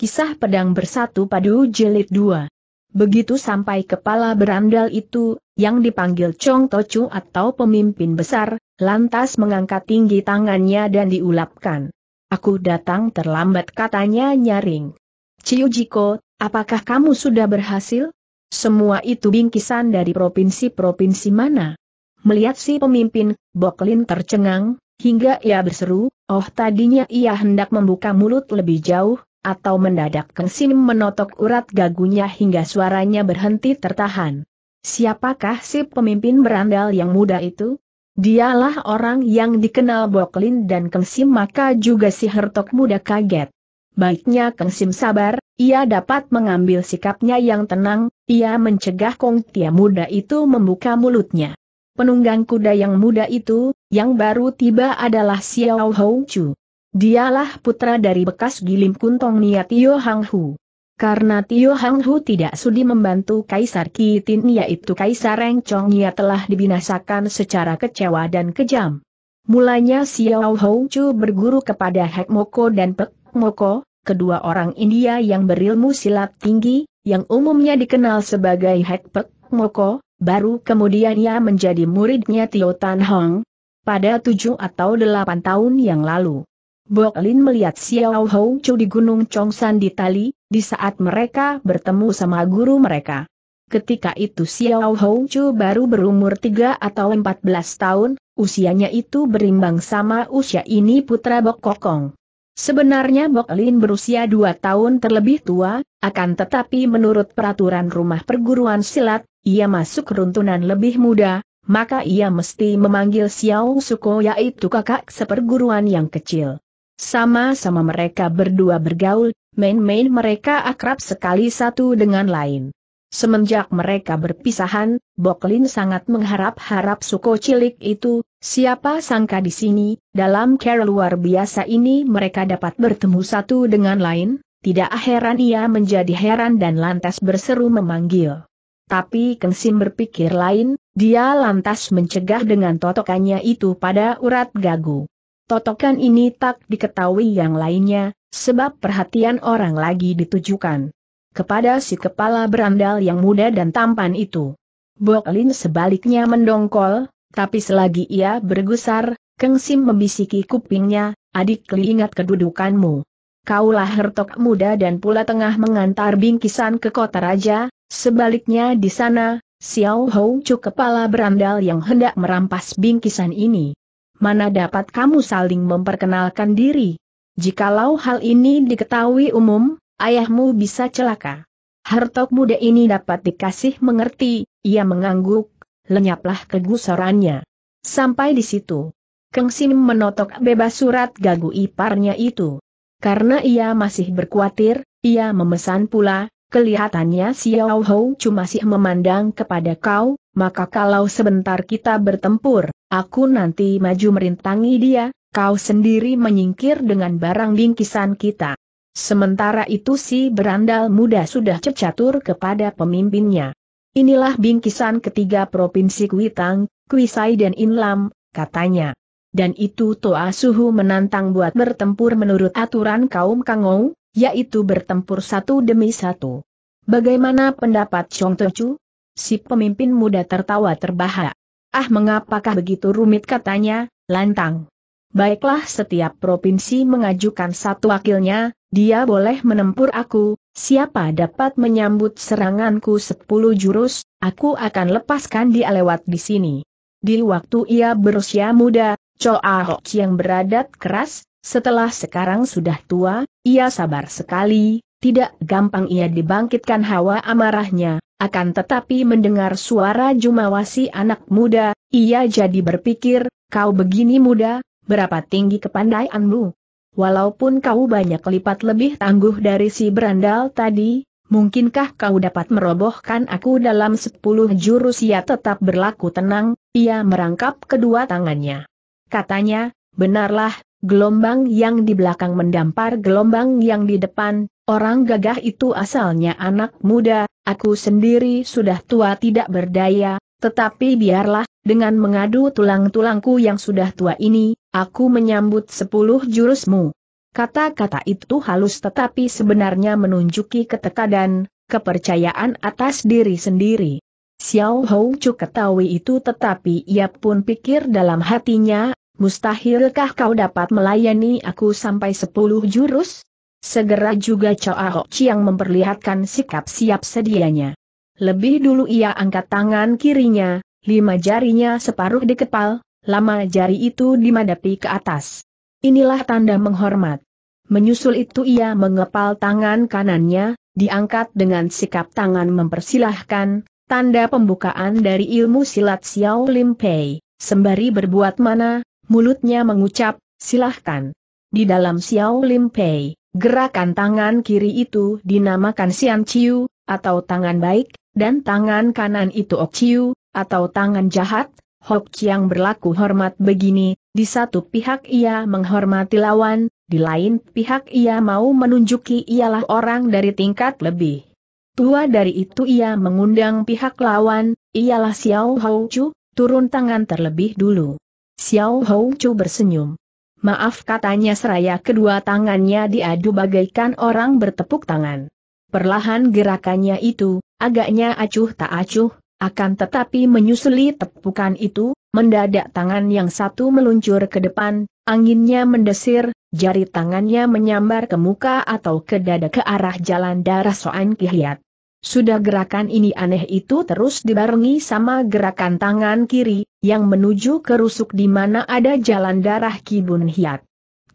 Kisah Pedang Bersatu Padu Jelit 2 Begitu sampai kepala berandal itu, yang dipanggil Chong Tochu atau pemimpin besar, lantas mengangkat tinggi tangannya dan diulapkan. Aku datang terlambat katanya nyaring. Ciu Jiko, apakah kamu sudah berhasil? Semua itu bingkisan dari provinsi-provinsi mana? Melihat si pemimpin, Boklin tercengang, hingga ia berseru, oh tadinya ia hendak membuka mulut lebih jauh, atau mendadak kensim menotok urat gagunya hingga suaranya berhenti tertahan. Siapakah si pemimpin berandal yang muda itu? Dialah orang yang dikenal Boklin dan kensim maka juga si Hertok muda kaget. Baiknya Kang Sim sabar, ia dapat mengambil sikapnya yang tenang, ia mencegah Kong Tia muda itu membuka mulutnya. Penunggang kuda yang muda itu, yang baru tiba adalah Xiao Hou Chu. Dialah putra dari bekas Gilim Kuntong Nia Tio Hang Hu. Karena Tio Hang Hu tidak sudi membantu Kaisar Kitin yaitu Kaisar Reng Chong Nia telah dibinasakan secara kecewa dan kejam. Mulanya Xiao Hou Chu berguru kepada Hek Moko dan Pek Moko, kedua orang India yang berilmu silat tinggi, yang umumnya dikenal sebagai Hek Pek Moko, baru kemudian ia menjadi muridnya Tio Tan Hong. Pada tujuh atau delapan tahun yang lalu, Bok Lin melihat Xiao Hou Chu di Gunung Chongsan di Tali, di saat mereka bertemu sama guru mereka. Ketika itu Xiao Hou Chu baru berumur 3 atau 14 tahun, usianya itu berimbang sama usia ini putra Bok Kokong. Sebenarnya Bok Lin berusia 2 tahun terlebih tua, akan tetapi menurut peraturan rumah perguruan silat, ia masuk runtunan lebih muda, maka ia mesti memanggil Xiao Suko yaitu kakak seperguruan yang kecil. Sama-sama mereka berdua bergaul, main-main mereka akrab sekali satu dengan lain. Semenjak mereka berpisahan, Boklin sangat mengharap-harap suko cilik itu, siapa sangka di sini, dalam care luar biasa ini mereka dapat bertemu satu dengan lain, tidak heran ia menjadi heran dan lantas berseru memanggil. Tapi Kensim berpikir lain, dia lantas mencegah dengan totokannya itu pada urat gagu totokan ini tak diketahui yang lainnya, sebab perhatian orang lagi ditujukan kepada si kepala berandal yang muda dan tampan itu. Boklin sebaliknya mendongkol, tapi selagi ia bergusar, Keng Sim membisiki kupingnya, adik Li ingat kedudukanmu. Kaulah hertok muda dan pula tengah mengantar bingkisan ke kota raja, sebaliknya di sana, Xiao Hou Chu kepala berandal yang hendak merampas bingkisan ini mana dapat kamu saling memperkenalkan diri? Jikalau hal ini diketahui umum, ayahmu bisa celaka. Hartok muda ini dapat dikasih mengerti, ia mengangguk, lenyaplah kegusarannya. Sampai di situ. Keng Sim menotok bebas surat gagu iparnya itu. Karena ia masih berkuatir, ia memesan pula, kelihatannya Xiao Hou cuma sih memandang kepada kau, maka kalau sebentar kita bertempur, aku nanti maju merintangi dia, kau sendiri menyingkir dengan barang bingkisan kita. Sementara itu si berandal muda sudah cecatur kepada pemimpinnya. Inilah bingkisan ketiga Provinsi Kuitang, Kuisai dan Inlam, katanya. Dan itu Toa Suhu menantang buat bertempur menurut aturan kaum Kangou, yaitu bertempur satu demi satu. Bagaimana pendapat Chong Techu? si pemimpin muda tertawa terbahak. Ah mengapakah begitu rumit katanya, lantang. Baiklah setiap provinsi mengajukan satu wakilnya, dia boleh menempur aku, siapa dapat menyambut seranganku sepuluh jurus, aku akan lepaskan dia lewat di sini. Di waktu ia berusia muda, Choa Ahok yang beradat keras, setelah sekarang sudah tua, ia sabar sekali, tidak gampang ia dibangkitkan hawa amarahnya, akan tetapi mendengar suara Jumawasi anak muda, ia jadi berpikir, kau begini muda, berapa tinggi kepandaianmu. Walaupun kau banyak lipat lebih tangguh dari si berandal tadi, mungkinkah kau dapat merobohkan aku dalam sepuluh jurus ia tetap berlaku tenang, ia merangkap kedua tangannya. Katanya, benarlah, gelombang yang di belakang mendampar gelombang yang di depan, Orang gagah itu asalnya anak muda, aku sendiri sudah tua tidak berdaya, tetapi biarlah, dengan mengadu tulang-tulangku yang sudah tua ini, aku menyambut sepuluh jurusmu. Kata-kata itu halus tetapi sebenarnya menunjuki ketekadan, kepercayaan atas diri sendiri. Xiao Hou Chu ketahui itu tetapi ia pun pikir dalam hatinya, mustahilkah kau dapat melayani aku sampai sepuluh jurus? Segera juga Cao Choa Chiang memperlihatkan sikap siap sedianya. Lebih dulu ia angkat tangan kirinya, lima jarinya separuh di kepal, lama jari itu dimadapi ke atas. Inilah tanda menghormat. Menyusul itu ia mengepal tangan kanannya, diangkat dengan sikap tangan mempersilahkan, tanda pembukaan dari ilmu silat Xiao Lim Pei, sembari berbuat mana, mulutnya mengucap, silahkan. Di dalam Xiao Lim Pei, Gerakan tangan kiri itu dinamakan Sian Chiu, atau tangan baik, dan tangan kanan itu Ok Chiu, atau tangan jahat, Hok Chiang berlaku hormat begini, di satu pihak ia menghormati lawan, di lain pihak ia mau menunjuki ialah orang dari tingkat lebih. Tua dari itu ia mengundang pihak lawan, ialah Xiao Hou Chu, turun tangan terlebih dulu. Xiao Hou Chu bersenyum. Maaf katanya seraya kedua tangannya diadu bagaikan orang bertepuk tangan. Perlahan gerakannya itu, agaknya acuh tak acuh, akan tetapi menyusuli tepukan itu, mendadak tangan yang satu meluncur ke depan, anginnya mendesir, jari tangannya menyambar ke muka atau ke dada ke arah jalan darah Soan Kihiat. Sudah gerakan ini aneh itu terus dibarengi sama gerakan tangan kiri, yang menuju ke rusuk di mana ada jalan darah Kibun Hiat.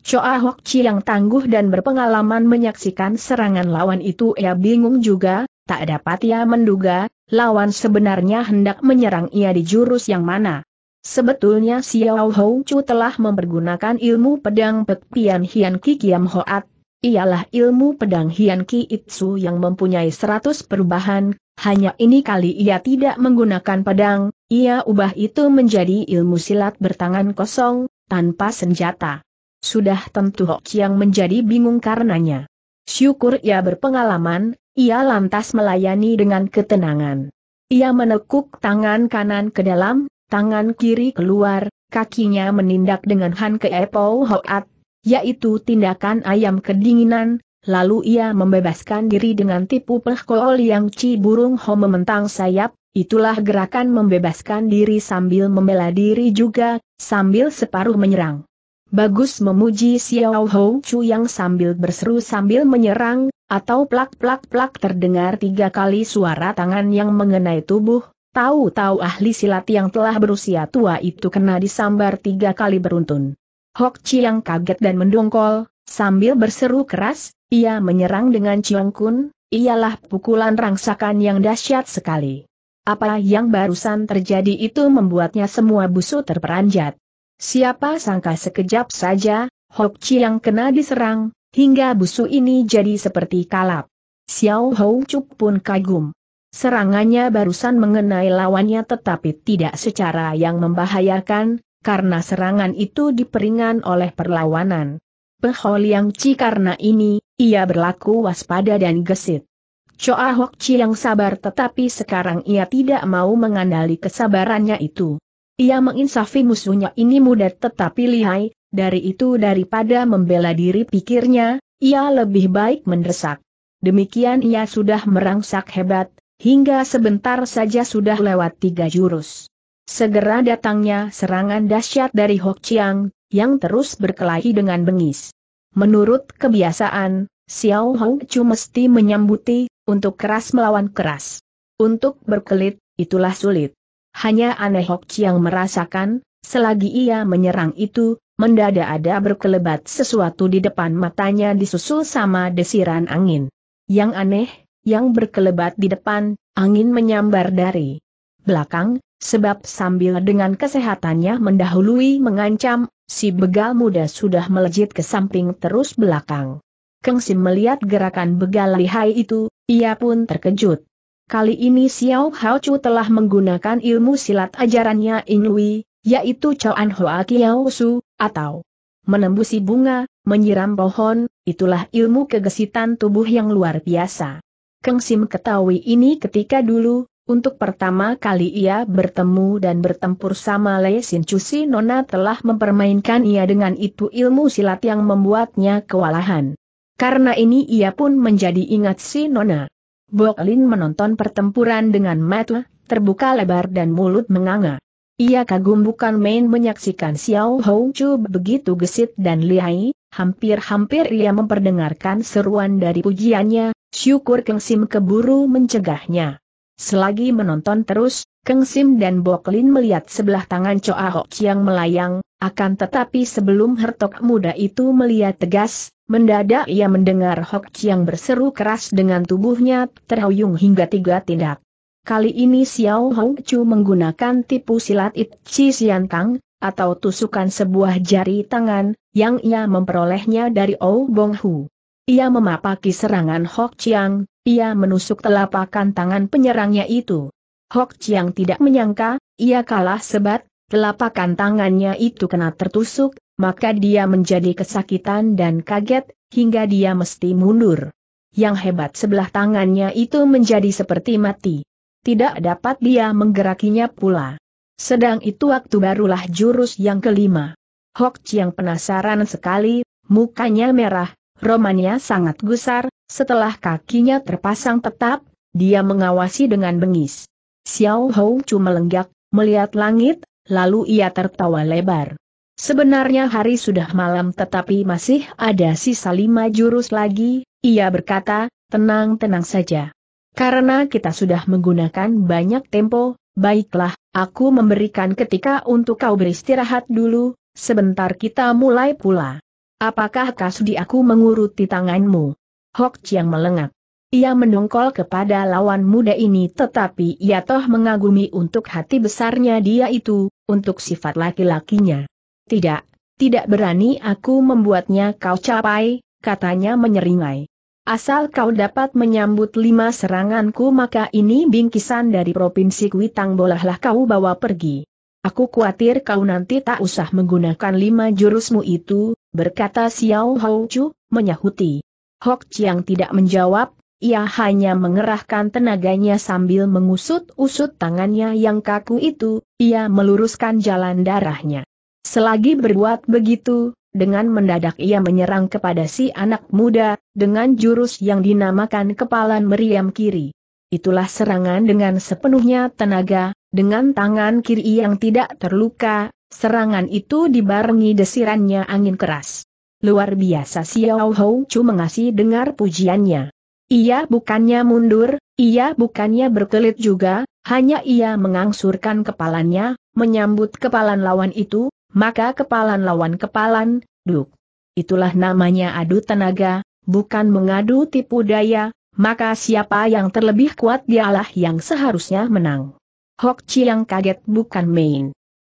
Choa Hok Chi yang tangguh dan berpengalaman menyaksikan serangan lawan itu ia bingung juga, tak dapat ia menduga, lawan sebenarnya hendak menyerang ia di jurus yang mana. Sebetulnya Xiao Hou Chu telah mempergunakan ilmu pedang Pek Pian Hian Kiam Hoat ialah ilmu pedang Hian Ki Itsu yang mempunyai seratus perubahan, hanya ini kali ia tidak menggunakan pedang, ia ubah itu menjadi ilmu silat bertangan kosong, tanpa senjata. Sudah tentu Hok yang menjadi bingung karenanya. Syukur ia berpengalaman, ia lantas melayani dengan ketenangan. Ia menekuk tangan kanan ke dalam, tangan kiri keluar, kakinya menindak dengan Han Epo Hoat, yaitu tindakan ayam kedinginan, lalu ia membebaskan diri dengan tipu pelkool yang Ci Burung Ho mementang sayap, itulah gerakan membebaskan diri sambil membela diri juga, sambil separuh menyerang. Bagus memuji Xiao Hou Chu yang sambil berseru sambil menyerang, atau plak-plak-plak terdengar tiga kali suara tangan yang mengenai tubuh, tahu-tahu ahli silat yang telah berusia tua itu kena disambar tiga kali beruntun. Hok Chiang kaget dan mendongkol, sambil berseru keras, ia menyerang dengan Chiang Kun, ialah pukulan rangsakan yang dahsyat sekali. Apa yang barusan terjadi itu membuatnya semua busu terperanjat. Siapa sangka sekejap saja, Hok Chiang kena diserang, hingga busu ini jadi seperti kalap. Xiao Hou Chuk pun kagum. Serangannya barusan mengenai lawannya tetapi tidak secara yang membahayakan, karena serangan itu diperingan oleh perlawanan. Peho Yang Chi karena ini, ia berlaku waspada dan gesit. Choa Hok Chi yang sabar tetapi sekarang ia tidak mau mengandali kesabarannya itu. Ia menginsafi musuhnya ini mudah tetapi lihai, dari itu daripada membela diri pikirnya, ia lebih baik mendesak. Demikian ia sudah merangsak hebat, hingga sebentar saja sudah lewat tiga jurus. Segera datangnya serangan dahsyat dari Hok Chiang, yang terus berkelahi dengan bengis. Menurut kebiasaan, Xiao Hong Chu mesti menyambuti, untuk keras melawan keras. Untuk berkelit, itulah sulit. Hanya aneh Hok Chiang merasakan, selagi ia menyerang itu, mendadak ada berkelebat sesuatu di depan matanya disusul sama desiran angin. Yang aneh, yang berkelebat di depan, angin menyambar dari belakang, sebab sambil dengan kesehatannya mendahului mengancam, si begal muda sudah melejit ke samping terus belakang. Keng Sim melihat gerakan begal lihai itu, ia pun terkejut. Kali ini Xiao Hao Chu telah menggunakan ilmu silat ajarannya Inui, yaitu Choan Hoa Kiao Su, atau menembusi bunga, menyiram pohon, itulah ilmu kegesitan tubuh yang luar biasa. Keng Sim ketahui ini ketika dulu, untuk pertama kali ia bertemu dan bertempur sama Lei Sin Cusi Nona telah mempermainkan ia dengan itu ilmu silat yang membuatnya kewalahan. Karena ini ia pun menjadi ingat si Nona. Bok Lin menonton pertempuran dengan mata, terbuka lebar dan mulut menganga. Ia kagum bukan main menyaksikan Xiao Hong Chu begitu gesit dan lihai, hampir-hampir ia memperdengarkan seruan dari pujiannya, syukur Keng Sim keburu mencegahnya. Selagi menonton terus, Keng Sim dan Bok Lin melihat sebelah tangan Choa Hok Chiang melayang, akan tetapi sebelum hertok muda itu melihat tegas, mendadak ia mendengar Hok Chiang berseru keras dengan tubuhnya terhuyung hingga tiga tindak. Kali ini Xiao Hong Chu menggunakan tipu silat It Chi Sian Kang, atau tusukan sebuah jari tangan, yang ia memperolehnya dari Ou Bong Hu. Ia memapaki serangan Hok Chiang, ia menusuk telapakan tangan penyerangnya itu. Hok Chiang tidak menyangka, ia kalah sebat, telapakan tangannya itu kena tertusuk, maka dia menjadi kesakitan dan kaget, hingga dia mesti mundur. Yang hebat sebelah tangannya itu menjadi seperti mati. Tidak dapat dia menggerakinya pula. Sedang itu waktu barulah jurus yang kelima. Hok Chiang penasaran sekali, mukanya merah, romannya sangat gusar, setelah kakinya terpasang tetap, dia mengawasi dengan bengis. Xiao Hou Chu melenggak, melihat langit, lalu ia tertawa lebar. Sebenarnya hari sudah malam tetapi masih ada sisa lima jurus lagi, ia berkata, tenang-tenang saja. Karena kita sudah menggunakan banyak tempo, baiklah, aku memberikan ketika untuk kau beristirahat dulu, sebentar kita mulai pula. Apakah kasudi aku menguruti tanganmu? Hok Chiang melengak. Ia menungkol kepada lawan muda ini tetapi ia toh mengagumi untuk hati besarnya dia itu, untuk sifat laki-lakinya. Tidak, tidak berani aku membuatnya kau capai, katanya menyeringai. Asal kau dapat menyambut lima seranganku maka ini bingkisan dari Provinsi Kuitang bolehlah kau bawa pergi. Aku khawatir kau nanti tak usah menggunakan lima jurusmu itu, berkata Xiao Hou Chu, menyahuti. Hok Chiang tidak menjawab, ia hanya mengerahkan tenaganya sambil mengusut-usut tangannya yang kaku itu, ia meluruskan jalan darahnya. Selagi berbuat begitu, dengan mendadak ia menyerang kepada si anak muda, dengan jurus yang dinamakan kepalan meriam kiri. Itulah serangan dengan sepenuhnya tenaga, dengan tangan kiri yang tidak terluka, serangan itu dibarengi desirannya angin keras luar biasa Xiao Hou Chu mengasih dengar pujiannya. Ia bukannya mundur, ia bukannya berkelit juga, hanya ia mengangsurkan kepalanya, menyambut kepalan lawan itu, maka kepalan lawan kepalan, duk. Itulah namanya adu tenaga, bukan mengadu tipu daya, maka siapa yang terlebih kuat dialah yang seharusnya menang. Hok Chi yang kaget bukan main.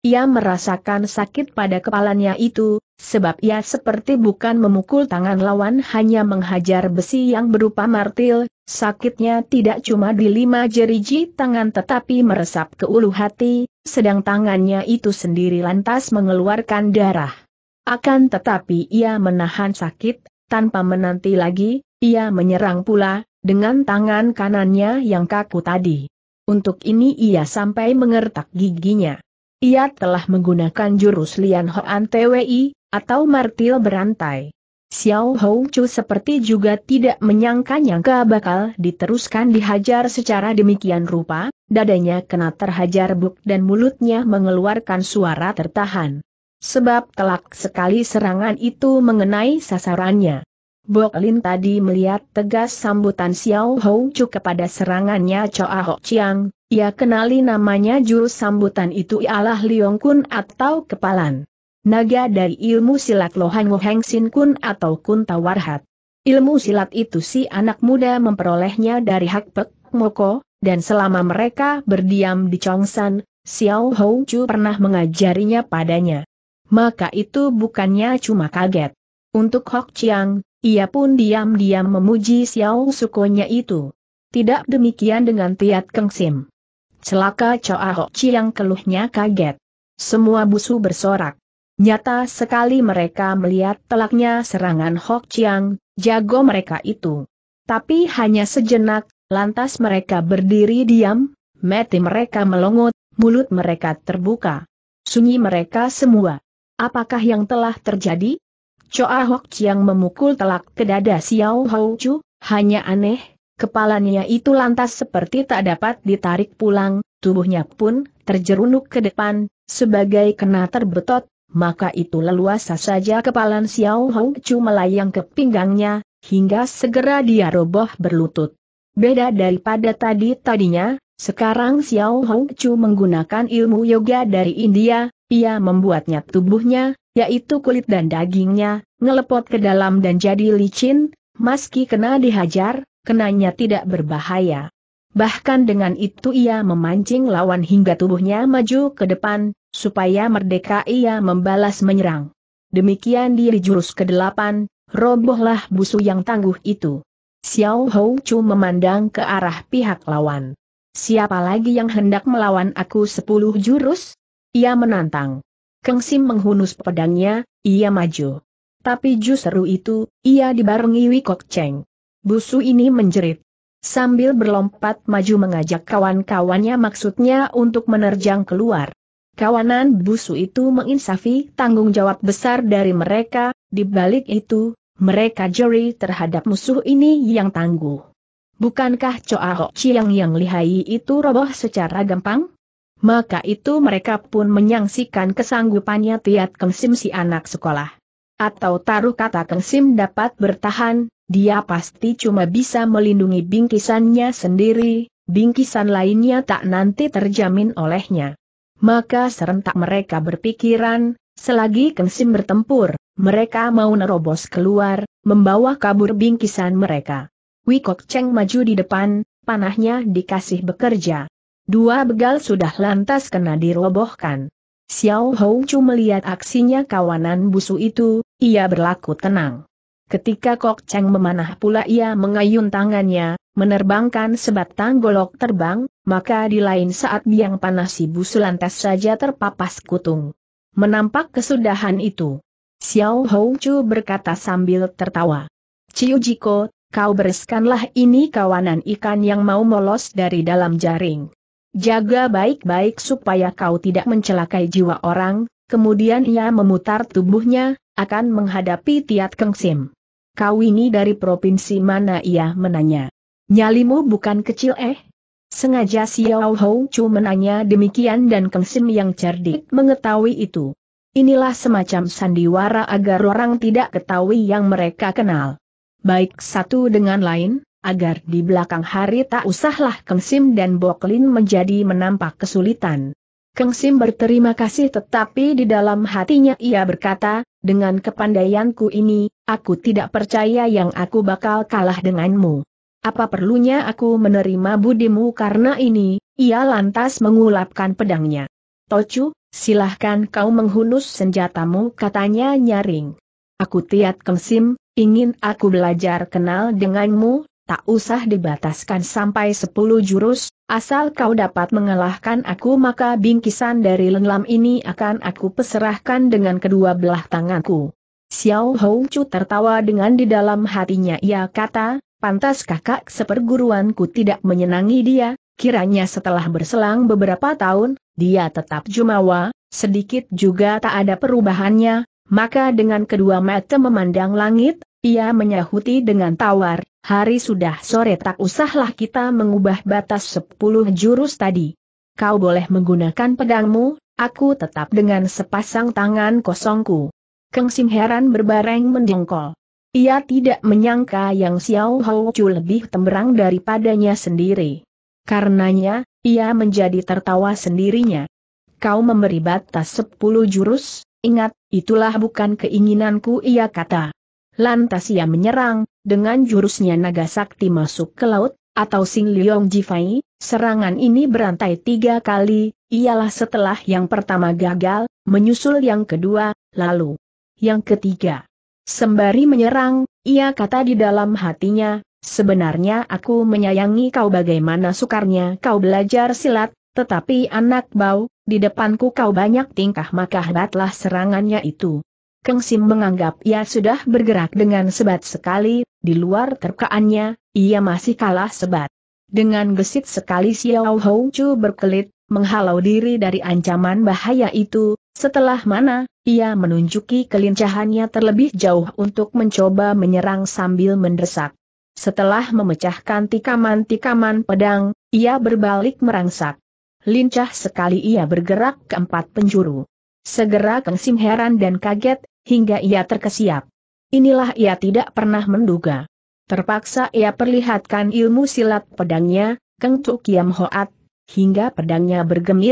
Ia merasakan sakit pada kepalanya itu, Sebab ia seperti bukan memukul tangan lawan hanya menghajar besi yang berupa martil, sakitnya tidak cuma di lima jeriji tangan tetapi meresap ke ulu hati, sedang tangannya itu sendiri lantas mengeluarkan darah. Akan tetapi ia menahan sakit, tanpa menanti lagi, ia menyerang pula, dengan tangan kanannya yang kaku tadi. Untuk ini ia sampai mengertak giginya. Ia telah menggunakan jurus Lian Hoan TWI, atau martil berantai. Xiao Hou Chu seperti juga tidak menyangka-nyangka bakal diteruskan dihajar secara demikian rupa, dadanya kena terhajar buk dan mulutnya mengeluarkan suara tertahan. Sebab telak sekali serangan itu mengenai sasarannya. Bok Lin tadi melihat tegas sambutan Xiao Hou Chu kepada serangannya Choa Ho Chiang, ia kenali namanya jurus sambutan itu ialah Liong Kun atau Kepalan naga dari ilmu silat lohan woheng Sin Kun atau Kun Tawarhat. Ilmu silat itu si anak muda memperolehnya dari Hak Pek Moko, dan selama mereka berdiam di Chongsan, Xiao Hou Chu pernah mengajarinya padanya. Maka itu bukannya cuma kaget. Untuk Hok Chiang, ia pun diam-diam memuji Xiao Sukonya itu. Tidak demikian dengan Tiat Keng Sim. Celaka Choa Hok Chiang keluhnya kaget. Semua busu bersorak. Nyata sekali mereka melihat telaknya serangan Hok Chiang, jago mereka itu. Tapi hanya sejenak, lantas mereka berdiri diam, mati mereka melongot, mulut mereka terbuka. Sunyi mereka semua. Apakah yang telah terjadi? Choa Hok Chiang memukul telak ke dada Xiao Hou Chu, hanya aneh, kepalanya itu lantas seperti tak dapat ditarik pulang, tubuhnya pun terjerunuk ke depan, sebagai kena terbetot, maka itu leluasa saja kepalan Xiao Hong Chu melayang ke pinggangnya, hingga segera dia roboh berlutut. Beda daripada tadi-tadinya, sekarang Xiao Hong Chu menggunakan ilmu yoga dari India, ia membuatnya tubuhnya, yaitu kulit dan dagingnya, ngelepot ke dalam dan jadi licin, meski kena dihajar, kenanya tidak berbahaya. Bahkan dengan itu ia memancing lawan hingga tubuhnya maju ke depan, supaya merdeka ia membalas menyerang. Demikian diri jurus ke-8, robohlah busu yang tangguh itu. Xiao Hou Chu memandang ke arah pihak lawan. Siapa lagi yang hendak melawan aku sepuluh jurus? Ia menantang. Keng Sim menghunus pedangnya, ia maju. Tapi justru itu, ia dibarengi Wikok Cheng. Busu ini menjerit sambil berlompat maju mengajak kawan-kawannya maksudnya untuk menerjang keluar. Kawanan busu itu menginsafi tanggung jawab besar dari mereka, di balik itu, mereka juri terhadap musuh ini yang tangguh. Bukankah Choa Ho Chiang yang lihai itu roboh secara gampang? Maka itu mereka pun menyaksikan kesanggupannya Tiat Keng si anak sekolah atau taruh kata Kengsim dapat bertahan, dia pasti cuma bisa melindungi bingkisannya sendiri, bingkisan lainnya tak nanti terjamin olehnya. Maka serentak mereka berpikiran, selagi Kengsim bertempur, mereka mau nerobos keluar, membawa kabur bingkisan mereka. Wikok Cheng maju di depan, panahnya dikasih bekerja. Dua begal sudah lantas kena dirobohkan. Xiao Chu melihat aksinya kawanan busu itu, ia berlaku tenang. Ketika Kok Cheng memanah pula ia mengayun tangannya, menerbangkan sebatang golok terbang, maka di lain saat biang panas si busu lantas saja terpapas kutung. Menampak kesudahan itu. Xiao Hou Chu berkata sambil tertawa. Ciu Jiko, kau bereskanlah ini kawanan ikan yang mau molos dari dalam jaring. Jaga baik-baik supaya kau tidak mencelakai jiwa orang, kemudian ia memutar tubuhnya, akan menghadapi Tiat kengsim. Kau ini dari provinsi mana ia menanya. Nyalimu bukan kecil eh? Sengaja Xiao Hou Chu menanya demikian dan kengsim yang cerdik mengetahui itu. Inilah semacam sandiwara agar orang tidak ketahui yang mereka kenal. Baik satu dengan lain, agar di belakang hari tak usahlah kengsim dan Boklin menjadi menampak kesulitan. Kengsim berterima kasih tetapi di dalam hatinya ia berkata, dengan kepandaianku ini, aku tidak percaya yang aku bakal kalah denganmu. Apa perlunya aku menerima budimu karena ini, ia lantas mengulapkan pedangnya. Tocu, silahkan kau menghunus senjatamu katanya nyaring. Aku tiat kengsim, ingin aku belajar kenal denganmu, tak usah dibataskan sampai sepuluh jurus, asal kau dapat mengalahkan aku maka bingkisan dari lenglam ini akan aku peserahkan dengan kedua belah tanganku. Xiao Hou Chu tertawa dengan di dalam hatinya ia kata, pantas kakak seperguruanku tidak menyenangi dia, kiranya setelah berselang beberapa tahun, dia tetap jumawa, sedikit juga tak ada perubahannya, maka dengan kedua mata memandang langit, ia menyahuti dengan tawar, hari sudah sore tak usahlah kita mengubah batas sepuluh jurus tadi. Kau boleh menggunakan pedangmu, aku tetap dengan sepasang tangan kosongku. Keng Sim heran berbareng mendengkol. Ia tidak menyangka yang Xiao Hou Chu lebih temberang daripadanya sendiri. Karenanya, ia menjadi tertawa sendirinya. Kau memberi batas sepuluh jurus, ingat, itulah bukan keinginanku ia kata. Lantas ia menyerang, dengan jurusnya naga sakti masuk ke laut, atau Sing Liong Jifai, serangan ini berantai tiga kali, ialah setelah yang pertama gagal, menyusul yang kedua, lalu yang ketiga. Sembari menyerang, ia kata di dalam hatinya, sebenarnya aku menyayangi kau bagaimana sukarnya kau belajar silat, tetapi anak bau, di depanku kau banyak tingkah maka hebatlah serangannya itu. Kang Sim menganggap ia sudah bergerak dengan sebat sekali, di luar terkaannya, ia masih kalah sebat. Dengan gesit sekali Xiao Hou Chu berkelit, menghalau diri dari ancaman bahaya itu, setelah mana, ia menunjuki kelincahannya terlebih jauh untuk mencoba menyerang sambil mendesak. Setelah memecahkan tikaman-tikaman pedang, ia berbalik merangsak. Lincah sekali ia bergerak ke empat penjuru. Segera Kang Sim heran dan kaget, hingga ia terkesiap. Inilah ia tidak pernah menduga. Terpaksa ia perlihatkan ilmu silat pedangnya, Keng Tuk Kiam Hoat, hingga pedangnya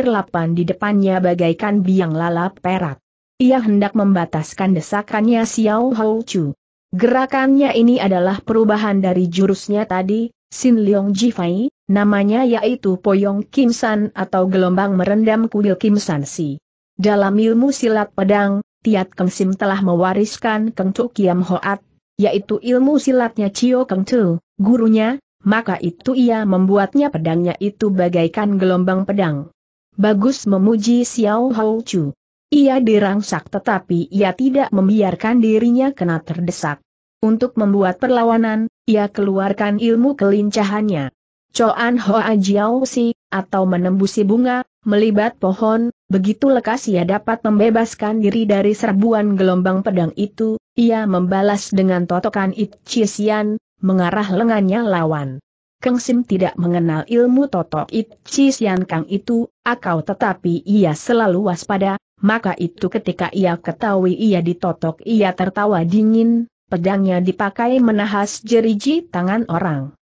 lapan di depannya bagaikan biang lala perak. Ia hendak membataskan desakannya Xiao Hou Chu. Gerakannya ini adalah perubahan dari jurusnya tadi, Sin Leong Jifai, namanya yaitu Poyong Kim San atau gelombang merendam kuil Kim San Si. Dalam ilmu silat pedang, Tiat Keng Sim telah mewariskan Keng Chu Kiam Hoat, yaitu ilmu silatnya Cio Keng Chu, gurunya, maka itu ia membuatnya pedangnya itu bagaikan gelombang pedang. Bagus memuji Xiao Hou Chu. Ia dirangsak tetapi ia tidak membiarkan dirinya kena terdesak. Untuk membuat perlawanan, ia keluarkan ilmu kelincahannya. Coan Hoa Jiao Si, atau menembusi bunga, melibat pohon, begitu lekas ia dapat membebaskan diri dari serbuan gelombang pedang itu, ia membalas dengan totokan It Chisian, mengarah lengannya lawan. Kang Sim tidak mengenal ilmu totok It Chisian Kang itu, akau tetapi ia selalu waspada, maka itu ketika ia ketahui ia ditotok ia tertawa dingin, pedangnya dipakai menahas jeriji tangan orang.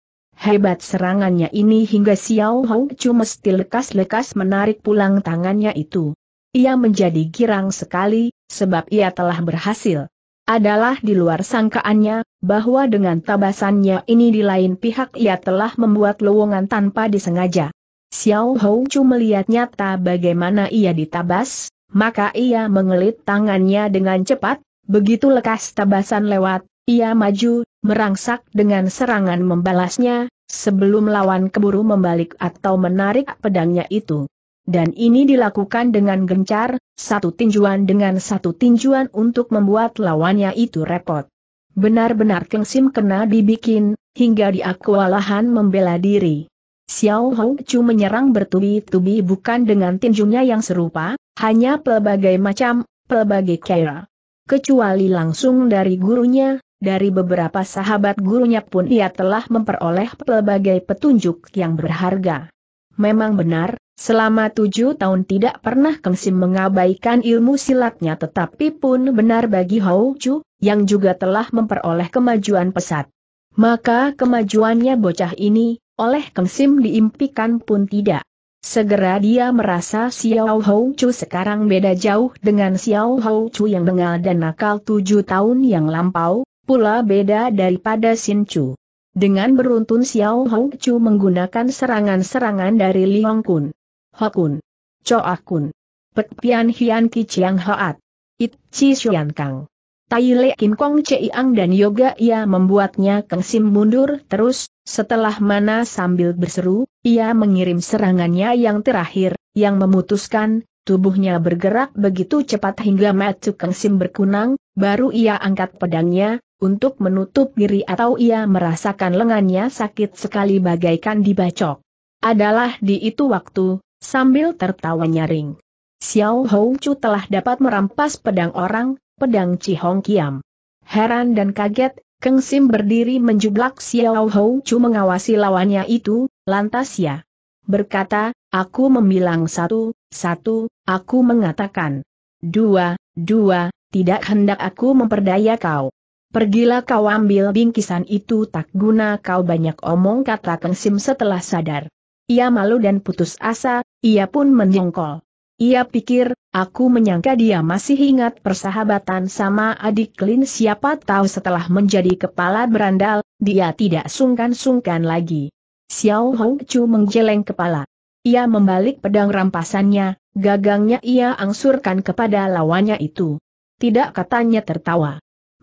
Hebat serangannya ini hingga Xiao Hou mesti lekas-lekas menarik pulang tangannya itu. Ia menjadi girang sekali, sebab ia telah berhasil. Adalah di luar sangkaannya, bahwa dengan tabasannya ini di lain pihak ia telah membuat lowongan tanpa disengaja. Xiao Hou Chu melihat nyata bagaimana ia ditabas, maka ia mengelit tangannya dengan cepat, begitu lekas tabasan lewat, ia maju, merangsak dengan serangan membalasnya, sebelum lawan keburu membalik atau menarik pedangnya itu. Dan ini dilakukan dengan gencar, satu tinjuan dengan satu tinjuan untuk membuat lawannya itu repot. Benar-benar Keng Sim kena dibikin, hingga dia kewalahan membela diri. Xiao Hou Chu menyerang bertubi-tubi bukan dengan tinjunya yang serupa, hanya pelbagai macam, pelbagai kera. Kecuali langsung dari gurunya, dari beberapa sahabat gurunya pun ia telah memperoleh pelbagai petunjuk yang berharga. Memang benar, selama tujuh tahun tidak pernah kengsim mengabaikan ilmu silatnya tetapi pun benar bagi Hou Chu, yang juga telah memperoleh kemajuan pesat. Maka kemajuannya bocah ini, oleh kengsim diimpikan pun tidak. Segera dia merasa Xiao Hou Chu sekarang beda jauh dengan Xiao Hou Chu yang bengal dan nakal tujuh tahun yang lampau, pula beda daripada Sin Chu. Dengan beruntun Xiao Hong Chu menggunakan serangan-serangan dari Liong Kun, Ho Kun, Choa Kun, Pek Pian Hian Ki Chiang Hoat, It Chi Xuan Kang. Tai Le Kin Kong Chiang dan Yoga ia membuatnya Kang Sim mundur terus, setelah mana sambil berseru, ia mengirim serangannya yang terakhir, yang memutuskan, tubuhnya bergerak begitu cepat hingga Matu Kang Sim berkunang, baru ia angkat pedangnya, untuk menutup diri atau ia merasakan lengannya sakit sekali bagaikan dibacok. Adalah di itu waktu, sambil tertawa nyaring. Xiao Hou Chu telah dapat merampas pedang orang, pedang Cihong Kiam. Heran dan kaget, Keng Sim berdiri menjublak Xiao Hou Chu mengawasi lawannya itu, lantas ya. Berkata, aku membilang satu, satu, aku mengatakan. Dua, dua, tidak hendak aku memperdaya kau. Pergilah kau ambil bingkisan itu tak guna kau banyak omong kata Keng Sim setelah sadar. Ia malu dan putus asa, ia pun menyongkol. Ia pikir, aku menyangka dia masih ingat persahabatan sama adik Lin siapa tahu setelah menjadi kepala berandal, dia tidak sungkan-sungkan lagi. Xiao Hong Chu menggeleng kepala. Ia membalik pedang rampasannya, gagangnya ia angsurkan kepada lawannya itu. Tidak katanya tertawa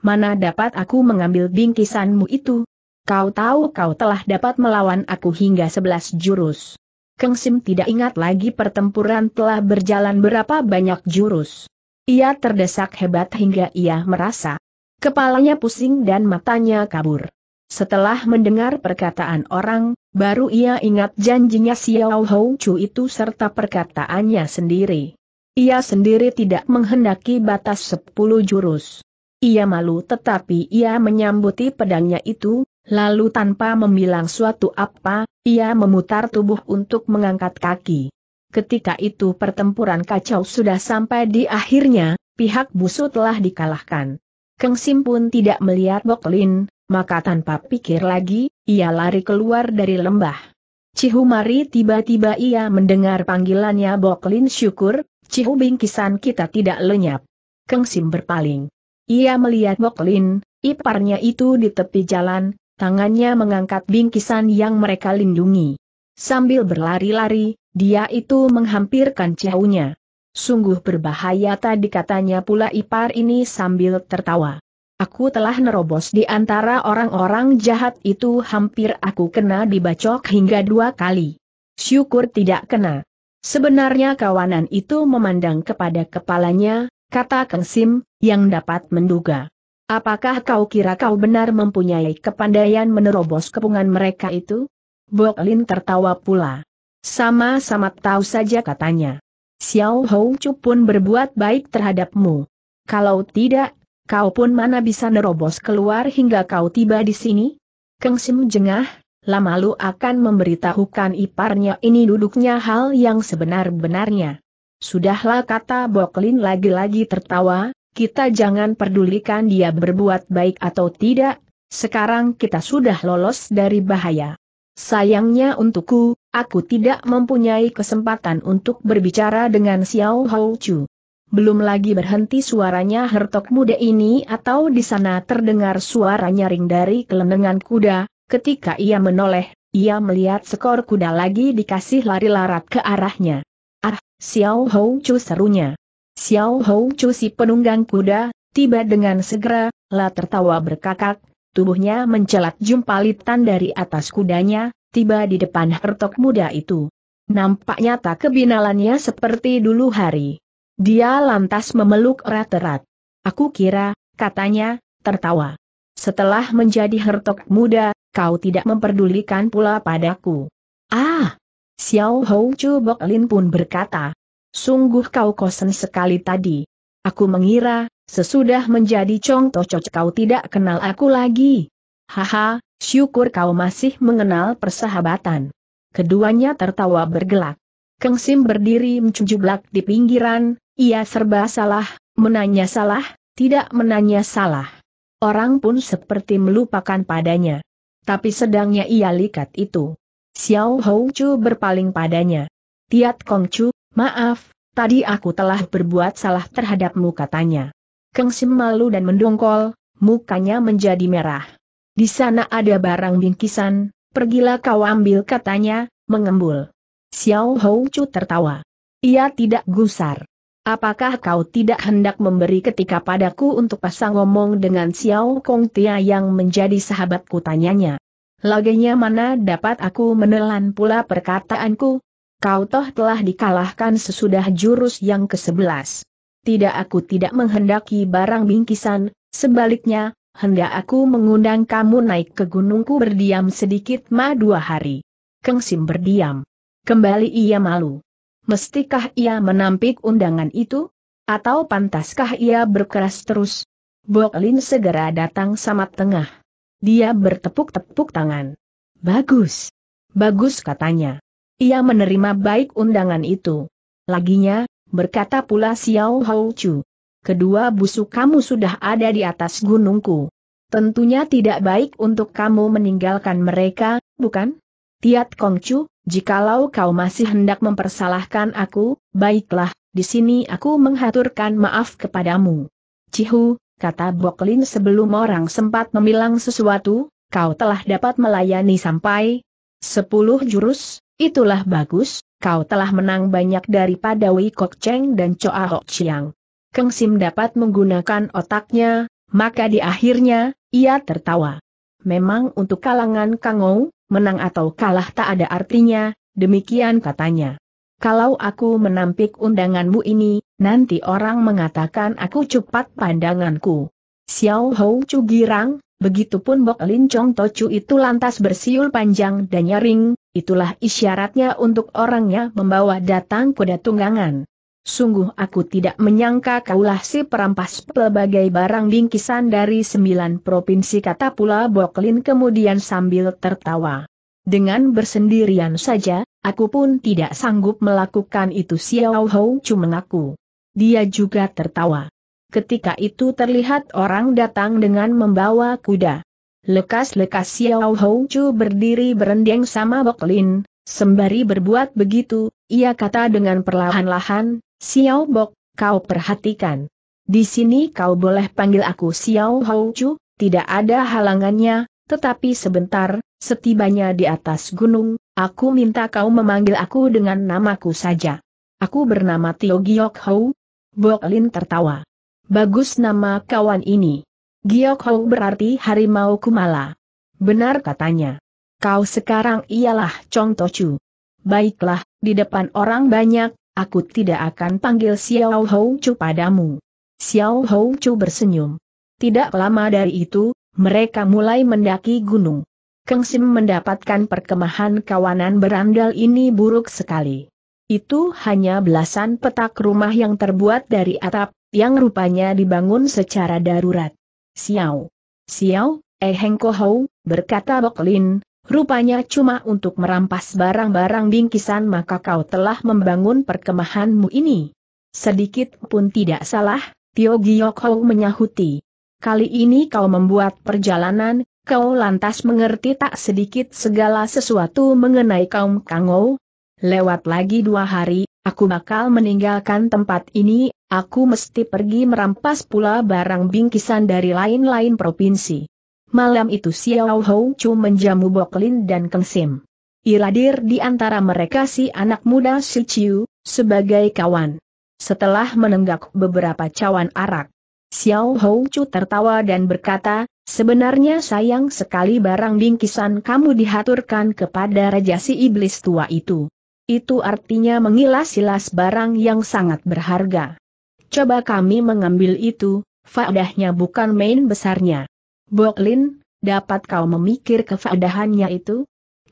mana dapat aku mengambil bingkisanmu itu? Kau tahu kau telah dapat melawan aku hingga sebelas jurus. Keng Sim tidak ingat lagi pertempuran telah berjalan berapa banyak jurus. Ia terdesak hebat hingga ia merasa kepalanya pusing dan matanya kabur. Setelah mendengar perkataan orang, baru ia ingat janjinya Xiao Hou Chu itu serta perkataannya sendiri. Ia sendiri tidak menghendaki batas sepuluh jurus. Ia malu tetapi ia menyambuti pedangnya itu, lalu tanpa membilang suatu apa, ia memutar tubuh untuk mengangkat kaki. Ketika itu pertempuran kacau sudah sampai di akhirnya, pihak musuh telah dikalahkan. Keng Sim pun tidak melihat Boklin, maka tanpa pikir lagi, ia lari keluar dari lembah. Cihumari tiba-tiba ia mendengar panggilannya Boklin syukur, Cihu kisan kita tidak lenyap. Keng Sim berpaling. Ia melihat Woklin, iparnya itu di tepi jalan, tangannya mengangkat bingkisan yang mereka lindungi. Sambil berlari-lari, dia itu menghampirkan ciaunya. Sungguh berbahaya tadi katanya pula ipar ini sambil tertawa. Aku telah nerobos di antara orang-orang jahat itu hampir aku kena dibacok hingga dua kali. Syukur tidak kena. Sebenarnya kawanan itu memandang kepada kepalanya, kata Kang Sim, yang dapat menduga. Apakah kau kira kau benar mempunyai kepandaian menerobos kepungan mereka itu? Boklin tertawa pula. Sama-sama tahu saja katanya. Xiao Hou Chu pun berbuat baik terhadapmu. Kalau tidak, kau pun mana bisa nerobos keluar hingga kau tiba di sini? Keng Sim jengah, lama lu akan memberitahukan iparnya ini duduknya hal yang sebenar-benarnya. Sudahlah kata Boklin lagi-lagi tertawa, kita jangan pedulikan dia berbuat baik atau tidak, sekarang kita sudah lolos dari bahaya. Sayangnya untukku, aku tidak mempunyai kesempatan untuk berbicara dengan Xiao Hou Chu. Belum lagi berhenti suaranya hertok muda ini atau di sana terdengar suara nyaring dari kelenengan kuda, ketika ia menoleh, ia melihat skor kuda lagi dikasih lari larat ke arahnya. Ah, Xiao Hou Chu serunya. Xiao Hou Chu si penunggang kuda, tiba dengan segera, La tertawa berkakak, tubuhnya mencelat jumpalitan dari atas kudanya, tiba di depan hertok muda itu. Nampaknya tak kebinalannya seperti dulu hari. Dia lantas memeluk erat-erat. Aku kira, katanya, tertawa. Setelah menjadi hertok muda, kau tidak memperdulikan pula padaku. Ah! Xiao Hou Chu Bok Lin pun berkata, sungguh kau kosen sekali tadi. Aku mengira, sesudah menjadi contoh cocok kau tidak kenal aku lagi. Haha, syukur kau masih mengenal persahabatan. Keduanya tertawa bergelak. Keng Sim berdiri mencujublak di pinggiran, ia serba salah, menanya salah, tidak menanya salah. Orang pun seperti melupakan padanya. Tapi sedangnya ia likat itu. Xiao Hou Chu berpaling padanya. Tiat Kong Chu, Maaf, tadi aku telah berbuat salah terhadapmu katanya. Kang Sim malu dan mendongkol, mukanya menjadi merah. Di sana ada barang bingkisan, pergilah kau ambil katanya, mengembul. Xiao Hou Chu tertawa. Ia tidak gusar. Apakah kau tidak hendak memberi ketika padaku untuk pasang ngomong dengan Xiao Kong Tia yang menjadi sahabatku tanyanya? Laganya mana dapat aku menelan pula perkataanku, Kau toh telah dikalahkan sesudah jurus yang ke-11. Tidak aku tidak menghendaki barang bingkisan, sebaliknya, hendak aku mengundang kamu naik ke gunungku berdiam sedikit ma dua hari. Sim berdiam. Kembali ia malu. Mestikah ia menampik undangan itu? Atau pantaskah ia berkeras terus? Lin segera datang sama tengah. Dia bertepuk-tepuk tangan. Bagus. Bagus katanya. Ia menerima baik undangan itu. Laginya, berkata pula Xiao Hou Chu. Kedua busuk kamu sudah ada di atas gunungku. Tentunya tidak baik untuk kamu meninggalkan mereka, bukan? Tiat Kongcu, jikalau kau masih hendak mempersalahkan aku, baiklah, di sini aku menghaturkan maaf kepadamu. Cihu, kata Boklin sebelum orang sempat memilang sesuatu, kau telah dapat melayani sampai sepuluh jurus, Itulah bagus, kau telah menang banyak daripada Wei Kok Cheng dan Choa Hok Chiang. Keng Sim dapat menggunakan otaknya, maka di akhirnya, ia tertawa. Memang untuk kalangan Kangou, menang atau kalah tak ada artinya, demikian katanya. Kalau aku menampik undanganmu ini, nanti orang mengatakan aku cepat pandanganku. Xiao Hou Chu Girang, begitupun Bok Lin Chong Tochu itu lantas bersiul panjang dan nyaring, itulah isyaratnya untuk orangnya membawa datang kuda tunggangan. Sungguh aku tidak menyangka kaulah si perampas pelbagai barang bingkisan dari sembilan provinsi kata pula Boklin kemudian sambil tertawa. Dengan bersendirian saja, aku pun tidak sanggup melakukan itu Xiao Hou cuma mengaku. Dia juga tertawa. Ketika itu terlihat orang datang dengan membawa kuda. Lekas-lekas Xiao Chu berdiri berendeng sama Bok Lin, sembari berbuat begitu, ia kata dengan perlahan-lahan, Xiao Bok, kau perhatikan. Di sini kau boleh panggil aku Xiao Chu, tidak ada halangannya, tetapi sebentar, setibanya di atas gunung, aku minta kau memanggil aku dengan namaku saja. Aku bernama Tio Giok Hou. Bok Lin tertawa. Bagus nama kawan ini. Giok Hou berarti harimau kumala. Benar katanya. Kau sekarang ialah Chong Tochu. Baiklah, di depan orang banyak, aku tidak akan panggil Xiao Hou Chu padamu. Xiao Hou Chu bersenyum. Tidak lama dari itu, mereka mulai mendaki gunung. Keng Sim mendapatkan perkemahan kawanan berandal ini buruk sekali. Itu hanya belasan petak rumah yang terbuat dari atap, yang rupanya dibangun secara darurat. Xiao. Xiao, eh Heng Kohou, berkata Boklin, rupanya cuma untuk merampas barang-barang bingkisan maka kau telah membangun perkemahanmu ini. Sedikit pun tidak salah, Tio Giok menyahuti. Kali ini kau membuat perjalanan, kau lantas mengerti tak sedikit segala sesuatu mengenai kaum Kangou. Lewat lagi dua hari, aku bakal meninggalkan tempat ini, Aku mesti pergi merampas pula barang bingkisan dari lain-lain provinsi. Malam itu Xiao Hou Chu menjamu Boklin dan Keng Sim. Iradir di antara mereka si anak muda Si Chiu, sebagai kawan. Setelah menenggak beberapa cawan arak, Xiao Hou Chu tertawa dan berkata, Sebenarnya sayang sekali barang bingkisan kamu dihaturkan kepada Raja si Iblis tua itu. Itu artinya mengilas-ilas barang yang sangat berharga coba kami mengambil itu, faedahnya bukan main besarnya. Boklin, dapat kau memikir kefaedahannya itu?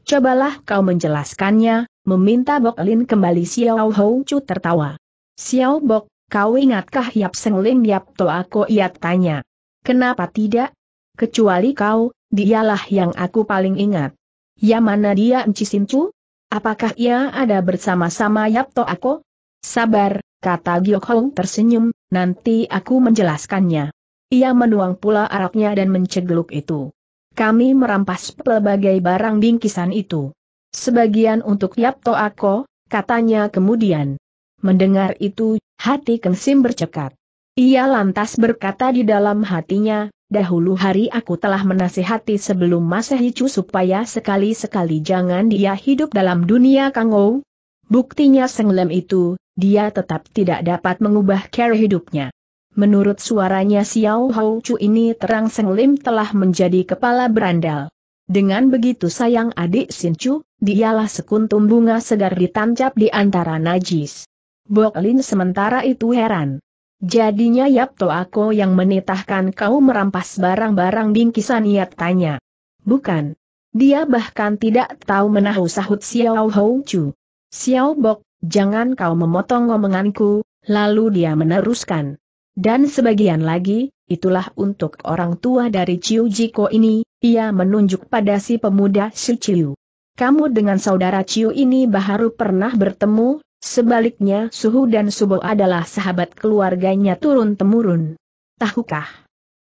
Cobalah kau menjelaskannya, meminta Boklin kembali Xiao Hou Chu tertawa. Xiao Bok, kau ingatkah Yap Seng Ling Yap To Ako Iat tanya. Kenapa tidak? Kecuali kau, dialah yang aku paling ingat. Ya mana dia Encisincu? Apakah ia ada bersama-sama Yap To Ako? Sabar, kata Giok Hong tersenyum, nanti aku menjelaskannya. Ia menuang pula araknya dan mencegluk itu. Kami merampas pelbagai barang bingkisan itu. Sebagian untuk Yapto Ako, katanya kemudian. Mendengar itu, hati Keng Sim bercekat. Ia lantas berkata di dalam hatinya, dahulu hari aku telah menasihati sebelum Chu supaya sekali-sekali jangan dia hidup dalam dunia kangou, Buktinya senglem itu, dia tetap tidak dapat mengubah cara hidupnya. Menurut suaranya Xiao Hou Chu ini terang Senglim telah menjadi kepala berandal. Dengan begitu sayang adik Sin Chu, dialah sekuntum bunga segar ditancap di antara najis. Bok Lin sementara itu heran. Jadinya Yap To Ako yang menitahkan kau merampas barang-barang bingkisan ia tanya. Bukan. Dia bahkan tidak tahu menahu sahut Xiao Hou Chu. Xiao Bok, jangan kau memotong omonganku, lalu dia meneruskan. Dan sebagian lagi, itulah untuk orang tua dari Ciu Jiko ini, ia menunjuk pada si pemuda Si Chiu. Kamu dengan saudara Ciu ini baru pernah bertemu, sebaliknya Suhu dan Subo adalah sahabat keluarganya turun-temurun. Tahukah?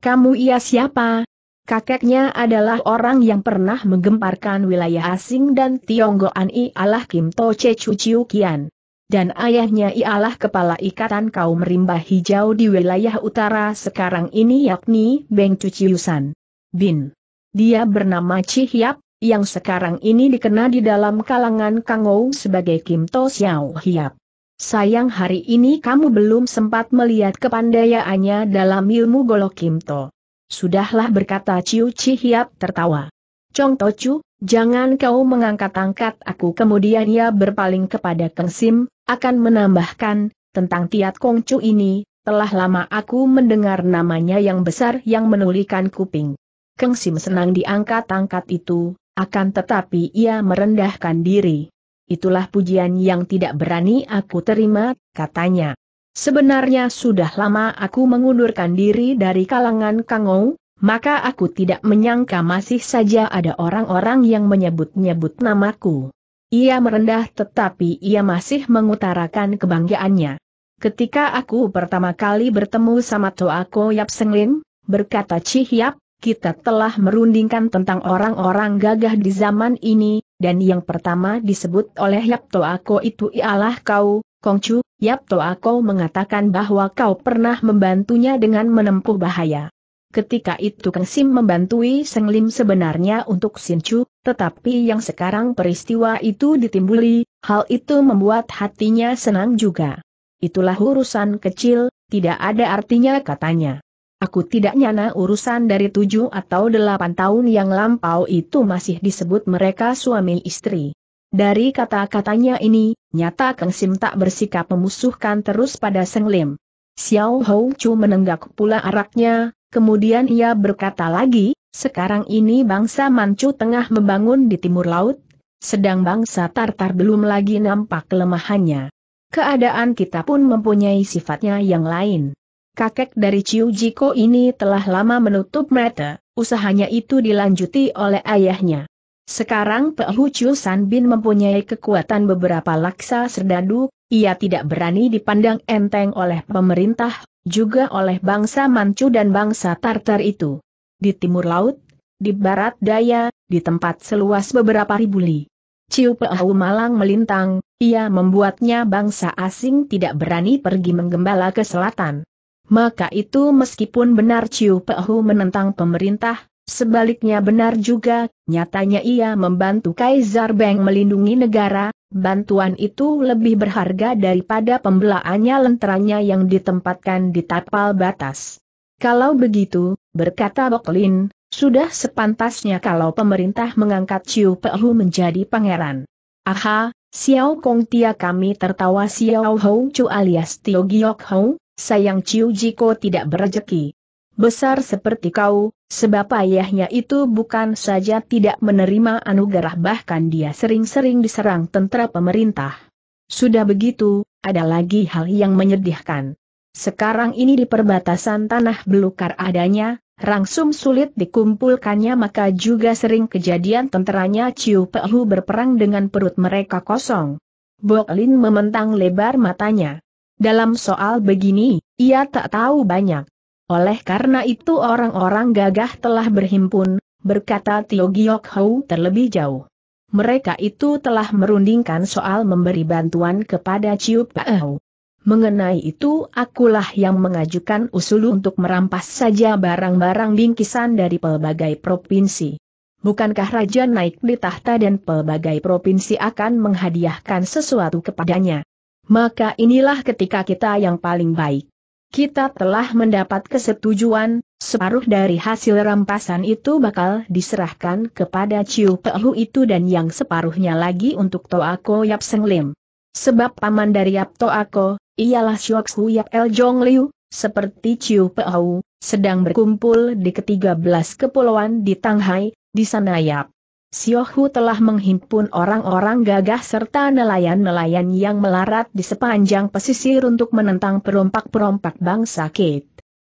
Kamu ia siapa, Kakeknya adalah orang yang pernah menggemparkan wilayah asing dan Tionggoan ialah Kim Toce Chu Kian. Dan ayahnya ialah kepala ikatan kaum rimba hijau di wilayah utara sekarang ini yakni Beng Cuciusan. Bin. Dia bernama Chi Hiap, yang sekarang ini dikenal di dalam kalangan Kangou sebagai Kim To Xiao Hiap. Sayang hari ini kamu belum sempat melihat kepandaiannya dalam ilmu golok Kim To. Sudahlah berkata Ciu Chi Hiap tertawa. Chong Tochu, jangan kau mengangkat-angkat aku. Kemudian ia berpaling kepada Keng Sim, akan menambahkan, tentang Tiat Kong Chu ini, telah lama aku mendengar namanya yang besar yang menulikan kuping. Keng Sim senang diangkat-angkat itu, akan tetapi ia merendahkan diri. Itulah pujian yang tidak berani aku terima, katanya. Sebenarnya sudah lama aku mengundurkan diri dari kalangan Kangou, maka aku tidak menyangka masih saja ada orang-orang yang menyebut-nyebut namaku. Ia merendah tetapi ia masih mengutarakan kebanggaannya. Ketika aku pertama kali bertemu sama Toako Yap Senglin, berkata Cihyap, kita telah merundingkan tentang orang-orang gagah di zaman ini, dan yang pertama disebut oleh Yap Toako itu ialah kau, Kongcu, Yap Yapto Ako mengatakan bahwa kau pernah membantunya dengan menempuh bahaya. Ketika itu Kang Sim membantui Seng Lim sebenarnya untuk Sin Chu, tetapi yang sekarang peristiwa itu ditimbuli, hal itu membuat hatinya senang juga. Itulah urusan kecil, tidak ada artinya katanya. Aku tidak nyana urusan dari tujuh atau delapan tahun yang lampau itu masih disebut mereka suami istri. Dari kata-katanya ini, nyata Kang Sim tak bersikap memusuhkan terus pada Seng Lim. Xiao Hou Chu menenggak pula araknya, kemudian ia berkata lagi, sekarang ini bangsa Manchu tengah membangun di timur laut, sedang bangsa Tartar belum lagi nampak kelemahannya. Keadaan kita pun mempunyai sifatnya yang lain. Kakek dari Chiu Jiko ini telah lama menutup mata, usahanya itu dilanjuti oleh ayahnya. Sekarang Pehu Chusan Bin mempunyai kekuatan beberapa laksa serdadu, ia tidak berani dipandang enteng oleh pemerintah, juga oleh bangsa Manchu dan bangsa Tartar itu. Di timur laut, di barat daya, di tempat seluas beberapa ribu li. Ciu Pehu malang melintang, ia membuatnya bangsa asing tidak berani pergi menggembala ke selatan. Maka itu meskipun benar Ciu Pehu menentang pemerintah, Sebaliknya benar juga, nyatanya ia membantu Kaisar Beng melindungi negara, bantuan itu lebih berharga daripada pembelaannya lenteranya yang ditempatkan di tapal batas. Kalau begitu, berkata Boklin, sudah sepantasnya kalau pemerintah mengangkat Ciu Pehu menjadi pangeran. Aha, Xiao Kong Tia kami tertawa Xiao Hou Chu alias Tio Giok Hou, sayang Ciu Jiko tidak berjeki. Besar seperti kau, Sebab ayahnya itu bukan saja tidak menerima anugerah bahkan dia sering-sering diserang tentara pemerintah. Sudah begitu, ada lagi hal yang menyedihkan. Sekarang ini di perbatasan tanah belukar adanya, Rangsum sulit dikumpulkannya maka juga sering kejadian tenteranya Ciu Pehu berperang dengan perut mereka kosong. Boklin mementang lebar matanya. Dalam soal begini, ia tak tahu banyak. Oleh karena itu orang-orang gagah telah berhimpun, berkata Tio Giok Hou terlebih jauh. Mereka itu telah merundingkan soal memberi bantuan kepada Chiu Pao. Mengenai itu akulah yang mengajukan usul untuk merampas saja barang-barang bingkisan dari pelbagai provinsi. Bukankah raja naik di tahta dan pelbagai provinsi akan menghadiahkan sesuatu kepadanya? Maka inilah ketika kita yang paling baik. Kita telah mendapat kesetujuan, separuh dari hasil rampasan itu bakal diserahkan kepada Ciu Pehu itu dan yang separuhnya lagi untuk Toako Yap Seng Lim. Sebab paman dari Yap Toako, ialah Shok Hu Yap El Jong Liu, seperti Ciu Pehu, sedang berkumpul di ketiga belas kepulauan di Tanghai, di sana Yap. Siohu telah menghimpun orang-orang gagah serta nelayan-nelayan yang melarat di sepanjang pesisir untuk menentang perompak-perompak bangsa Kate.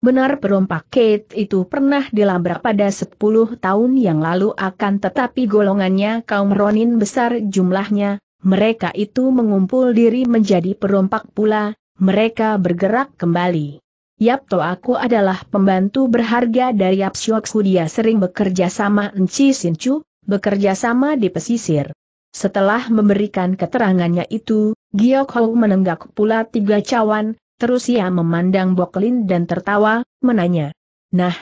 Benar perompak Kate itu pernah dilabrak pada 10 tahun yang lalu akan tetapi golongannya kaum Ronin besar jumlahnya, mereka itu mengumpul diri menjadi perompak pula, mereka bergerak kembali. Yap Yapto aku adalah pembantu berharga dari Yap Apsioksu dia sering bekerja sama Enci Sinchu bekerja sama di pesisir. Setelah memberikan keterangannya itu, Giok Hou menenggak pula tiga cawan, terus ia memandang Boklin dan tertawa, menanya. Nah,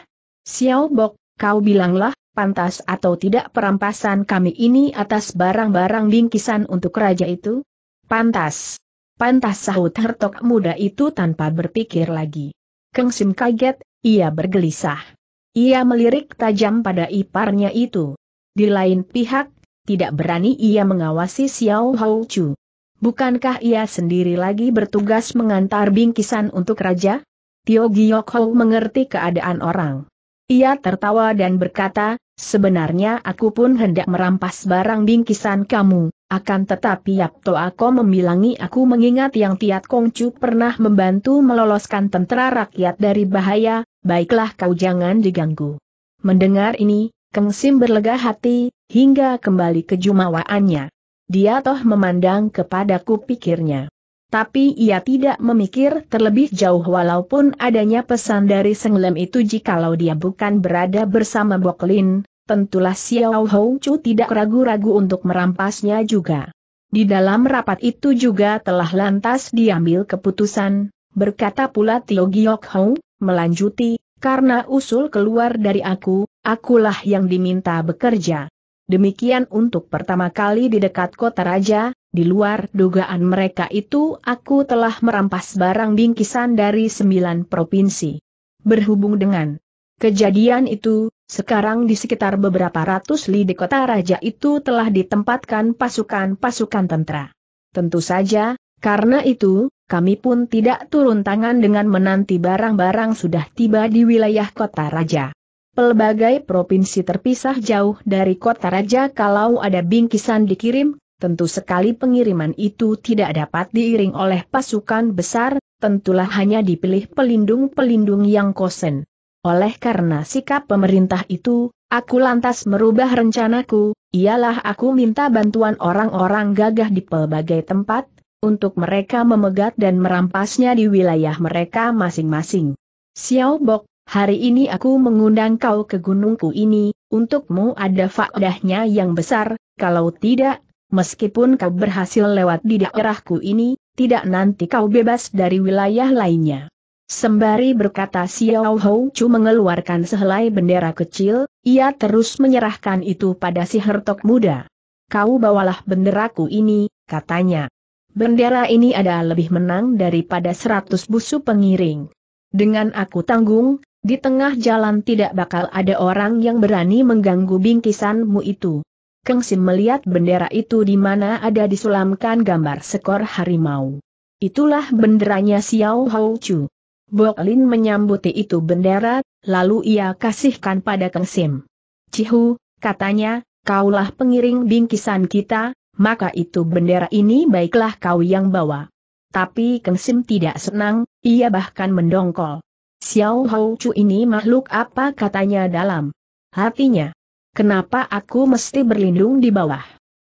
Xiao Bok, kau bilanglah, pantas atau tidak perampasan kami ini atas barang-barang bingkisan untuk raja itu? Pantas. Pantas sahut hertok muda itu tanpa berpikir lagi. Keng Sim kaget, ia bergelisah. Ia melirik tajam pada iparnya itu. Di lain pihak, tidak berani ia mengawasi Xiao Hou Chu. Bukankah ia sendiri lagi bertugas mengantar bingkisan untuk raja? Tio Giok Hou mengerti keadaan orang. Ia tertawa dan berkata, sebenarnya aku pun hendak merampas barang bingkisan kamu, akan tetapi Yapto Ako membilangi aku mengingat yang Tiat Kongcu pernah membantu meloloskan tentara rakyat dari bahaya, baiklah kau jangan diganggu. Mendengar ini, Keng Sim berlega hati, hingga kembali ke jumawaannya. Dia toh memandang kepadaku pikirnya. Tapi ia tidak memikir terlebih jauh walaupun adanya pesan dari Senglem itu jikalau dia bukan berada bersama Boklin, tentulah Xiao Hou Chu tidak ragu-ragu untuk merampasnya juga. Di dalam rapat itu juga telah lantas diambil keputusan, berkata pula Tio Giok Hou, melanjuti, karena usul keluar dari aku, akulah yang diminta bekerja. Demikian untuk pertama kali di dekat kota raja, di luar dugaan mereka itu aku telah merampas barang bingkisan dari sembilan provinsi. Berhubung dengan kejadian itu, sekarang di sekitar beberapa ratus li di kota raja itu telah ditempatkan pasukan-pasukan tentara. Tentu saja, karena itu, kami pun tidak turun tangan dengan menanti barang-barang sudah tiba di wilayah kota raja. Pelbagai provinsi terpisah jauh dari kota raja kalau ada bingkisan dikirim, tentu sekali pengiriman itu tidak dapat diiring oleh pasukan besar, tentulah hanya dipilih pelindung-pelindung yang kosen. Oleh karena sikap pemerintah itu, aku lantas merubah rencanaku, ialah aku minta bantuan orang-orang gagah di pelbagai tempat, untuk mereka memegat dan merampasnya di wilayah mereka masing-masing. Xiao Bok, hari ini aku mengundang kau ke gunungku ini, untukmu ada faedahnya yang besar, kalau tidak, meskipun kau berhasil lewat di daerahku ini, tidak nanti kau bebas dari wilayah lainnya. Sembari berkata Xiao Hou Chu mengeluarkan sehelai bendera kecil, ia terus menyerahkan itu pada si hertok muda. Kau bawalah benderaku ini, katanya. Bendera ini ada lebih menang daripada seratus busu pengiring. Dengan aku tanggung, di tengah jalan tidak bakal ada orang yang berani mengganggu bingkisanmu itu. Kang Sim melihat bendera itu di mana ada disulamkan gambar sekor harimau. Itulah benderanya Xiao Hou Chu. Bok Lin menyambuti itu bendera, lalu ia kasihkan pada Kang Sim. Cihu, katanya, kaulah pengiring bingkisan kita, maka itu bendera ini baiklah kau yang bawa. Tapi Keng Sim tidak senang, ia bahkan mendongkol. Xiao Hou Chu ini makhluk apa katanya dalam hatinya. Kenapa aku mesti berlindung di bawah?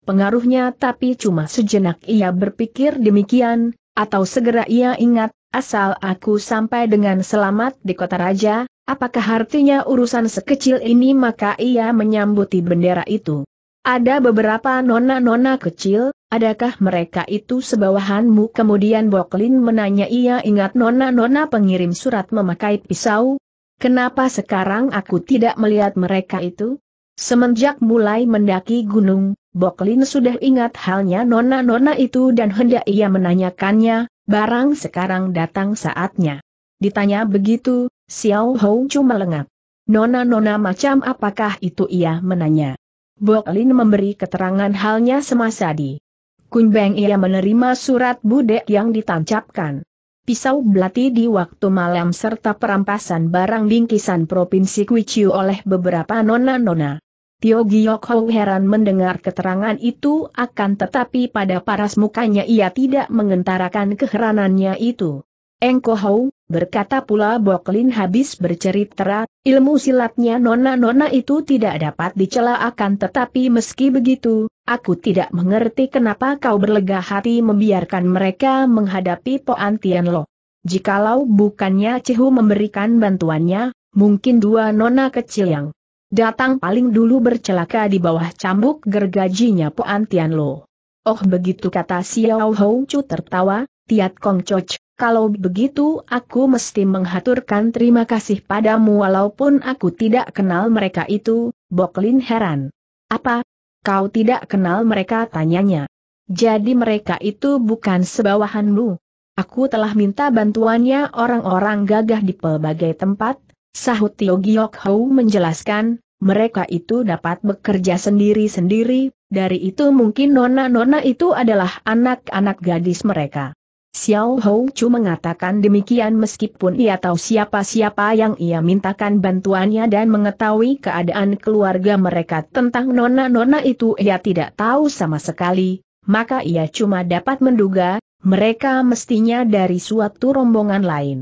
Pengaruhnya tapi cuma sejenak ia berpikir demikian, atau segera ia ingat, asal aku sampai dengan selamat di kota raja, apakah artinya urusan sekecil ini maka ia menyambuti bendera itu. Ada beberapa nona-nona kecil, adakah mereka itu sebawahanmu? Kemudian Boklin menanya ia ingat nona-nona pengirim surat memakai pisau. Kenapa sekarang aku tidak melihat mereka itu? Semenjak mulai mendaki gunung, Boklin sudah ingat halnya nona-nona itu dan hendak ia menanyakannya, barang sekarang datang saatnya. Ditanya begitu, Xiao Hou cuma lengap. Nona-nona macam apakah itu ia menanya. Bok Lin memberi keterangan halnya semasa di Kunbeng ia menerima surat budek yang ditancapkan. Pisau belati di waktu malam serta perampasan barang bingkisan Provinsi Kuichiu oleh beberapa nona-nona. Tio Giok Hou heran mendengar keterangan itu akan tetapi pada paras mukanya ia tidak mengentarakan keheranannya itu. Engko Hou, berkata pula Boklin habis bercerita, ilmu silatnya nona-nona itu tidak dapat dicela akan tetapi meski begitu, aku tidak mengerti kenapa kau berlega hati membiarkan mereka menghadapi Poan Tianlo. Jikalau bukannya Cehu memberikan bantuannya, mungkin dua nona kecil yang datang paling dulu bercelaka di bawah cambuk gergajinya Poan Tianlo. Oh begitu kata Xiao Hou Chu tertawa, Tiat Kong Coch, kalau begitu aku mesti menghaturkan terima kasih padamu walaupun aku tidak kenal mereka itu, Boklin heran. Apa? Kau tidak kenal mereka tanyanya. Jadi mereka itu bukan sebawahanmu. Aku telah minta bantuannya orang-orang gagah di pelbagai tempat, sahut Tio Giok Hou menjelaskan, mereka itu dapat bekerja sendiri-sendiri, dari itu mungkin nona-nona itu adalah anak-anak gadis mereka. Xiao Hou Chu mengatakan demikian meskipun ia tahu siapa-siapa yang ia mintakan bantuannya dan mengetahui keadaan keluarga mereka tentang nona-nona itu ia tidak tahu sama sekali, maka ia cuma dapat menduga, mereka mestinya dari suatu rombongan lain.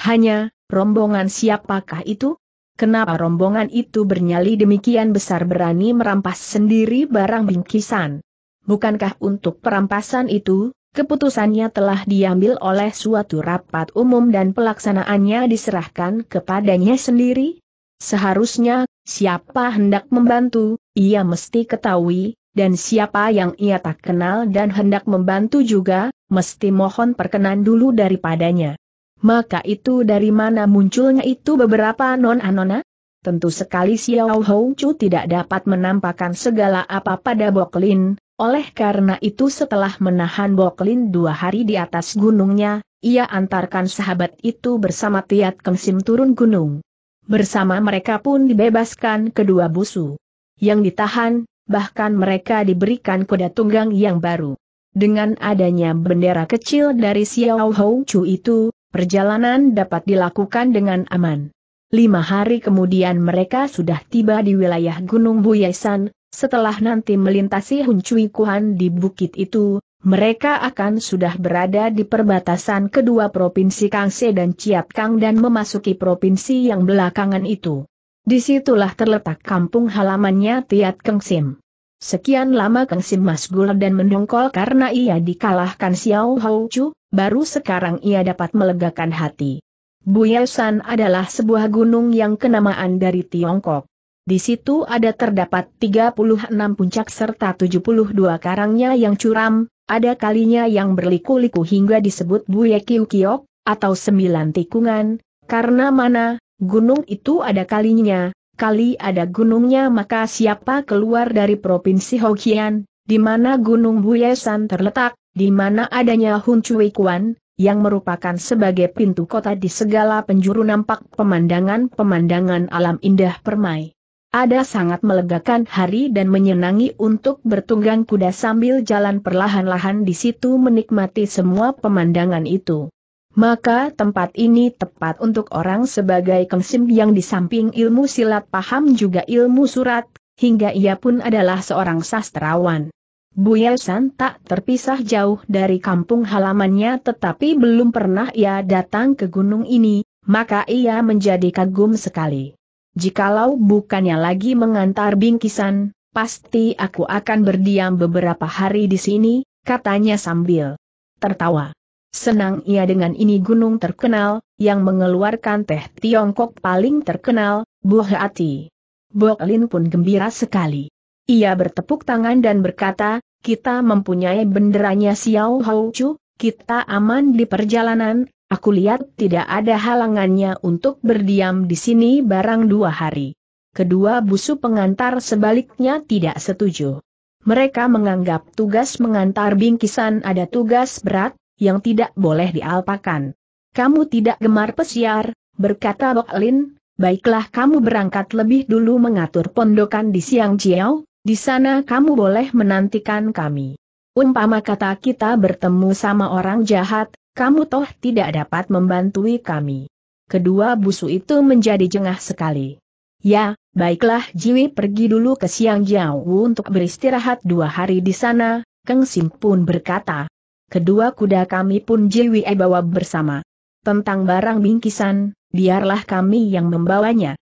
Hanya, rombongan siapakah itu? Kenapa rombongan itu bernyali demikian besar berani merampas sendiri barang bingkisan? Bukankah untuk perampasan itu, Keputusannya telah diambil oleh suatu rapat umum dan pelaksanaannya diserahkan kepadanya sendiri. Seharusnya, siapa hendak membantu, ia mesti ketahui, dan siapa yang ia tak kenal dan hendak membantu juga, mesti mohon perkenan dulu daripadanya. Maka itu dari mana munculnya itu beberapa non-anona? Tentu sekali Xiao Hou Chu tidak dapat menampakkan segala apa pada Boklin, oleh karena itu setelah menahan Boklin dua hari di atas gunungnya, ia antarkan sahabat itu bersama Tiat Kengsim turun gunung. Bersama mereka pun dibebaskan kedua busu. Yang ditahan, bahkan mereka diberikan kuda tunggang yang baru. Dengan adanya bendera kecil dari Xiao Hou Chu itu, perjalanan dapat dilakukan dengan aman. Lima hari kemudian mereka sudah tiba di wilayah Gunung Buyesan, setelah nanti melintasi Hun Cui Kuhan di bukit itu, mereka akan sudah berada di perbatasan kedua provinsi Kangse dan Ciap Kang dan memasuki provinsi yang belakangan itu. Disitulah terletak kampung halamannya Tiat Kang Sim. Sekian lama Kang Sim masgul dan mendongkol karena ia dikalahkan Xiao Hou Chu, baru sekarang ia dapat melegakan hati. Buyesan adalah sebuah gunung yang kenamaan dari Tiongkok. Di situ ada terdapat 36 puncak serta 72 karangnya yang curam, ada kalinya yang berliku-liku hingga disebut Buye Kiukiok, atau sembilan tikungan, karena mana, gunung itu ada kalinya, kali ada gunungnya maka siapa keluar dari Provinsi Hokian, di mana gunung Buyesan terletak, di mana adanya Hun Cui Kuan, yang merupakan sebagai pintu kota di segala penjuru nampak pemandangan-pemandangan alam indah permai. Ada sangat melegakan hari dan menyenangi untuk bertunggang kuda sambil jalan perlahan-lahan di situ menikmati semua pemandangan itu. Maka tempat ini tepat untuk orang sebagai Kengsim yang di samping ilmu silat paham juga ilmu surat, hingga ia pun adalah seorang sastrawan. Bu Yelsan tak terpisah jauh dari kampung halamannya tetapi belum pernah ia datang ke gunung ini, maka ia menjadi kagum sekali. Jikalau bukannya lagi mengantar bingkisan, pasti aku akan berdiam beberapa hari di sini, katanya sambil tertawa. Senang ia dengan ini gunung terkenal, yang mengeluarkan teh Tiongkok paling terkenal, buah hati. Lin pun gembira sekali. Ia bertepuk tangan dan berkata, kita mempunyai benderanya Xiao Hou Chu, kita aman di perjalanan, Aku lihat tidak ada halangannya untuk berdiam di sini barang dua hari. Kedua busu pengantar sebaliknya tidak setuju. Mereka menganggap tugas mengantar bingkisan ada tugas berat, yang tidak boleh dialpakan. Kamu tidak gemar pesiar, berkata Bok Lin, baiklah kamu berangkat lebih dulu mengatur pondokan di Siang Jiao, di sana kamu boleh menantikan kami. Umpama kata kita bertemu sama orang jahat, kamu toh tidak dapat membantui kami. Kedua busu itu menjadi jengah sekali. Ya, baiklah Jiwi pergi dulu ke Siang Jiao untuk beristirahat dua hari di sana, Keng Sim pun berkata. Kedua kuda kami pun Jiwi bawa bersama. Tentang barang bingkisan, biarlah kami yang membawanya.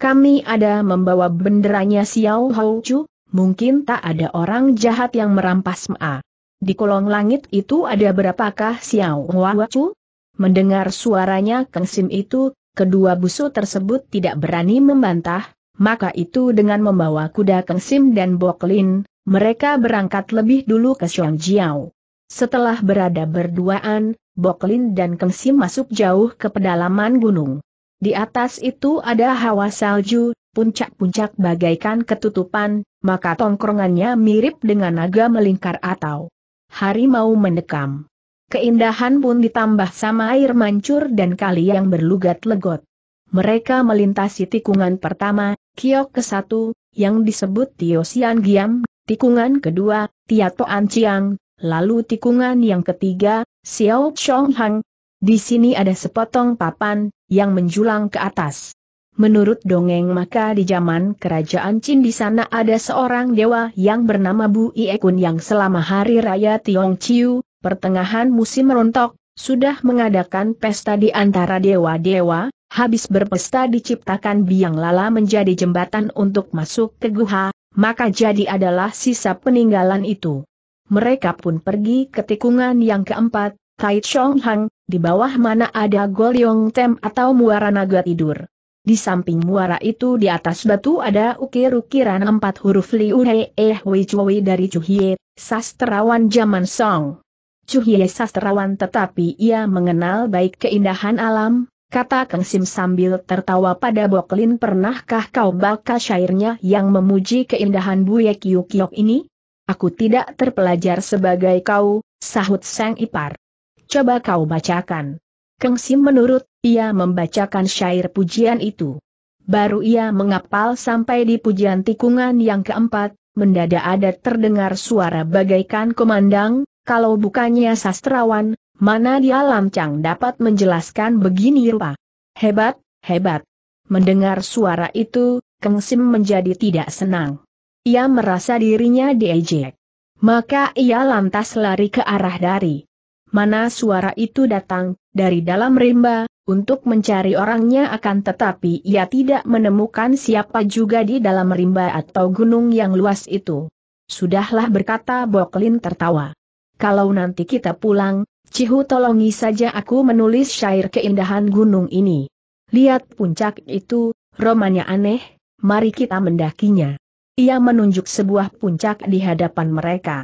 Kami ada membawa benderanya Xiao Hou Chu, mungkin tak ada orang jahat yang merampas Ma'a. Di kolong langit itu ada berapakah Xiao Wacu? Mendengar suaranya Kang Sim itu, kedua busu tersebut tidak berani membantah, maka itu dengan membawa kuda Kang Sim dan Boklin, mereka berangkat lebih dulu ke Xiangjiao. Setelah berada berduaan, Boklin dan Kang Sim masuk jauh ke pedalaman gunung. Di atas itu ada hawa salju, puncak-puncak bagaikan ketutupan, maka tongkrongannya mirip dengan naga melingkar atau harimau mendekam. Keindahan pun ditambah sama air mancur dan kali yang berlugat legot. Mereka melintasi tikungan pertama, kiok ke satu, yang disebut Tio Sian Giam, tikungan kedua, Tiato Anciang, lalu tikungan yang ketiga, Xiao Chong Hang. Di sini ada sepotong papan, yang menjulang ke atas. Menurut dongeng maka di zaman kerajaan Qin di sana ada seorang dewa yang bernama Bu Iekun yang selama hari raya Tiong Chiu, pertengahan musim rontok, sudah mengadakan pesta di antara dewa-dewa, habis berpesta diciptakan biang lala menjadi jembatan untuk masuk ke guha, maka jadi adalah sisa peninggalan itu. Mereka pun pergi ke tikungan yang keempat, Tai Chong Hang, di bawah mana ada Goliong Tem atau Muara Naga Tidur. Di samping muara itu di atas batu ada ukir-ukiran empat huruf Liu Hei Eh Hui Chui dari Hye, sastrawan zaman Song. Hye sastrawan tetapi ia mengenal baik keindahan alam, kata Kang Sim sambil tertawa pada Boklin pernahkah kau baca syairnya yang memuji keindahan Buye Kiyokyok ini? Aku tidak terpelajar sebagai kau, sahut sang ipar. Coba kau bacakan. Kang Sim menurut ia membacakan syair pujian itu. Baru ia mengapal sampai di pujian tikungan yang keempat, mendadak ada terdengar suara bagaikan komandang, kalau bukannya sastrawan, mana dia lancang dapat menjelaskan begini rupa. Hebat, hebat. Mendengar suara itu, Keng Sim menjadi tidak senang. Ia merasa dirinya diejek. Maka ia lantas lari ke arah dari. Mana suara itu datang, dari dalam rimba, untuk mencari orangnya akan tetapi ia tidak menemukan siapa juga di dalam rimba atau gunung yang luas itu. Sudahlah berkata Boklin tertawa. Kalau nanti kita pulang, Cihu tolongi saja aku menulis syair keindahan gunung ini. Lihat puncak itu, romanya aneh, mari kita mendakinya. Ia menunjuk sebuah puncak di hadapan mereka.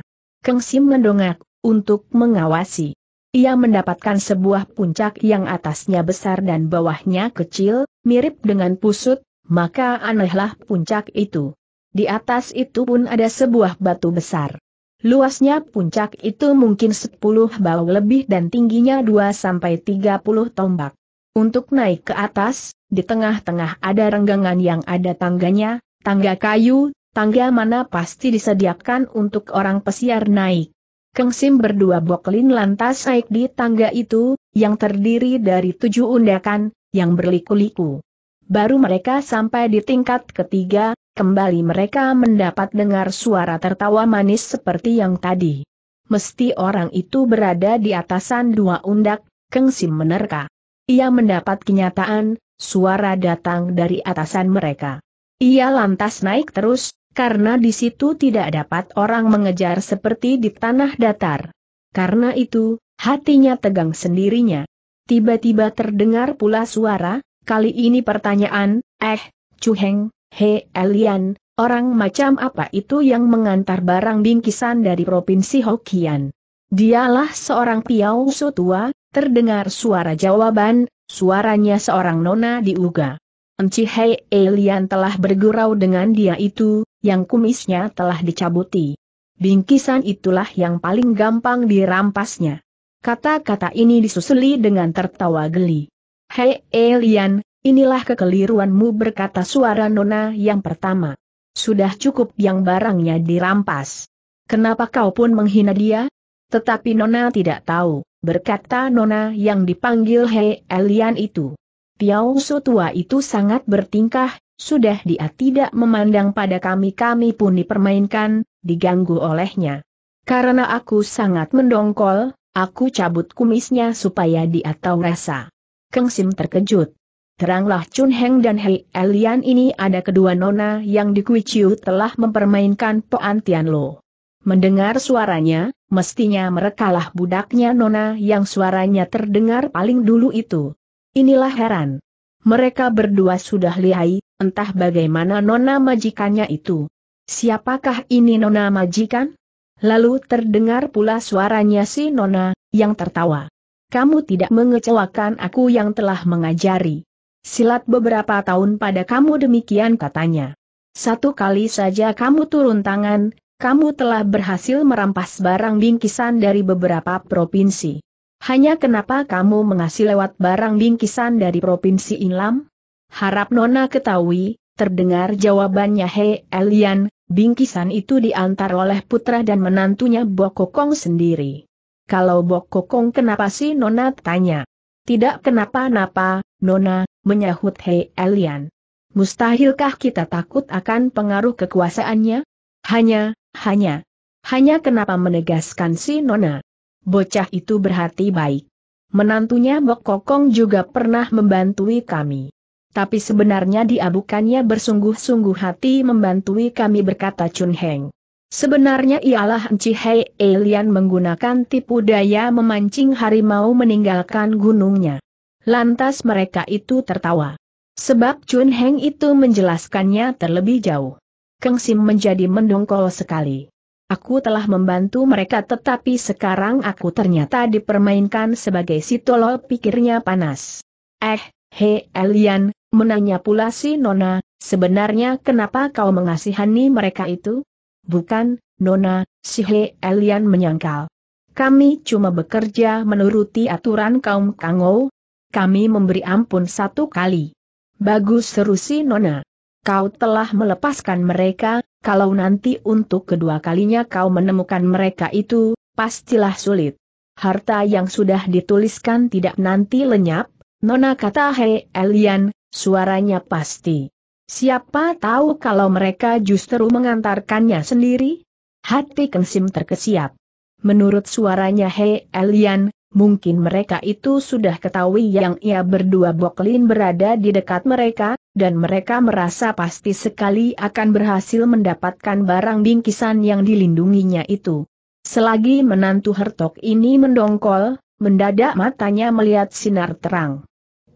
Kengsim mendongak, untuk mengawasi. Ia mendapatkan sebuah puncak yang atasnya besar dan bawahnya kecil, mirip dengan pusut, maka anehlah puncak itu. Di atas itu pun ada sebuah batu besar. Luasnya puncak itu mungkin 10 bau lebih dan tingginya 2-30 tombak. Untuk naik ke atas, di tengah-tengah ada renggangan yang ada tangganya, tangga kayu, tangga mana pasti disediakan untuk orang pesiar naik. Keng Sim berdua Boklin lantas naik di tangga itu, yang terdiri dari tujuh undakan, yang berliku-liku. Baru mereka sampai di tingkat ketiga, kembali mereka mendapat dengar suara tertawa manis seperti yang tadi. Mesti orang itu berada di atasan dua undak, Keng Sim menerka. Ia mendapat kenyataan, suara datang dari atasan mereka. Ia lantas naik terus, karena di situ tidak dapat orang mengejar seperti di tanah datar. Karena itu, hatinya tegang sendirinya. Tiba-tiba terdengar pula suara, kali ini pertanyaan, eh, cuheng, he Elian, orang macam apa itu yang mengantar barang bingkisan dari Provinsi Hokian? Dialah seorang piau tua, terdengar suara jawaban, suaranya seorang nona diuga. Enci Hei Elian telah bergurau dengan dia itu, yang kumisnya telah dicabuti. Bingkisan itulah yang paling gampang dirampasnya. Kata-kata ini disusuli dengan tertawa geli. Hei alien, inilah kekeliruanmu berkata suara Nona yang pertama. Sudah cukup yang barangnya dirampas. Kenapa kau pun menghina dia? Tetapi Nona tidak tahu, berkata Nona yang dipanggil Hei alien itu. Piao tua itu sangat bertingkah, sudah dia tidak memandang pada kami-kami pun dipermainkan, diganggu olehnya. Karena aku sangat mendongkol, aku cabut kumisnya supaya dia tahu rasa. Keng Sim terkejut. Teranglah Chun Heng dan Hei Elian ini ada kedua nona yang di Kui Chiu telah mempermainkan Poan Tian Lo. Mendengar suaranya, mestinya merekalah budaknya nona yang suaranya terdengar paling dulu itu. Inilah heran. Mereka berdua sudah lihai, entah bagaimana nona majikannya itu. Siapakah ini nona majikan? Lalu terdengar pula suaranya si nona, yang tertawa. Kamu tidak mengecewakan aku yang telah mengajari. Silat beberapa tahun pada kamu demikian katanya. Satu kali saja kamu turun tangan, kamu telah berhasil merampas barang bingkisan dari beberapa provinsi. Hanya kenapa kamu mengasih lewat barang bingkisan dari Provinsi Inlam? Harap Nona ketahui, terdengar jawabannya He Elian, bingkisan itu diantar oleh putra dan menantunya Bokokong sendiri. Kalau Bokokong kenapa sih Nona tanya? Tidak kenapa-napa, Nona, menyahut He Elian. Mustahilkah kita takut akan pengaruh kekuasaannya? Hanya, hanya. Hanya kenapa menegaskan si Nona? bocah itu berhati baik. Menantunya Bok Kokong juga pernah membantui kami. Tapi sebenarnya dia bukannya bersungguh-sungguh hati membantui kami berkata Chun Heng. Sebenarnya ialah Enci Hei Elian menggunakan tipu daya memancing harimau meninggalkan gunungnya. Lantas mereka itu tertawa. Sebab Chun Heng itu menjelaskannya terlebih jauh. Keng Sim menjadi mendongkol sekali. Aku telah membantu mereka tetapi sekarang aku ternyata dipermainkan sebagai si tolol pikirnya panas. Eh, he Elian, menanya pula si Nona, sebenarnya kenapa kau mengasihani mereka itu? Bukan, Nona, si he Elian menyangkal. Kami cuma bekerja menuruti aturan kaum Kangou. Kami memberi ampun satu kali. Bagus seru si Nona kau telah melepaskan mereka, kalau nanti untuk kedua kalinya kau menemukan mereka itu, pastilah sulit. Harta yang sudah dituliskan tidak nanti lenyap, Nona kata Hei Elian, suaranya pasti. Siapa tahu kalau mereka justru mengantarkannya sendiri? Hati Kensim terkesiap. Menurut suaranya Hei Elian, mungkin mereka itu sudah ketahui yang ia berdua Boklin berada di dekat mereka, dan mereka merasa pasti sekali akan berhasil mendapatkan barang bingkisan yang dilindunginya itu. Selagi menantu Hertok ini mendongkol, mendadak matanya melihat sinar terang.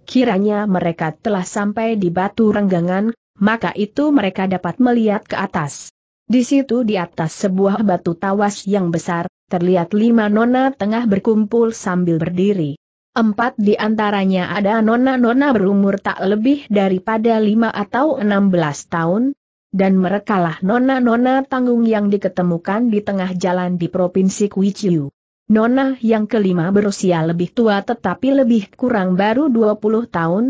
Kiranya mereka telah sampai di batu renggangan, maka itu mereka dapat melihat ke atas. Di situ di atas sebuah batu tawas yang besar, terlihat lima nona tengah berkumpul sambil berdiri. Empat di antaranya ada nona-nona berumur tak lebih daripada lima atau enam belas tahun, dan merekalah nona-nona tanggung yang diketemukan di tengah jalan di Provinsi Kuichiu. Nona yang kelima berusia lebih tua tetapi lebih kurang baru 20 tahun,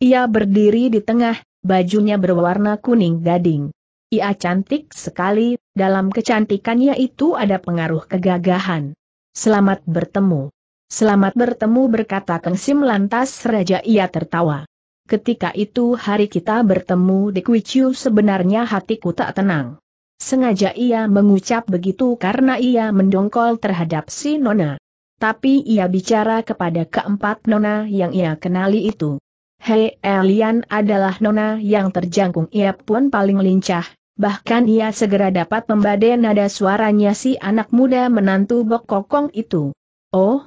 ia berdiri di tengah, bajunya berwarna kuning gading. Ia cantik sekali, dalam kecantikannya itu ada pengaruh kegagahan. Selamat bertemu. Selamat bertemu berkata Keng Sim lantas raja ia tertawa. Ketika itu hari kita bertemu di Kuiciu sebenarnya hatiku tak tenang. Sengaja ia mengucap begitu karena ia mendongkol terhadap si Nona. Tapi ia bicara kepada keempat Nona yang ia kenali itu. Hei Elian adalah Nona yang terjangkung ia pun paling lincah, bahkan ia segera dapat membadai nada suaranya si anak muda menantu Bok Kokong itu. Oh,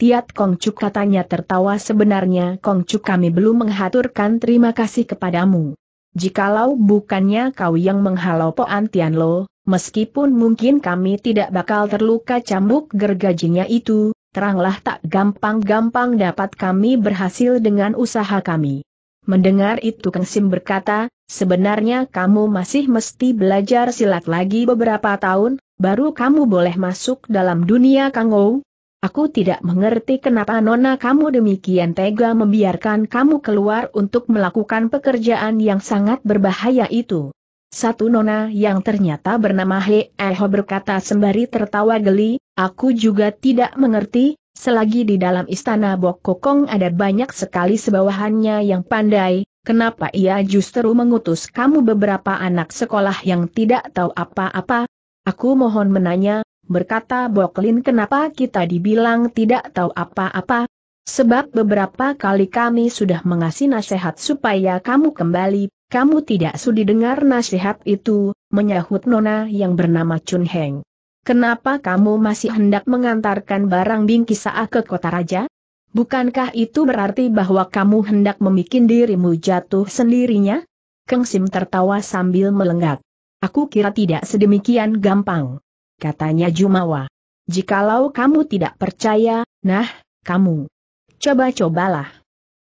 Tiat Kongcuk katanya tertawa sebenarnya Kongcuk kami belum menghaturkan terima kasih kepadamu. Jikalau bukannya kau yang menghalau Poan lo, meskipun mungkin kami tidak bakal terluka cambuk gergajinya itu, teranglah tak gampang-gampang dapat kami berhasil dengan usaha kami. Mendengar itu Kang Sim berkata, sebenarnya kamu masih mesti belajar silat lagi beberapa tahun, baru kamu boleh masuk dalam dunia Kangou, Aku tidak mengerti kenapa Nona kamu demikian tega membiarkan kamu keluar untuk melakukan pekerjaan yang sangat berbahaya itu. Satu Nona yang ternyata bernama He Eho berkata sembari tertawa geli, aku juga tidak mengerti, selagi di dalam istana Bokokong ada banyak sekali sebawahannya yang pandai, kenapa ia justru mengutus kamu beberapa anak sekolah yang tidak tahu apa-apa? Aku mohon menanya, berkata Boklin kenapa kita dibilang tidak tahu apa-apa. Sebab beberapa kali kami sudah mengasih nasihat supaya kamu kembali, kamu tidak sudi dengar nasihat itu, menyahut Nona yang bernama Chun Heng. Kenapa kamu masih hendak mengantarkan barang bingkisaa ke kota raja? Bukankah itu berarti bahwa kamu hendak memikin dirimu jatuh sendirinya? Keng Sim tertawa sambil melenggak. Aku kira tidak sedemikian gampang katanya Jumawa. Jikalau kamu tidak percaya, nah, kamu. Coba-cobalah.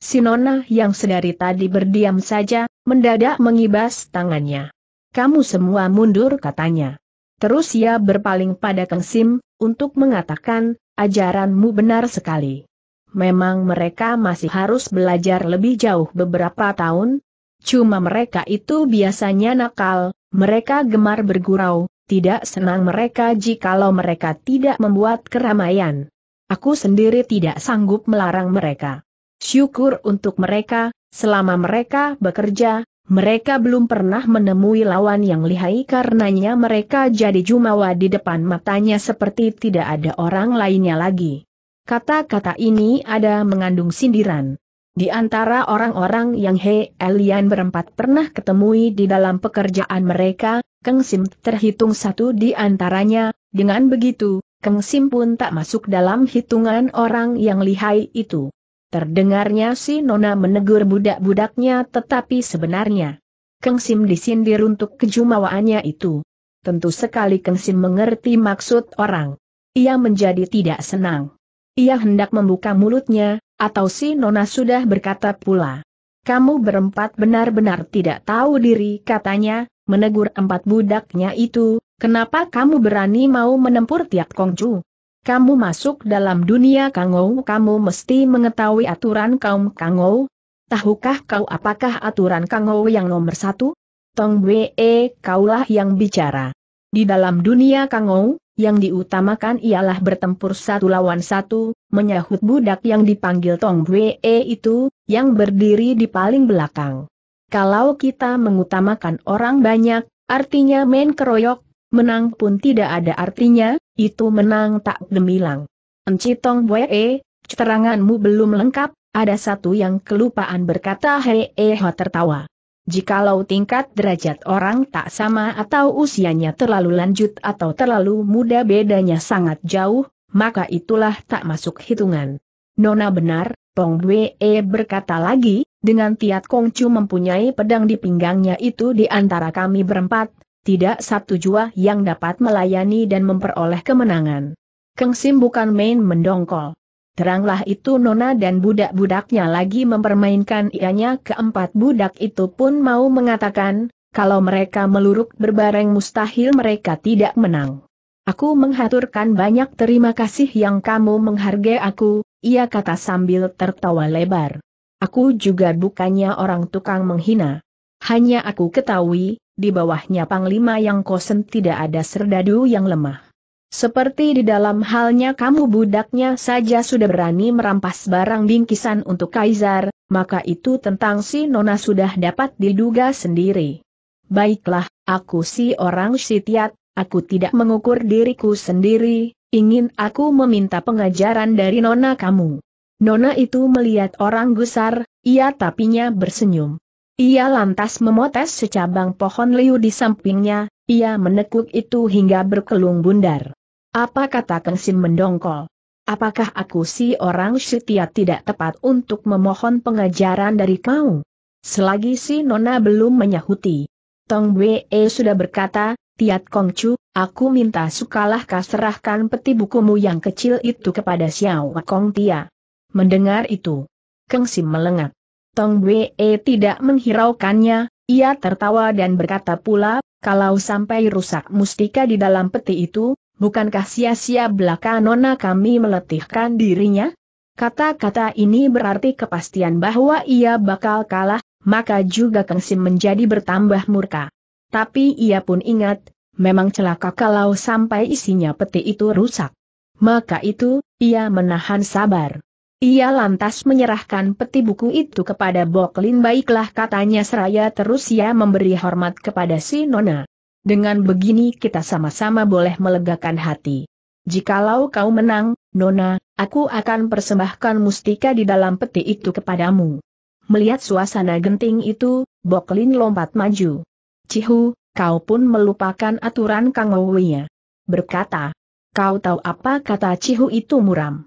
Sinona yang sedari tadi berdiam saja, mendadak mengibas tangannya. Kamu semua mundur katanya. Terus ia berpaling pada Kang Sim, untuk mengatakan, ajaranmu benar sekali. Memang mereka masih harus belajar lebih jauh beberapa tahun. Cuma mereka itu biasanya nakal, mereka gemar bergurau, tidak senang mereka jikalau mereka tidak membuat keramaian. Aku sendiri tidak sanggup melarang mereka. Syukur untuk mereka, selama mereka bekerja, mereka belum pernah menemui lawan yang lihai karenanya mereka jadi jumawa di depan matanya seperti tidak ada orang lainnya lagi. Kata-kata ini ada mengandung sindiran. Di antara orang-orang yang He Elian berempat pernah ketemui di dalam pekerjaan mereka, Keng Sim terhitung satu di antaranya, dengan begitu, Keng Sim pun tak masuk dalam hitungan orang yang lihai itu. Terdengarnya si Nona menegur budak-budaknya tetapi sebenarnya, Keng Sim disindir untuk kejumawaannya itu. Tentu sekali Keng Sim mengerti maksud orang. Ia menjadi tidak senang. Ia hendak membuka mulutnya, atau si Nona sudah berkata pula. Kamu berempat benar-benar tidak tahu diri katanya, menegur empat budaknya itu, kenapa kamu berani mau menempur tiap kongju? Kamu masuk dalam dunia kangou, kamu mesti mengetahui aturan kaum kangou. Tahukah kau apakah aturan kangou yang nomor satu? Tong Wee, kaulah yang bicara. Di dalam dunia kangou, yang diutamakan ialah bertempur satu lawan satu, menyahut budak yang dipanggil Tong Wee itu, yang berdiri di paling belakang. Kalau kita mengutamakan orang banyak, artinya main keroyok, menang pun tidak ada artinya, itu menang tak gemilang. Encitong Wee, keteranganmu belum lengkap, ada satu yang kelupaan berkata Heeho eh, tertawa. Jikalau tingkat derajat orang tak sama atau usianya terlalu lanjut atau terlalu muda bedanya sangat jauh, maka itulah tak masuk hitungan. Nona benar, Pong Wee berkata lagi, dengan Tiat Kongcu mempunyai pedang di pinggangnya itu di antara kami berempat, tidak satu jua yang dapat melayani dan memperoleh kemenangan. Keng Sim bukan main mendongkol. Teranglah itu Nona dan budak-budaknya lagi mempermainkan ianya keempat budak itu pun mau mengatakan, kalau mereka meluruk berbareng mustahil mereka tidak menang. Aku menghaturkan banyak terima kasih yang kamu menghargai aku, ia kata sambil tertawa lebar. Aku juga bukannya orang tukang menghina. Hanya aku ketahui, di bawahnya Panglima yang kosen tidak ada serdadu yang lemah. Seperti di dalam halnya kamu budaknya saja sudah berani merampas barang bingkisan untuk Kaisar, maka itu tentang si Nona sudah dapat diduga sendiri. Baiklah, aku si orang sitiat, aku tidak mengukur diriku sendiri, ingin aku meminta pengajaran dari Nona kamu. Nona itu melihat orang gusar, ia tapinya bersenyum. Ia lantas memotes secabang pohon liu di sampingnya, ia menekuk itu hingga berkelung bundar. Apa kata Kengsim mendongkol? Apakah aku si orang setia tidak tepat untuk memohon pengajaran dari kau? Selagi si Nona belum menyahuti. Tong Wee e sudah berkata, Tiat Kongcu, aku minta sukalah kau serahkan peti bukumu yang kecil itu kepada Xiao Kong Tia. Mendengar itu, Keng Sim melengak. Tong Wee tidak menghiraukannya, ia tertawa dan berkata pula, kalau sampai rusak mustika di dalam peti itu, bukankah sia-sia belaka nona kami meletihkan dirinya? Kata-kata ini berarti kepastian bahwa ia bakal kalah, maka juga Keng Sim menjadi bertambah murka. Tapi ia pun ingat, memang celaka kalau sampai isinya peti itu rusak. Maka itu, ia menahan sabar. Ia lantas menyerahkan peti buku itu kepada Boklin baiklah katanya seraya terus ia memberi hormat kepada si Nona. Dengan begini kita sama-sama boleh melegakan hati. Jikalau kau menang, Nona, aku akan persembahkan mustika di dalam peti itu kepadamu. Melihat suasana genting itu, Boklin lompat maju. Cihu, kau pun melupakan aturan Kang nya Berkata, kau tahu apa kata Cihu itu muram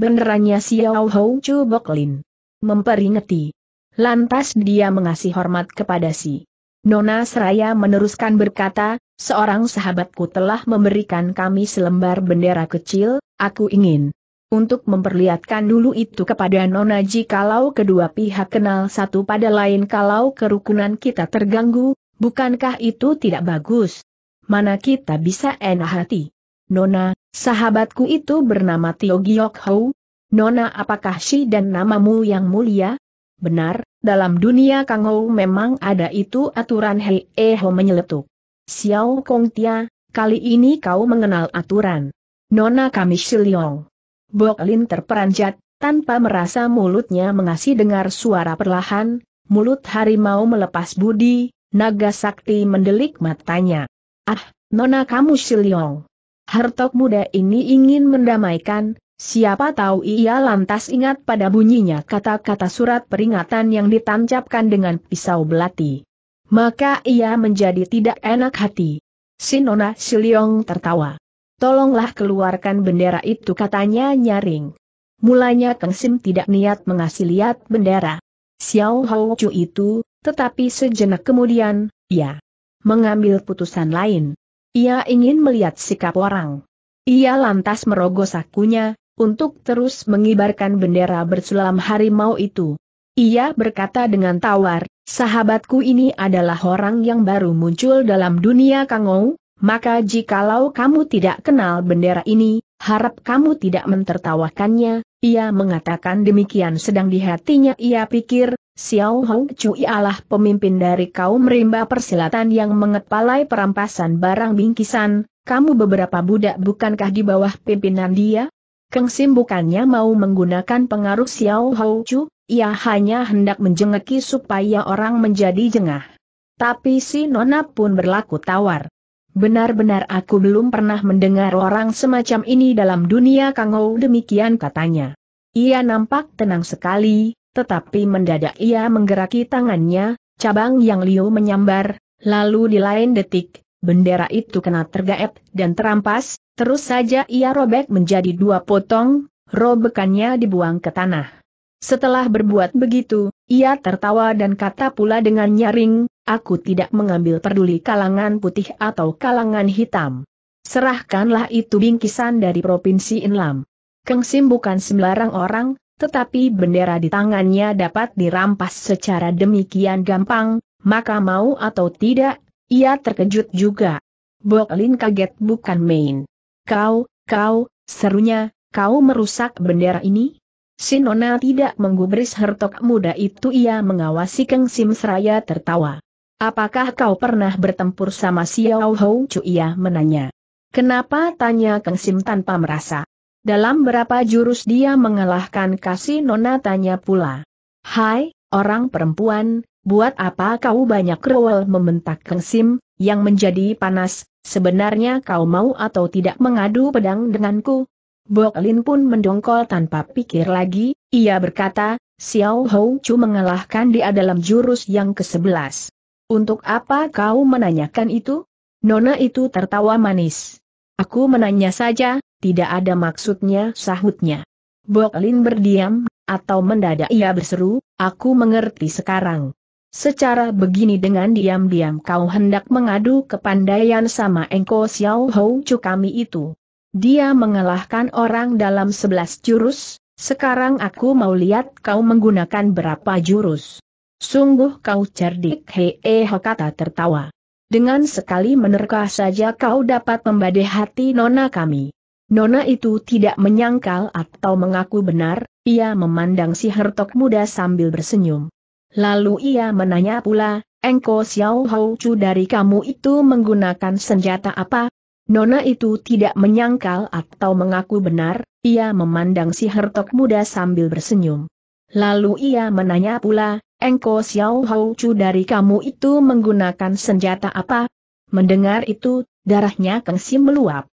benerannya Xiao Hou Chu Bok Lin. Memperingati. Lantas dia mengasih hormat kepada si. Nona Seraya meneruskan berkata, seorang sahabatku telah memberikan kami selembar bendera kecil, aku ingin untuk memperlihatkan dulu itu kepada Nona jikalau kedua pihak kenal satu pada lain kalau kerukunan kita terganggu, bukankah itu tidak bagus? Mana kita bisa enak hati? Nona, Sahabatku itu bernama Tio Giok Ho. Nona apakah si dan namamu yang mulia? Benar, dalam dunia Kang Hou memang ada itu aturan Hei Eho eh menyeletuk. Xiao Kong Tia, kali ini kau mengenal aturan. Nona kami Shilong. Bok Lin terperanjat, tanpa merasa mulutnya mengasih dengar suara perlahan, mulut harimau melepas budi, naga sakti mendelik matanya. Ah, Nona kamu Shilong. Hartok muda ini ingin mendamaikan, siapa tahu ia lantas ingat pada bunyinya kata-kata surat peringatan yang ditancapkan dengan pisau belati. Maka ia menjadi tidak enak hati. Sinona Siliong tertawa. Tolonglah keluarkan bendera itu katanya nyaring. Mulanya Kang Sim tidak niat mengasih lihat bendera. Xiao Hao Chu itu, tetapi sejenak kemudian, ia mengambil putusan lain. Ia ingin melihat sikap orang. Ia lantas merogoh sakunya, untuk terus mengibarkan bendera bersulam harimau itu. Ia berkata dengan tawar, sahabatku ini adalah orang yang baru muncul dalam dunia kangou, maka jikalau kamu tidak kenal bendera ini, harap kamu tidak mentertawakannya, ia mengatakan demikian sedang di hatinya ia pikir, Xiao Hong Chu ialah pemimpin dari kaum rimba persilatan yang mengepalai perampasan barang bingkisan, kamu beberapa budak bukankah di bawah pimpinan dia? Keng Sim bukannya mau menggunakan pengaruh Xiao Hong Chu, ia hanya hendak menjengeki supaya orang menjadi jengah. Tapi si Nona pun berlaku tawar. Benar-benar aku belum pernah mendengar orang semacam ini dalam dunia Kangou demikian katanya. Ia nampak tenang sekali, tetapi mendadak ia menggeraki tangannya, cabang yang Liu menyambar, lalu di lain detik, bendera itu kena tergaet dan terampas, terus saja ia robek menjadi dua potong, robekannya dibuang ke tanah. Setelah berbuat begitu, ia tertawa dan kata pula dengan nyaring, aku tidak mengambil peduli kalangan putih atau kalangan hitam. Serahkanlah itu bingkisan dari Provinsi Inlam. Kengsim bukan sembarang orang, tetapi bendera di tangannya dapat dirampas secara demikian gampang, maka mau atau tidak, ia terkejut juga. Boklin kaget bukan main. Kau, kau, serunya, kau merusak bendera ini? Sinona tidak menggubris hertok muda itu ia mengawasi Keng Sim Seraya tertawa. Apakah kau pernah bertempur sama Xiao Hou Chu ia menanya. Kenapa tanya Keng Sim tanpa merasa. Dalam berapa jurus dia mengalahkan kasih Nona tanya pula. Hai, orang perempuan, buat apa kau banyak rewel membentak kengsim yang menjadi panas, sebenarnya kau mau atau tidak mengadu pedang denganku? Bok Lin pun mendongkol tanpa pikir lagi, ia berkata, Xiao Hou Chu mengalahkan dia dalam jurus yang ke-11. Untuk apa kau menanyakan itu? Nona itu tertawa manis. Aku menanya saja, tidak ada maksudnya sahutnya. Boklin berdiam, atau mendadak ia berseru, aku mengerti sekarang. Secara begini dengan diam-diam kau hendak mengadu kepandaian sama Engko Xiao Hou Chu kami itu. Dia mengalahkan orang dalam sebelas jurus, sekarang aku mau lihat kau menggunakan berapa jurus. Sungguh kau cerdik hee kata tertawa. Dengan sekali menerka saja kau dapat membadai hati nona kami. Nona itu tidak menyangkal atau mengaku benar, ia memandang si hertok muda sambil bersenyum. Lalu ia menanya pula, Engko Xiao Hou Chu dari kamu itu menggunakan senjata apa? Nona itu tidak menyangkal atau mengaku benar, ia memandang si hertok muda sambil bersenyum. Lalu ia menanya pula, Engko Xiao Hou Chu dari kamu itu menggunakan senjata apa? Mendengar itu, darahnya kengsi meluap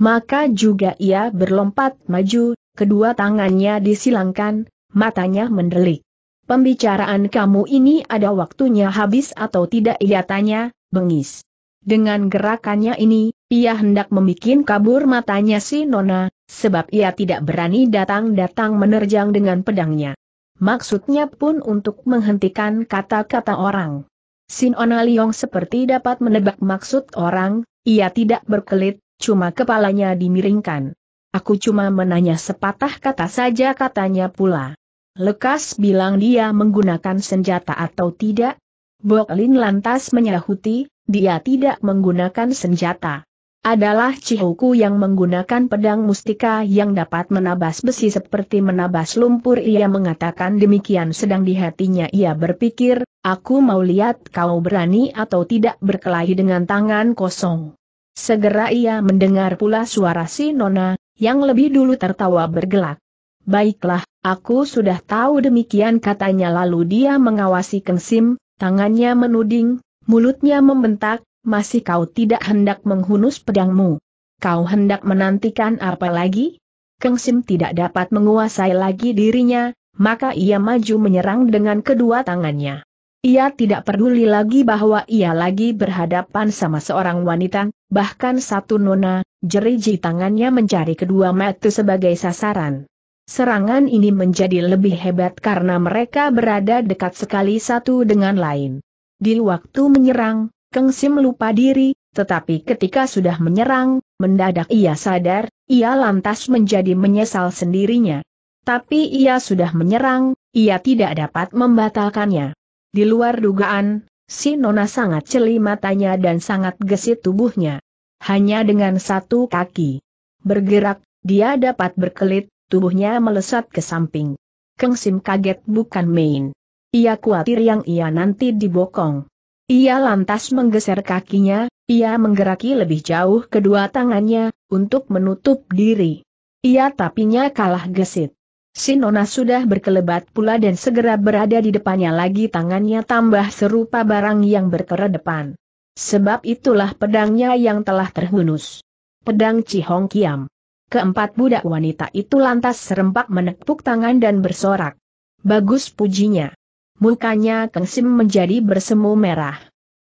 maka juga ia berlompat maju, kedua tangannya disilangkan, matanya mendelik. Pembicaraan kamu ini ada waktunya habis atau tidak ia tanya, bengis. Dengan gerakannya ini, ia hendak membuat kabur matanya si Nona, sebab ia tidak berani datang-datang menerjang dengan pedangnya. Maksudnya pun untuk menghentikan kata-kata orang. Sin Ona Liong seperti dapat menebak maksud orang, ia tidak berkelit, cuma kepalanya dimiringkan. Aku cuma menanya sepatah kata saja katanya pula. Lekas bilang dia menggunakan senjata atau tidak? Boklin lantas menyahuti, dia tidak menggunakan senjata. Adalah Cihuku yang menggunakan pedang mustika yang dapat menabas besi seperti menabas lumpur ia mengatakan demikian sedang di hatinya ia berpikir, aku mau lihat kau berani atau tidak berkelahi dengan tangan kosong. Segera ia mendengar pula suara si Nona, yang lebih dulu tertawa bergelak. Baiklah, aku sudah tahu demikian katanya lalu dia mengawasi Kengsim, tangannya menuding, mulutnya membentak, masih kau tidak hendak menghunus pedangmu. Kau hendak menantikan apa lagi? Kengsim tidak dapat menguasai lagi dirinya, maka ia maju menyerang dengan kedua tangannya. Ia tidak peduli lagi bahwa ia lagi berhadapan sama seorang wanita, bahkan satu nona, jeriji tangannya mencari kedua mata sebagai sasaran. Serangan ini menjadi lebih hebat karena mereka berada dekat sekali satu dengan lain. Di waktu menyerang, Keng Sim lupa diri, tetapi ketika sudah menyerang, mendadak ia sadar, ia lantas menjadi menyesal sendirinya. Tapi ia sudah menyerang, ia tidak dapat membatalkannya. Di luar dugaan, si Nona sangat celi matanya dan sangat gesit tubuhnya. Hanya dengan satu kaki bergerak, dia dapat berkelit, tubuhnya melesat ke samping. Keng Sim kaget bukan main. Ia khawatir yang ia nanti dibokong. Ia lantas menggeser kakinya, ia menggeraki lebih jauh kedua tangannya, untuk menutup diri. Ia tapinya kalah gesit. Sinona sudah berkelebat pula dan segera berada di depannya lagi tangannya tambah serupa barang yang berkera depan. Sebab itulah pedangnya yang telah terhunus. Pedang Cihong Kiam. Keempat budak wanita itu lantas serempak menepuk tangan dan bersorak. Bagus pujinya. Mukanya Keng Sim menjadi bersemu merah.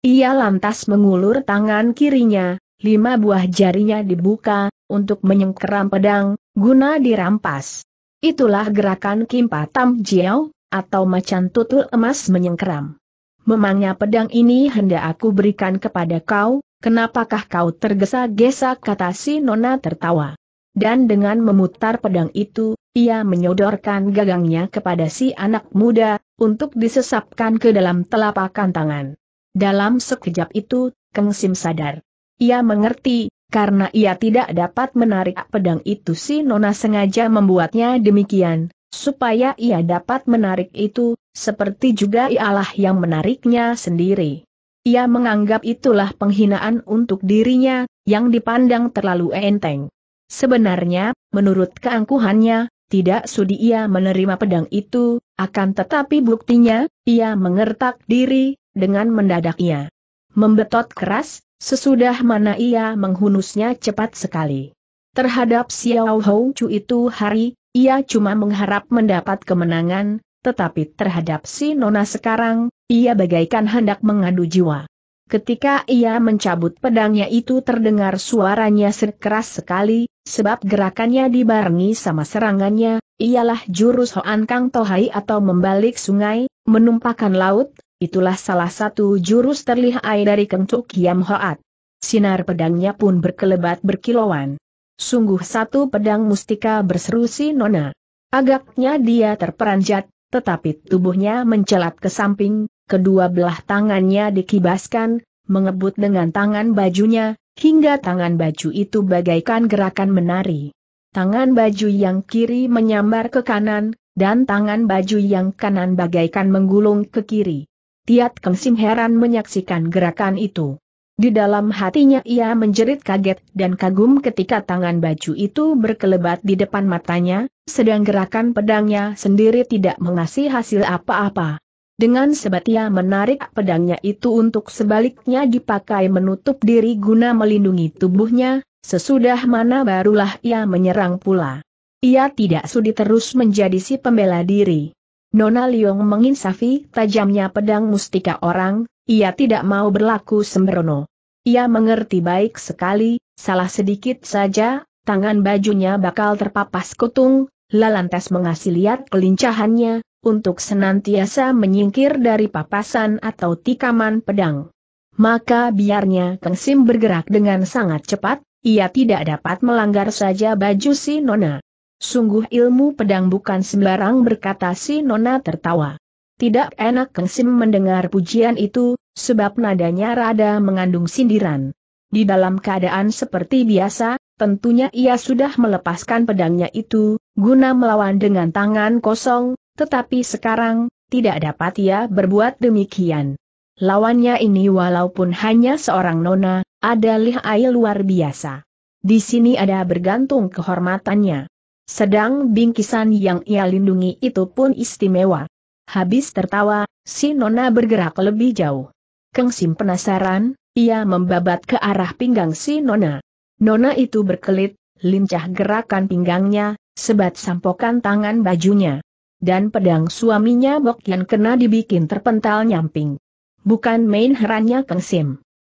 Ia lantas mengulur tangan kirinya, lima buah jarinya dibuka, untuk menyengkeram pedang, guna dirampas. Itulah gerakan Kimpa Tam Jiao, atau macan tutul emas menyengkeram. Memangnya pedang ini hendak aku berikan kepada kau, kenapakah kau tergesa-gesa kata si Nona tertawa. Dan dengan memutar pedang itu, ia menyodorkan gagangnya kepada si anak muda, untuk disesapkan ke dalam telapak tangan. Dalam sekejap itu, Keng Sim sadar. Ia mengerti, karena ia tidak dapat menarik pedang itu si Nona sengaja membuatnya demikian, supaya ia dapat menarik itu, seperti juga ialah yang menariknya sendiri. Ia menganggap itulah penghinaan untuk dirinya, yang dipandang terlalu enteng. Sebenarnya, menurut keangkuhannya, tidak sudi ia menerima pedang itu, akan tetapi buktinya, ia mengertak diri, dengan mendadak ia membetot keras, Sesudah mana ia menghunusnya cepat sekali. Terhadap Xiao Hou Chu itu hari, ia cuma mengharap mendapat kemenangan, tetapi terhadap si Nona sekarang, ia bagaikan hendak mengadu jiwa. Ketika ia mencabut pedangnya itu terdengar suaranya sekeras sekali, sebab gerakannya dibarengi sama serangannya, ialah jurus Hoan Kang Tohai atau membalik sungai, menumpahkan laut, Itulah salah satu jurus terlihai dari kentuk Kiam Hoat. Sinar pedangnya pun berkelebat berkilauan. Sungguh satu pedang mustika berseru si Nona. Agaknya dia terperanjat, tetapi tubuhnya mencelat ke samping, kedua belah tangannya dikibaskan, mengebut dengan tangan bajunya, hingga tangan baju itu bagaikan gerakan menari. Tangan baju yang kiri menyambar ke kanan, dan tangan baju yang kanan bagaikan menggulung ke kiri. Tiat Kemsim heran menyaksikan gerakan itu. Di dalam hatinya ia menjerit kaget dan kagum ketika tangan baju itu berkelebat di depan matanya, sedang gerakan pedangnya sendiri tidak mengasih hasil apa-apa. Dengan sebat ia menarik pedangnya itu untuk sebaliknya dipakai menutup diri guna melindungi tubuhnya, sesudah mana barulah ia menyerang pula. Ia tidak sudi terus menjadi si pembela diri. Nona Liong menginsafi tajamnya pedang mustika orang, ia tidak mau berlaku sembrono. Ia mengerti baik sekali, salah sedikit saja, tangan bajunya bakal terpapas kutung, lalantas mengasih lihat kelincahannya, untuk senantiasa menyingkir dari papasan atau tikaman pedang. Maka biarnya Kengsim bergerak dengan sangat cepat, ia tidak dapat melanggar saja baju si Nona. Sungguh ilmu pedang bukan sembarang berkata si Nona tertawa. Tidak enak Keng Sim mendengar pujian itu, sebab nadanya rada mengandung sindiran. Di dalam keadaan seperti biasa, tentunya ia sudah melepaskan pedangnya itu, guna melawan dengan tangan kosong, tetapi sekarang, tidak dapat ia berbuat demikian. Lawannya ini walaupun hanya seorang nona, ada lihai luar biasa. Di sini ada bergantung kehormatannya. Sedang bingkisan yang ia lindungi itu pun istimewa. Habis tertawa, si Nona bergerak lebih jauh. Keng Sim penasaran, ia membabat ke arah pinggang si Nona. Nona itu berkelit, lincah gerakan pinggangnya, sebat sampokan tangan bajunya. Dan pedang suaminya Bok yang kena dibikin terpental nyamping. Bukan main herannya Keng Sim.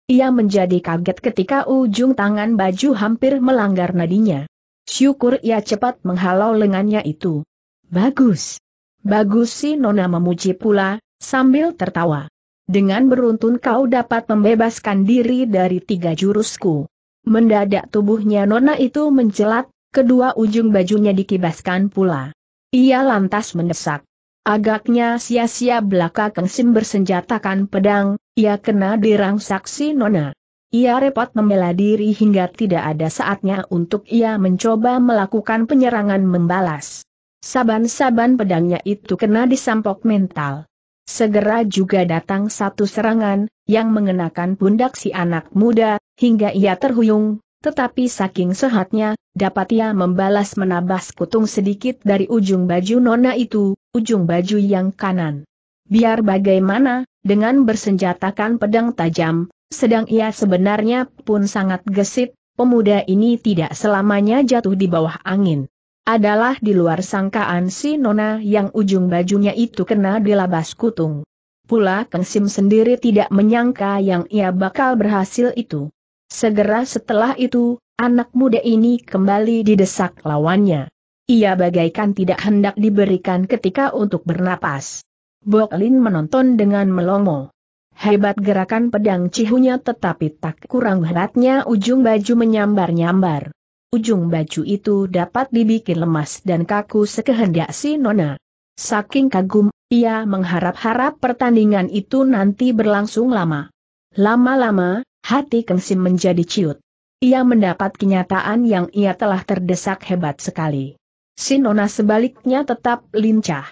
Ia menjadi kaget ketika ujung tangan baju hampir melanggar nadinya. Syukur ia cepat menghalau lengannya itu. Bagus. Bagus si Nona memuji pula, sambil tertawa. Dengan beruntun kau dapat membebaskan diri dari tiga jurusku. Mendadak tubuhnya Nona itu mencelat, kedua ujung bajunya dikibaskan pula. Ia lantas mendesak. Agaknya sia-sia belaka kengsim bersenjatakan pedang, ia kena dirang saksi Nona. Ia repot membela diri hingga tidak ada saatnya untuk ia mencoba melakukan penyerangan membalas. Saban-saban pedangnya itu kena disampok mental. Segera juga datang satu serangan, yang mengenakan pundak si anak muda, hingga ia terhuyung, tetapi saking sehatnya, dapat ia membalas menabas kutung sedikit dari ujung baju nona itu, ujung baju yang kanan. Biar bagaimana, dengan bersenjatakan pedang tajam, sedang ia sebenarnya pun sangat gesit, pemuda ini tidak selamanya jatuh di bawah angin. Adalah di luar sangkaan si Nona yang ujung bajunya itu kena dilabas kutung. Pula Kang Sim sendiri tidak menyangka yang ia bakal berhasil itu. Segera setelah itu, anak muda ini kembali didesak lawannya. Ia bagaikan tidak hendak diberikan ketika untuk bernapas. Boklin menonton dengan melongo. Hebat gerakan pedang cihunya tetapi tak kurang beratnya ujung baju menyambar-nyambar. Ujung baju itu dapat dibikin lemas dan kaku sekehendak si Nona. Saking kagum, ia mengharap-harap pertandingan itu nanti berlangsung lama. Lama-lama, hati Kengsim menjadi ciut. Ia mendapat kenyataan yang ia telah terdesak hebat sekali. Si Nona sebaliknya tetap lincah.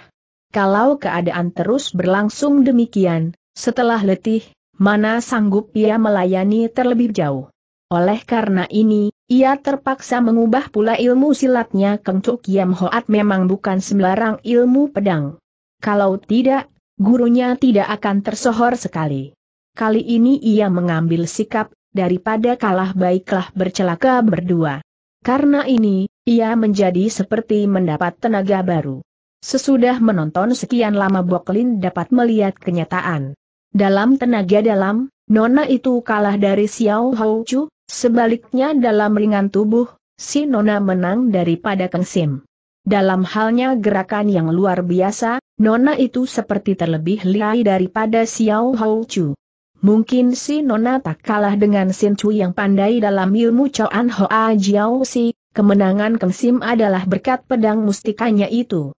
Kalau keadaan terus berlangsung demikian, setelah letih, mana sanggup ia melayani terlebih jauh. Oleh karena ini, ia terpaksa mengubah pula ilmu silatnya Keng Cuk Yam Hoat memang bukan sembarang ilmu pedang. Kalau tidak, gurunya tidak akan tersohor sekali. Kali ini ia mengambil sikap, daripada kalah baiklah bercelaka berdua. Karena ini, ia menjadi seperti mendapat tenaga baru. Sesudah menonton sekian lama Boklin dapat melihat kenyataan. Dalam tenaga dalam, Nona itu kalah dari Xiao Hou Chu, sebaliknya dalam ringan tubuh, si Nona menang daripada Kang Sim. Dalam halnya gerakan yang luar biasa, Nona itu seperti terlebih lihai daripada Xiao Hou Chu. Mungkin si Nona tak kalah dengan Sin Chu yang pandai dalam ilmu Chuan Hoa Jiao Si, kemenangan Kang Sim adalah berkat pedang mustikanya itu.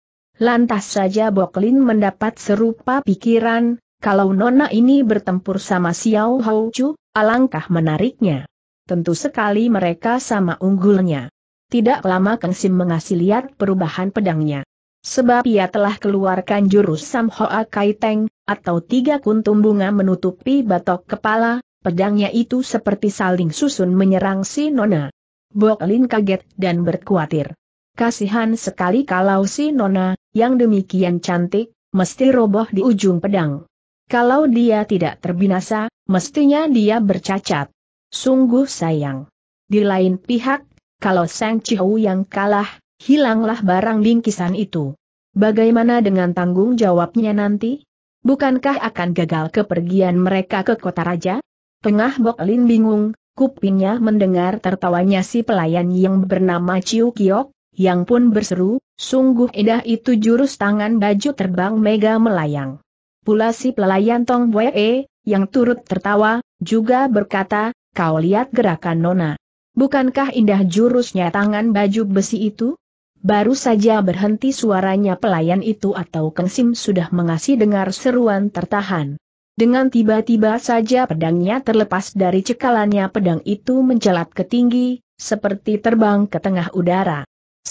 Lantas saja Boklin mendapat serupa pikiran, kalau nona ini bertempur sama Xiao Hou Chu, alangkah menariknya. Tentu sekali mereka sama unggulnya. Tidak lama Kang Sim mengasih lihat perubahan pedangnya. Sebab ia telah keluarkan jurus Sam Hoa Kai Teng, atau tiga kuntum bunga menutupi batok kepala, pedangnya itu seperti saling susun menyerang si Nona. Lin kaget dan berkuatir. Kasihan sekali kalau si Nona, yang demikian cantik, mesti roboh di ujung pedang. Kalau dia tidak terbinasa, mestinya dia bercacat. Sungguh sayang. Di lain pihak, kalau Sang Chihu yang kalah, hilanglah barang bingkisan itu. Bagaimana dengan tanggung jawabnya nanti? Bukankah akan gagal kepergian mereka ke kota raja? Tengah Bok Lin bingung, kupingnya mendengar tertawanya si pelayan yang bernama Ciu Kiok, yang pun berseru, sungguh indah itu jurus tangan baju terbang mega melayang. Pula si pelayan Tong Wee, e, yang turut tertawa, juga berkata, kau lihat gerakan Nona. Bukankah indah jurusnya tangan baju besi itu? Baru saja berhenti suaranya pelayan itu atau Kengsim sudah mengasih dengar seruan tertahan. Dengan tiba-tiba saja pedangnya terlepas dari cekalannya pedang itu mencelat ke tinggi, seperti terbang ke tengah udara.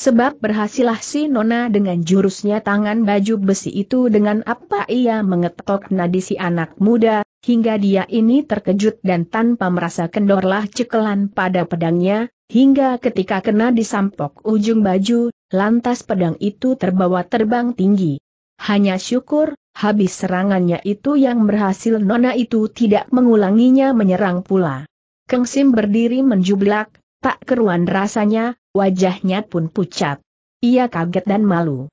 Sebab berhasillah si Nona dengan jurusnya tangan baju besi itu dengan apa ia mengetok nadi si anak muda, hingga dia ini terkejut dan tanpa merasa kendorlah cekelan pada pedangnya, hingga ketika kena disampok ujung baju, lantas pedang itu terbawa terbang tinggi. Hanya syukur, habis serangannya itu yang berhasil Nona itu tidak mengulanginya menyerang pula. Keng berdiri menjublak, tak keruan rasanya, Wajahnya pun pucat. Ia kaget dan malu.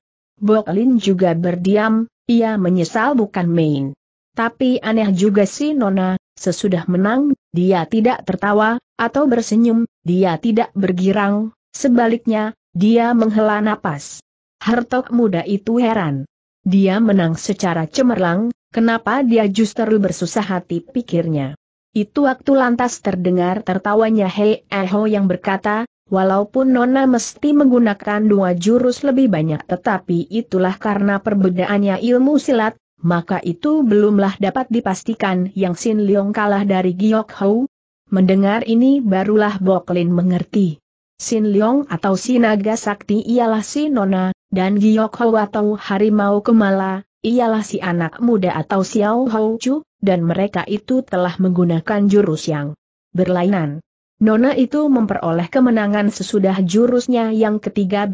Lin juga berdiam, ia menyesal bukan main. Tapi aneh juga si Nona, sesudah menang, dia tidak tertawa, atau bersenyum, dia tidak bergirang, sebaliknya, dia menghela napas. Hartok muda itu heran. Dia menang secara cemerlang, kenapa dia justru bersusah hati pikirnya. Itu waktu lantas terdengar tertawanya Hei Eho yang berkata, Walaupun Nona mesti menggunakan dua jurus lebih banyak tetapi itulah karena perbedaannya ilmu silat, maka itu belumlah dapat dipastikan yang Sin Leong kalah dari Giok Hou. Mendengar ini barulah Boklin mengerti. Sin Leong atau Sinaga Sakti ialah si Nona, dan Giok Hou atau Harimau Kemala, ialah si anak muda atau Xiao Hou Chu, dan mereka itu telah menggunakan jurus yang berlainan. Nona itu memperoleh kemenangan sesudah jurusnya yang ke-13.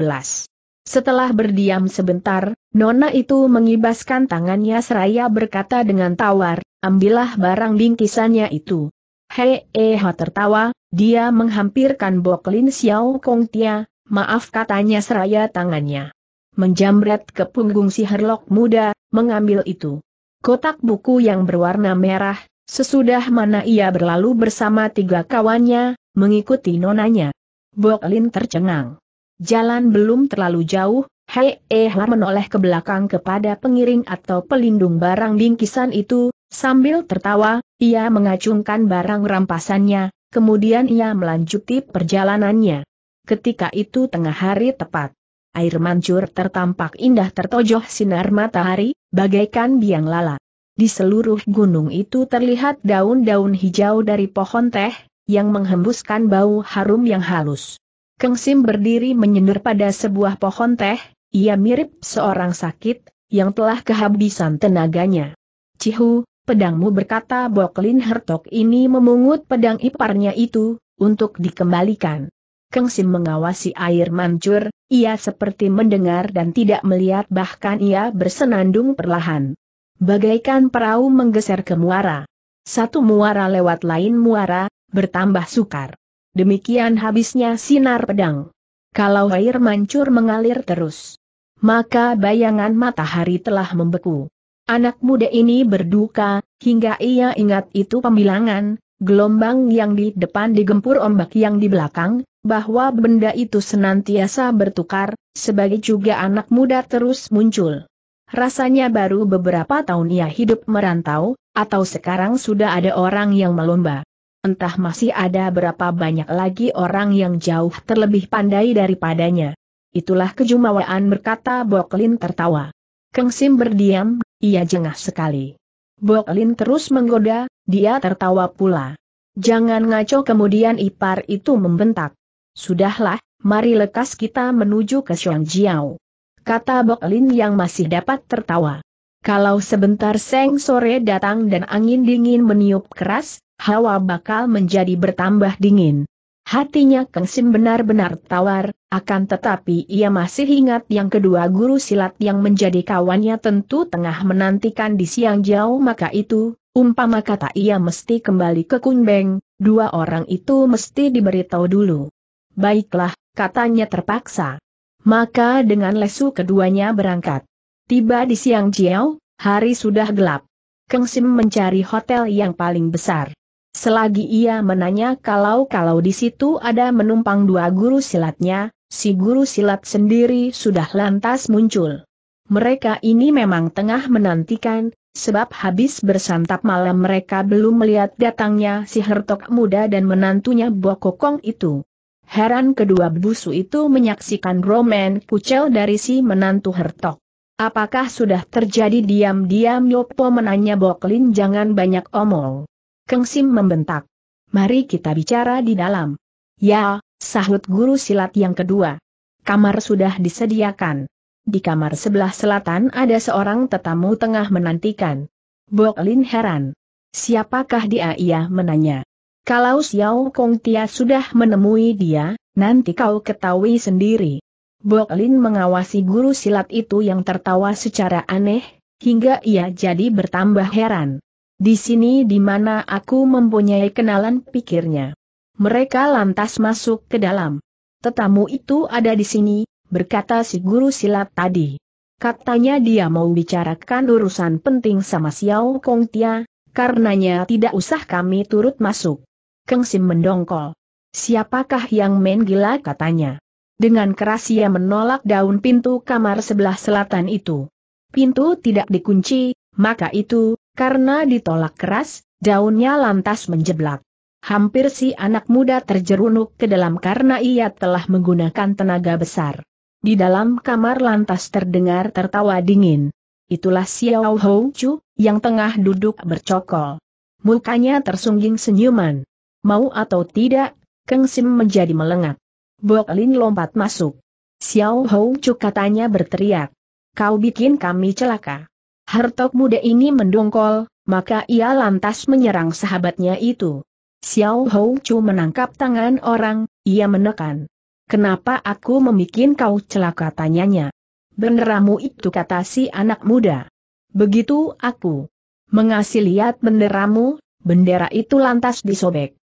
Setelah berdiam sebentar, Nona itu mengibaskan tangannya seraya berkata dengan tawar, ambillah barang bingkisannya itu. Hei Eha eh, tertawa, dia menghampirkan Boklin Xiao Kong Tia, maaf katanya seraya tangannya. Menjamret ke punggung si Herlock muda, mengambil itu. Kotak buku yang berwarna merah, Sesudah mana ia berlalu bersama tiga kawannya, mengikuti nonanya. Boklin tercengang. Jalan belum terlalu jauh, Hei lah eh menoleh ke belakang kepada pengiring atau pelindung barang bingkisan itu, sambil tertawa, ia mengacungkan barang rampasannya, kemudian ia melanjuti perjalanannya. Ketika itu tengah hari tepat. Air mancur tertampak indah tertojoh sinar matahari, bagaikan biang lala. Di seluruh gunung itu terlihat daun-daun hijau dari pohon teh, yang menghembuskan bau harum yang halus. Keng Sim berdiri menyender pada sebuah pohon teh, ia mirip seorang sakit, yang telah kehabisan tenaganya. Cihu, pedangmu berkata Boklin Hertog ini memungut pedang iparnya itu, untuk dikembalikan. Keng Sim mengawasi air mancur, ia seperti mendengar dan tidak melihat bahkan ia bersenandung perlahan. Bagaikan perahu menggeser ke muara. Satu muara lewat lain muara, bertambah sukar. Demikian habisnya sinar pedang. Kalau air mancur mengalir terus, maka bayangan matahari telah membeku. Anak muda ini berduka, hingga ia ingat itu pembilangan, gelombang yang di depan digempur ombak yang di belakang, bahwa benda itu senantiasa bertukar, sebagai juga anak muda terus muncul. Rasanya baru beberapa tahun ia hidup merantau, atau sekarang sudah ada orang yang melomba. Entah masih ada berapa banyak lagi orang yang jauh terlebih pandai daripadanya. Itulah kejumawaan berkata Boklin tertawa. Keng Sim berdiam, ia jengah sekali. Boklin terus menggoda, dia tertawa pula. Jangan ngaco kemudian ipar itu membentak. Sudahlah, mari lekas kita menuju ke Jiao kata Bok Lin yang masih dapat tertawa. Kalau sebentar seng sore datang dan angin dingin meniup keras, hawa bakal menjadi bertambah dingin. Hatinya Kang Sim benar-benar tawar, akan tetapi ia masih ingat yang kedua guru silat yang menjadi kawannya tentu tengah menantikan di siang jauh maka itu, umpama kata ia mesti kembali ke Kun Beng, dua orang itu mesti diberitahu dulu. Baiklah, katanya terpaksa. Maka dengan lesu keduanya berangkat. Tiba di siang Jiao, hari sudah gelap. Keng Sim mencari hotel yang paling besar. Selagi ia menanya kalau-kalau di situ ada menumpang dua guru silatnya, si guru silat sendiri sudah lantas muncul. Mereka ini memang tengah menantikan, sebab habis bersantap malam mereka belum melihat datangnya si hertok muda dan menantunya Bokokong itu. Heran kedua busu itu menyaksikan roman pucel dari si menantu Hertok. Apakah sudah terjadi diam-diam Yopo menanya Boklin jangan banyak omong. Kengsim membentak. Mari kita bicara di dalam. Ya, sahut guru silat yang kedua. Kamar sudah disediakan. Di kamar sebelah selatan ada seorang tetamu tengah menantikan. Boklin heran. Siapakah dia ia menanya. Kalau Xiao Kong Tia sudah menemui dia, nanti kau ketahui sendiri. Bok Lin mengawasi guru silat itu yang tertawa secara aneh, hingga ia jadi bertambah heran. Di sini di mana aku mempunyai kenalan pikirnya. Mereka lantas masuk ke dalam. Tetamu itu ada di sini, berkata si guru silat tadi. Katanya dia mau bicarakan urusan penting sama Xiao Kong Tia, karenanya tidak usah kami turut masuk. Keng Sim mendongkol. Siapakah yang main gila katanya. Dengan keras ia menolak daun pintu kamar sebelah selatan itu. Pintu tidak dikunci, maka itu, karena ditolak keras, daunnya lantas menjeblak. Hampir si anak muda terjerunuk ke dalam karena ia telah menggunakan tenaga besar. Di dalam kamar lantas terdengar tertawa dingin. Itulah Xiao Hou Chu, yang tengah duduk bercokol. Mukanya tersungging senyuman. Mau atau tidak, Keng Sim menjadi melengat. Bok Lin lompat masuk. Xiao Hou Chu katanya berteriak. Kau bikin kami celaka. Hartok muda ini mendongkol, maka ia lantas menyerang sahabatnya itu. Xiao Hou Chu menangkap tangan orang, ia menekan. Kenapa aku memikin kau celaka tanyanya? Benderamu itu kata si anak muda. Begitu aku mengasih lihat benderamu, bendera itu lantas disobek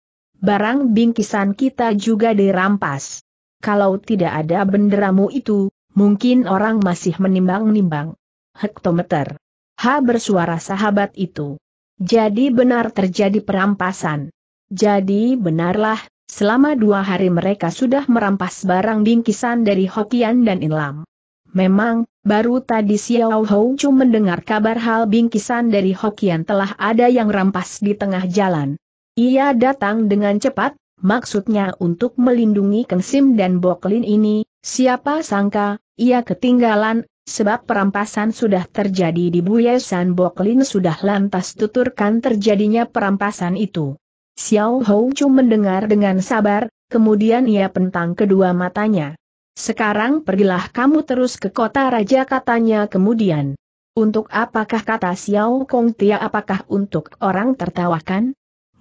barang bingkisan kita juga dirampas. Kalau tidak ada benderamu itu, mungkin orang masih menimbang-nimbang. Hektometer. Ha bersuara sahabat itu. Jadi benar terjadi perampasan. Jadi benarlah, selama dua hari mereka sudah merampas barang bingkisan dari Hokian dan Inlam. Memang, baru tadi Xiao Hou Chu mendengar kabar hal bingkisan dari Hokian telah ada yang rampas di tengah jalan. Ia datang dengan cepat, maksudnya untuk melindungi Kensim dan Boklin ini, siapa sangka, ia ketinggalan, sebab perampasan sudah terjadi di Buyesan Boklin sudah lantas tuturkan terjadinya perampasan itu. Xiao Hou Chu mendengar dengan sabar, kemudian ia pentang kedua matanya. Sekarang pergilah kamu terus ke kota raja katanya kemudian. Untuk apakah kata Xiao Kong Tia apakah untuk orang tertawakan?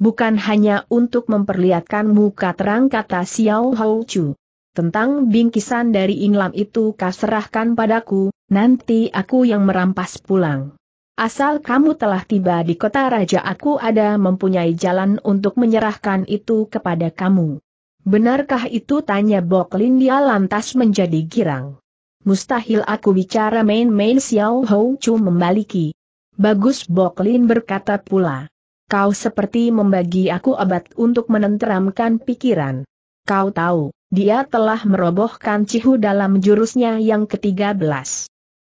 bukan hanya untuk memperlihatkan muka terang kata Xiao Hou Chu. Tentang bingkisan dari inglam itu kaserahkan padaku, nanti aku yang merampas pulang. Asal kamu telah tiba di kota raja aku ada mempunyai jalan untuk menyerahkan itu kepada kamu. Benarkah itu tanya Boklin dia lantas menjadi girang. Mustahil aku bicara main-main Xiao Hou Chu membaliki. Bagus Boklin berkata pula. Kau seperti membagi aku abad untuk menenteramkan pikiran. Kau tahu, dia telah merobohkan Cihu dalam jurusnya yang ke-13.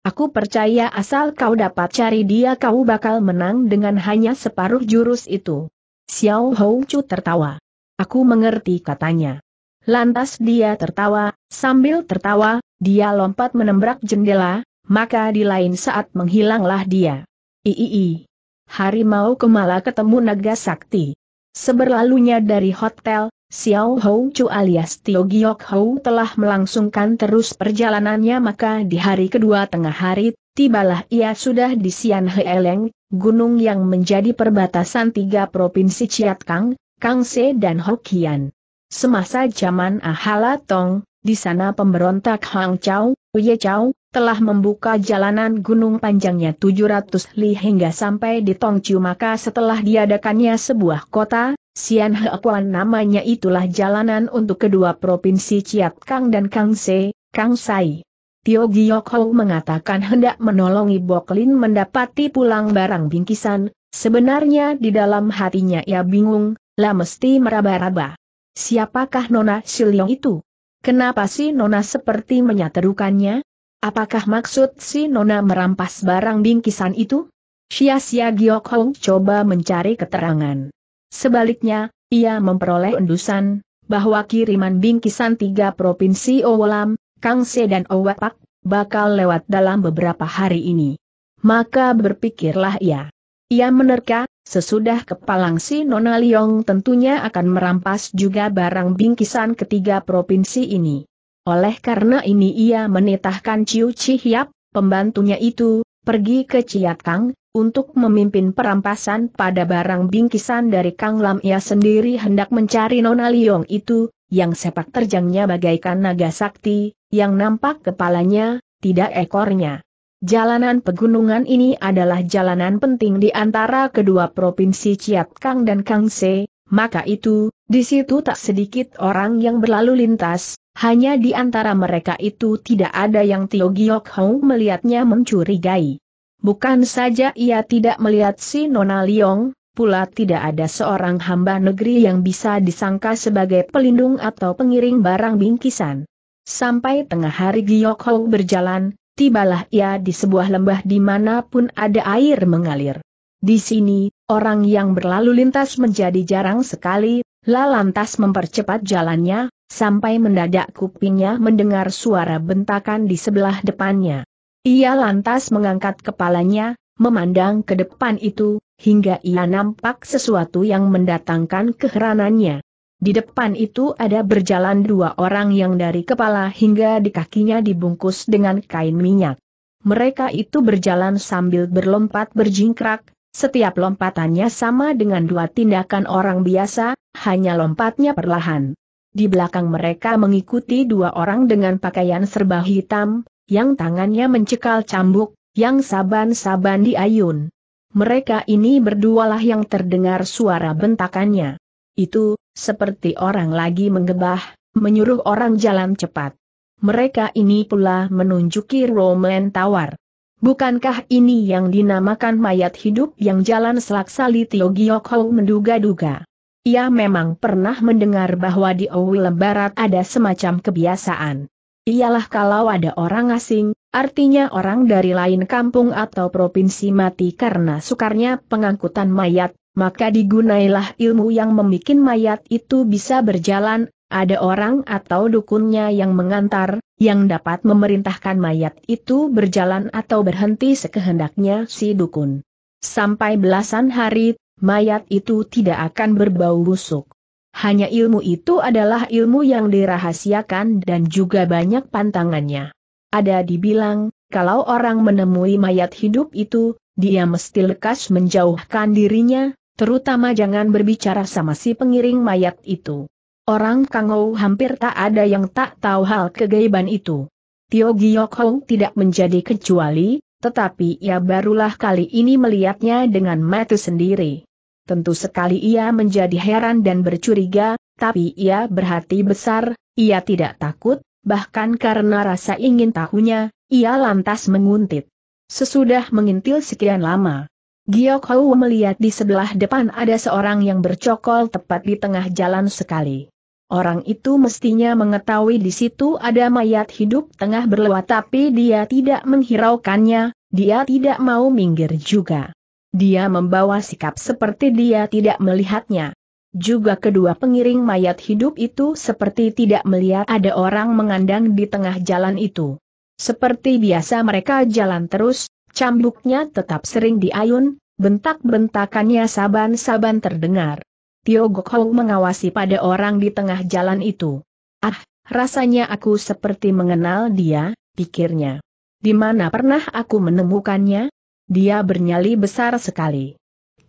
Aku percaya asal kau dapat cari dia kau bakal menang dengan hanya separuh jurus itu. Xiao Hou Chu tertawa. Aku mengerti katanya. Lantas dia tertawa, sambil tertawa, dia lompat menembrak jendela, maka di lain saat menghilanglah dia. Iii harimau kemala ketemu naga sakti. Seberlalunya dari hotel, Xiao Hou Chu alias Tio Giok Hou telah melangsungkan terus perjalanannya maka di hari kedua tengah hari, tibalah ia sudah di Sian Heeleng, gunung yang menjadi perbatasan tiga provinsi Chiat Kang, Kang Se dan Hokian. Semasa zaman Ahala Tong, di sana pemberontak Hang Chao, Ye Chao, telah membuka jalanan gunung panjangnya 700 li hingga sampai di Tongciu maka setelah diadakannya sebuah kota, Sian Hekuan namanya itulah jalanan untuk kedua provinsi Ciat Kang dan Kang Se, Kang Sai. Tio Giok mengatakan hendak menolongi Boklin mendapati pulang barang bingkisan, sebenarnya di dalam hatinya ia bingung, lah mesti meraba-raba. Siapakah Nona Siliong itu? Kenapa sih Nona seperti menyaterukannya? Apakah maksud si Nona merampas barang bingkisan itu? Sia-sia Giok Hong coba mencari keterangan. Sebaliknya, ia memperoleh endusan, bahwa kiriman bingkisan tiga provinsi Owolam, Kangse dan Owapak, bakal lewat dalam beberapa hari ini. Maka berpikirlah ia. Ia menerka, sesudah kepalang si Nona Liong tentunya akan merampas juga barang bingkisan ketiga provinsi ini. Oleh karena ini ia menitahkan Ciu Chi Hiap, pembantunya itu, pergi ke Ciat Kang, untuk memimpin perampasan pada barang bingkisan dari Kang Lam ia sendiri hendak mencari Nona Liong itu, yang sepak terjangnya bagaikan naga sakti, yang nampak kepalanya, tidak ekornya. Jalanan pegunungan ini adalah jalanan penting di antara kedua provinsi Ciat Kang dan Kang Se, maka itu, di situ tak sedikit orang yang berlalu lintas, hanya di antara mereka itu tidak ada yang Tio Giok Hong melihatnya mencurigai. Bukan saja ia tidak melihat si Nona Liong, pula tidak ada seorang hamba negeri yang bisa disangka sebagai pelindung atau pengiring barang bingkisan. Sampai tengah hari Giok Hong berjalan, tibalah ia di sebuah lembah di mana pun ada air mengalir. Di sini, orang yang berlalu lintas menjadi jarang sekali, lalantas mempercepat jalannya, sampai mendadak kupingnya mendengar suara bentakan di sebelah depannya. Ia lantas mengangkat kepalanya, memandang ke depan itu, hingga ia nampak sesuatu yang mendatangkan keheranannya. Di depan itu ada berjalan dua orang yang dari kepala hingga di kakinya dibungkus dengan kain minyak. Mereka itu berjalan sambil berlompat berjingkrak, setiap lompatannya sama dengan dua tindakan orang biasa, hanya lompatnya perlahan di belakang mereka mengikuti dua orang dengan pakaian serba hitam, yang tangannya mencekal cambuk, yang saban-saban diayun. Mereka ini berdualah yang terdengar suara bentakannya. Itu, seperti orang lagi menggebah, menyuruh orang jalan cepat. Mereka ini pula menunjuki Roman Tawar. Bukankah ini yang dinamakan mayat hidup yang jalan selaksa Tio Giokho menduga-duga? Ia memang pernah mendengar bahwa di Owilem Barat ada semacam kebiasaan. Ialah kalau ada orang asing, artinya orang dari lain kampung atau provinsi mati karena sukarnya pengangkutan mayat, maka digunailah ilmu yang memikin mayat itu bisa berjalan, ada orang atau dukunnya yang mengantar, yang dapat memerintahkan mayat itu berjalan atau berhenti sekehendaknya si dukun. Sampai belasan hari, mayat itu tidak akan berbau busuk. Hanya ilmu itu adalah ilmu yang dirahasiakan dan juga banyak pantangannya. Ada dibilang, kalau orang menemui mayat hidup itu, dia mesti lekas menjauhkan dirinya, terutama jangan berbicara sama si pengiring mayat itu. Orang Kangou hampir tak ada yang tak tahu hal kegaiban itu. Tio Giok tidak menjadi kecuali, tetapi ia barulah kali ini melihatnya dengan mata sendiri. Tentu sekali ia menjadi heran dan bercuriga, tapi ia berhati besar, ia tidak takut, bahkan karena rasa ingin tahunya, ia lantas menguntit. Sesudah mengintil sekian lama, Giok Hou melihat di sebelah depan ada seorang yang bercokol tepat di tengah jalan sekali. Orang itu mestinya mengetahui di situ ada mayat hidup tengah berlewat tapi dia tidak menghiraukannya, dia tidak mau minggir juga. Dia membawa sikap seperti dia tidak melihatnya. Juga kedua pengiring mayat hidup itu seperti tidak melihat ada orang mengandang di tengah jalan itu. Seperti biasa mereka jalan terus, cambuknya tetap sering diayun, bentak-bentakannya saban-saban terdengar. Tio Gokhong mengawasi pada orang di tengah jalan itu. Ah, rasanya aku seperti mengenal dia, pikirnya. Di mana pernah aku menemukannya? Dia bernyali besar sekali.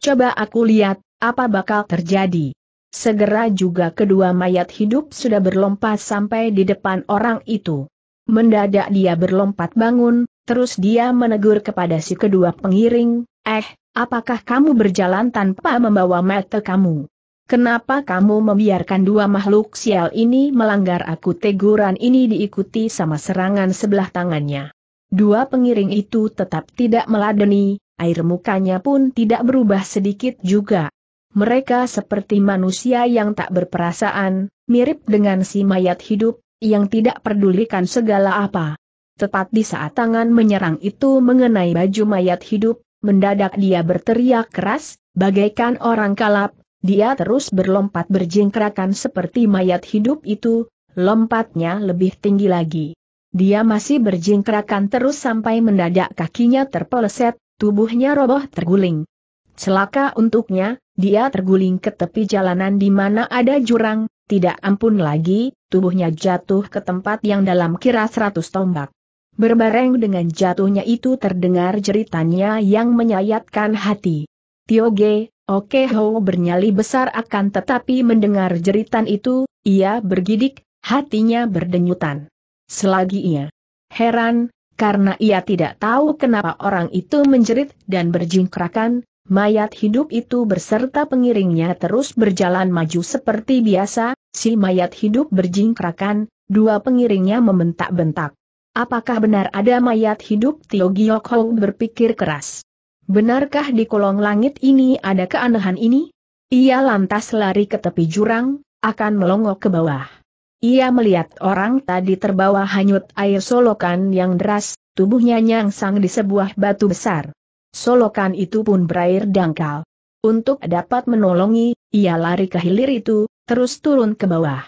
Coba aku lihat, apa bakal terjadi. Segera juga kedua mayat hidup sudah berlompat sampai di depan orang itu. Mendadak dia berlompat bangun, terus dia menegur kepada si kedua pengiring, eh, apakah kamu berjalan tanpa membawa mata kamu? Kenapa kamu membiarkan dua makhluk sial ini melanggar aku teguran ini diikuti sama serangan sebelah tangannya? Dua pengiring itu tetap tidak meladeni, air mukanya pun tidak berubah sedikit juga. Mereka seperti manusia yang tak berperasaan, mirip dengan si mayat hidup, yang tidak pedulikan segala apa. Tepat di saat tangan menyerang itu mengenai baju mayat hidup, mendadak dia berteriak keras, bagaikan orang kalap, dia terus berlompat berjingkrakan seperti mayat hidup itu, lompatnya lebih tinggi lagi. Dia masih berjingkrakan terus sampai mendadak kakinya terpeleset, tubuhnya roboh terguling. Celaka untuknya, dia terguling ke tepi jalanan di mana ada jurang, tidak ampun lagi, tubuhnya jatuh ke tempat yang dalam kira seratus tombak. Berbareng dengan jatuhnya itu terdengar jeritannya yang menyayatkan hati. Tioge, Oke Ho bernyali besar akan tetapi mendengar jeritan itu, ia bergidik, hatinya berdenyutan selagi ia heran, karena ia tidak tahu kenapa orang itu menjerit dan berjingkrakan, mayat hidup itu berserta pengiringnya terus berjalan maju seperti biasa, si mayat hidup berjingkrakan, dua pengiringnya membentak-bentak. Apakah benar ada mayat hidup Tio Giok berpikir keras? Benarkah di kolong langit ini ada keanehan ini? Ia lantas lari ke tepi jurang, akan melongok ke bawah. Ia melihat orang tadi terbawa hanyut air solokan yang deras, tubuhnya nyangsang di sebuah batu besar. Solokan itu pun berair dangkal. Untuk dapat menolongi, ia lari ke hilir itu, terus turun ke bawah.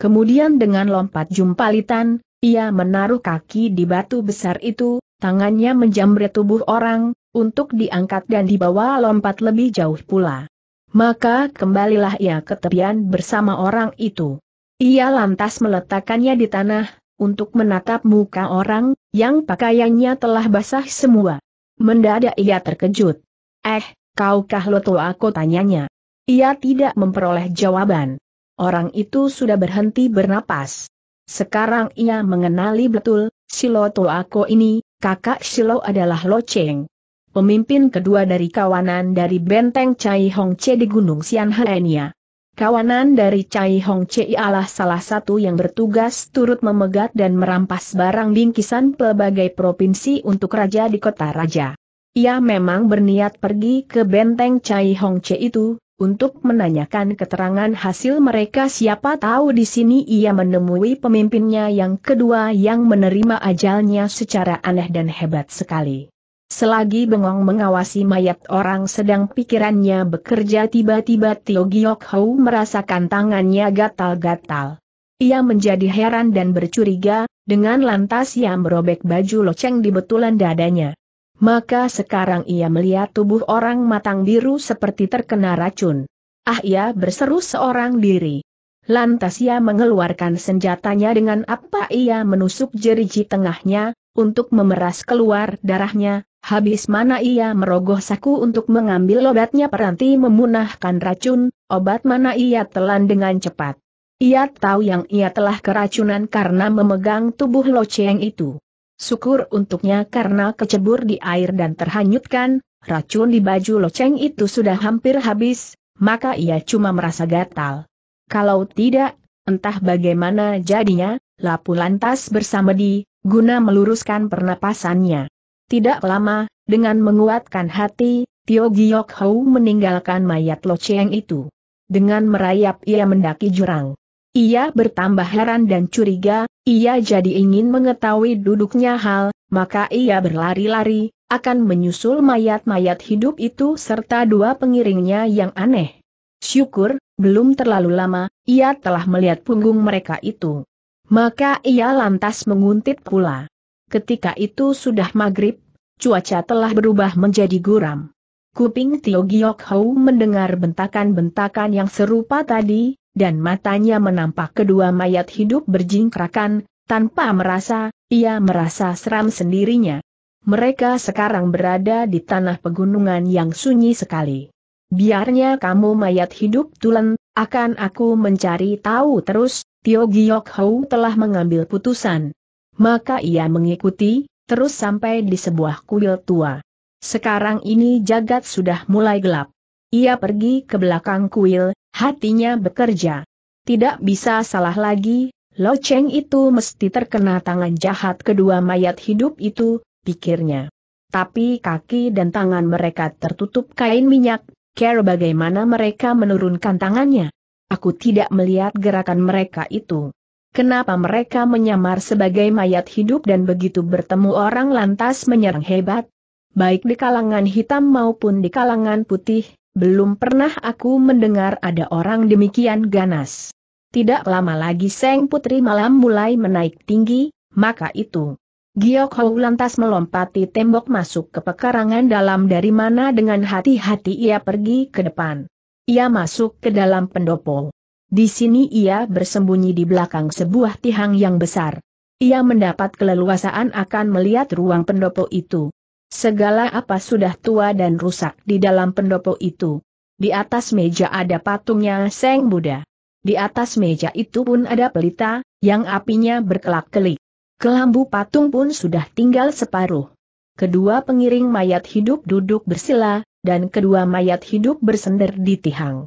Kemudian dengan lompat jumpalitan, ia menaruh kaki di batu besar itu, tangannya menjamret tubuh orang, untuk diangkat dan dibawa lompat lebih jauh pula. Maka kembalilah ia ke tepian bersama orang itu. Ia lantas meletakkannya di tanah, untuk menatap muka orang, yang pakaiannya telah basah semua. Mendadak ia terkejut. Eh, kau kah kaukah Loto aku tanyanya. Ia tidak memperoleh jawaban. Orang itu sudah berhenti bernapas. Sekarang ia mengenali betul, si Loto aku ini, kakak Silo adalah Lo Loceng. Pemimpin kedua dari kawanan dari benteng Chai Hong Che di Gunung Sian Helenia. Kawanan dari Cai Hong Chei adalah salah satu yang bertugas turut memegat dan merampas barang bingkisan pelbagai provinsi untuk raja di kota raja. Ia memang berniat pergi ke benteng Cai Hong Chei itu, untuk menanyakan keterangan hasil mereka siapa tahu di sini ia menemui pemimpinnya yang kedua yang menerima ajalnya secara aneh dan hebat sekali. Selagi bengong mengawasi mayat orang sedang pikirannya bekerja tiba-tiba Tio Giok Hou merasakan tangannya gatal-gatal. Ia menjadi heran dan bercuriga, dengan lantas ia merobek baju loceng di betulan dadanya. Maka sekarang ia melihat tubuh orang matang biru seperti terkena racun. Ah ia berseru seorang diri. Lantas ia mengeluarkan senjatanya dengan apa ia menusuk jeriji tengahnya, untuk memeras keluar darahnya, Habis mana ia merogoh saku untuk mengambil obatnya peranti memunahkan racun, obat mana ia telan dengan cepat. Ia tahu yang ia telah keracunan karena memegang tubuh loceng itu. Syukur untuknya karena kecebur di air dan terhanyutkan, racun di baju loceng itu sudah hampir habis, maka ia cuma merasa gatal. Kalau tidak, entah bagaimana jadinya, Lapu lantas bersama di, guna meluruskan pernapasannya. Tidak lama, dengan menguatkan hati, Tio Giok Hou meninggalkan mayat Lo Cheng itu. Dengan merayap ia mendaki jurang. Ia bertambah heran dan curiga, ia jadi ingin mengetahui duduknya hal, maka ia berlari-lari, akan menyusul mayat-mayat hidup itu serta dua pengiringnya yang aneh. Syukur, belum terlalu lama, ia telah melihat punggung mereka itu. Maka ia lantas menguntit pula. Ketika itu sudah maghrib, cuaca telah berubah menjadi guram. Kuping Tio Giok Hou mendengar bentakan-bentakan yang serupa tadi, dan matanya menampak kedua mayat hidup berjingkrakan, tanpa merasa, ia merasa seram sendirinya. Mereka sekarang berada di tanah pegunungan yang sunyi sekali. Biarnya kamu mayat hidup tulen, akan aku mencari tahu terus, Tio Giok Hou telah mengambil putusan. Maka ia mengikuti, terus sampai di sebuah kuil tua. Sekarang ini jagat sudah mulai gelap. Ia pergi ke belakang kuil, hatinya bekerja. Tidak bisa salah lagi, Lo itu mesti terkena tangan jahat kedua mayat hidup itu, pikirnya. Tapi kaki dan tangan mereka tertutup kain minyak, care bagaimana mereka menurunkan tangannya. Aku tidak melihat gerakan mereka itu. Kenapa mereka menyamar sebagai mayat hidup dan begitu bertemu orang lantas menyerang hebat? Baik di kalangan hitam maupun di kalangan putih, belum pernah aku mendengar ada orang demikian ganas. Tidak lama lagi Seng Putri Malam mulai menaik tinggi, maka itu. Giok Hou lantas melompati tembok masuk ke pekarangan dalam dari mana dengan hati-hati ia pergi ke depan. Ia masuk ke dalam pendopo. Di sini ia bersembunyi di belakang sebuah tiang yang besar. Ia mendapat keleluasaan akan melihat ruang pendopo itu. Segala apa sudah tua dan rusak di dalam pendopo itu. Di atas meja ada patungnya Seng Buddha. Di atas meja itu pun ada pelita, yang apinya berkelak-kelik. Kelambu patung pun sudah tinggal separuh. Kedua pengiring mayat hidup duduk bersila, dan kedua mayat hidup bersender di tiang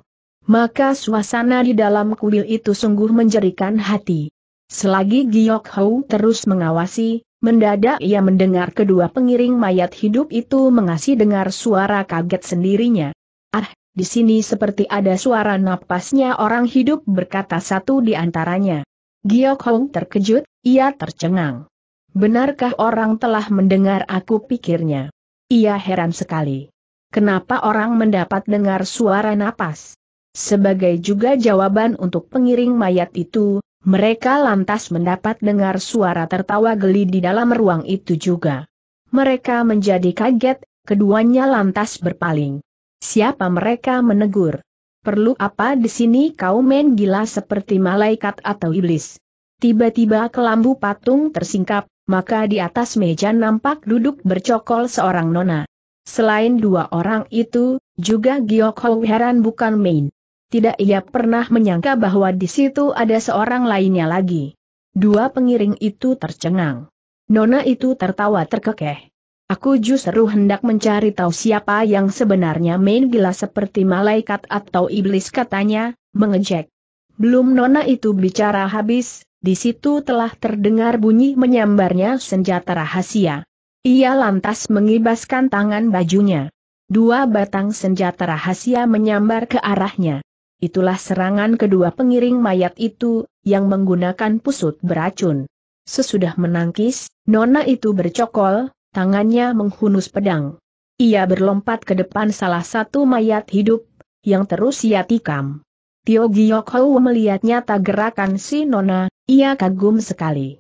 maka suasana di dalam kuil itu sungguh menjerikan hati. Selagi Giok Hou terus mengawasi, mendadak ia mendengar kedua pengiring mayat hidup itu mengasih dengar suara kaget sendirinya. Ah, di sini seperti ada suara napasnya orang hidup berkata satu di antaranya. Giok Hou terkejut, ia tercengang. Benarkah orang telah mendengar aku pikirnya? Ia heran sekali. Kenapa orang mendapat dengar suara napas? Sebagai juga jawaban untuk pengiring mayat itu, mereka lantas mendapat dengar suara tertawa geli di dalam ruang itu juga. Mereka menjadi kaget, keduanya lantas berpaling. Siapa mereka menegur? Perlu apa di sini kau main gila seperti malaikat atau iblis? Tiba-tiba kelambu patung tersingkap, maka di atas meja nampak duduk bercokol seorang nona. Selain dua orang itu, juga Giok heran bukan main tidak ia pernah menyangka bahwa di situ ada seorang lainnya lagi. Dua pengiring itu tercengang. Nona itu tertawa terkekeh. Aku justru hendak mencari tahu siapa yang sebenarnya main gila seperti malaikat atau iblis katanya, mengejek. Belum Nona itu bicara habis, di situ telah terdengar bunyi menyambarnya senjata rahasia. Ia lantas mengibaskan tangan bajunya. Dua batang senjata rahasia menyambar ke arahnya itulah serangan kedua pengiring mayat itu, yang menggunakan pusut beracun. Sesudah menangkis, Nona itu bercokol, tangannya menghunus pedang. Ia berlompat ke depan salah satu mayat hidup, yang terus ia tikam. Tio Giok Hou melihatnya tak gerakan si Nona, ia kagum sekali.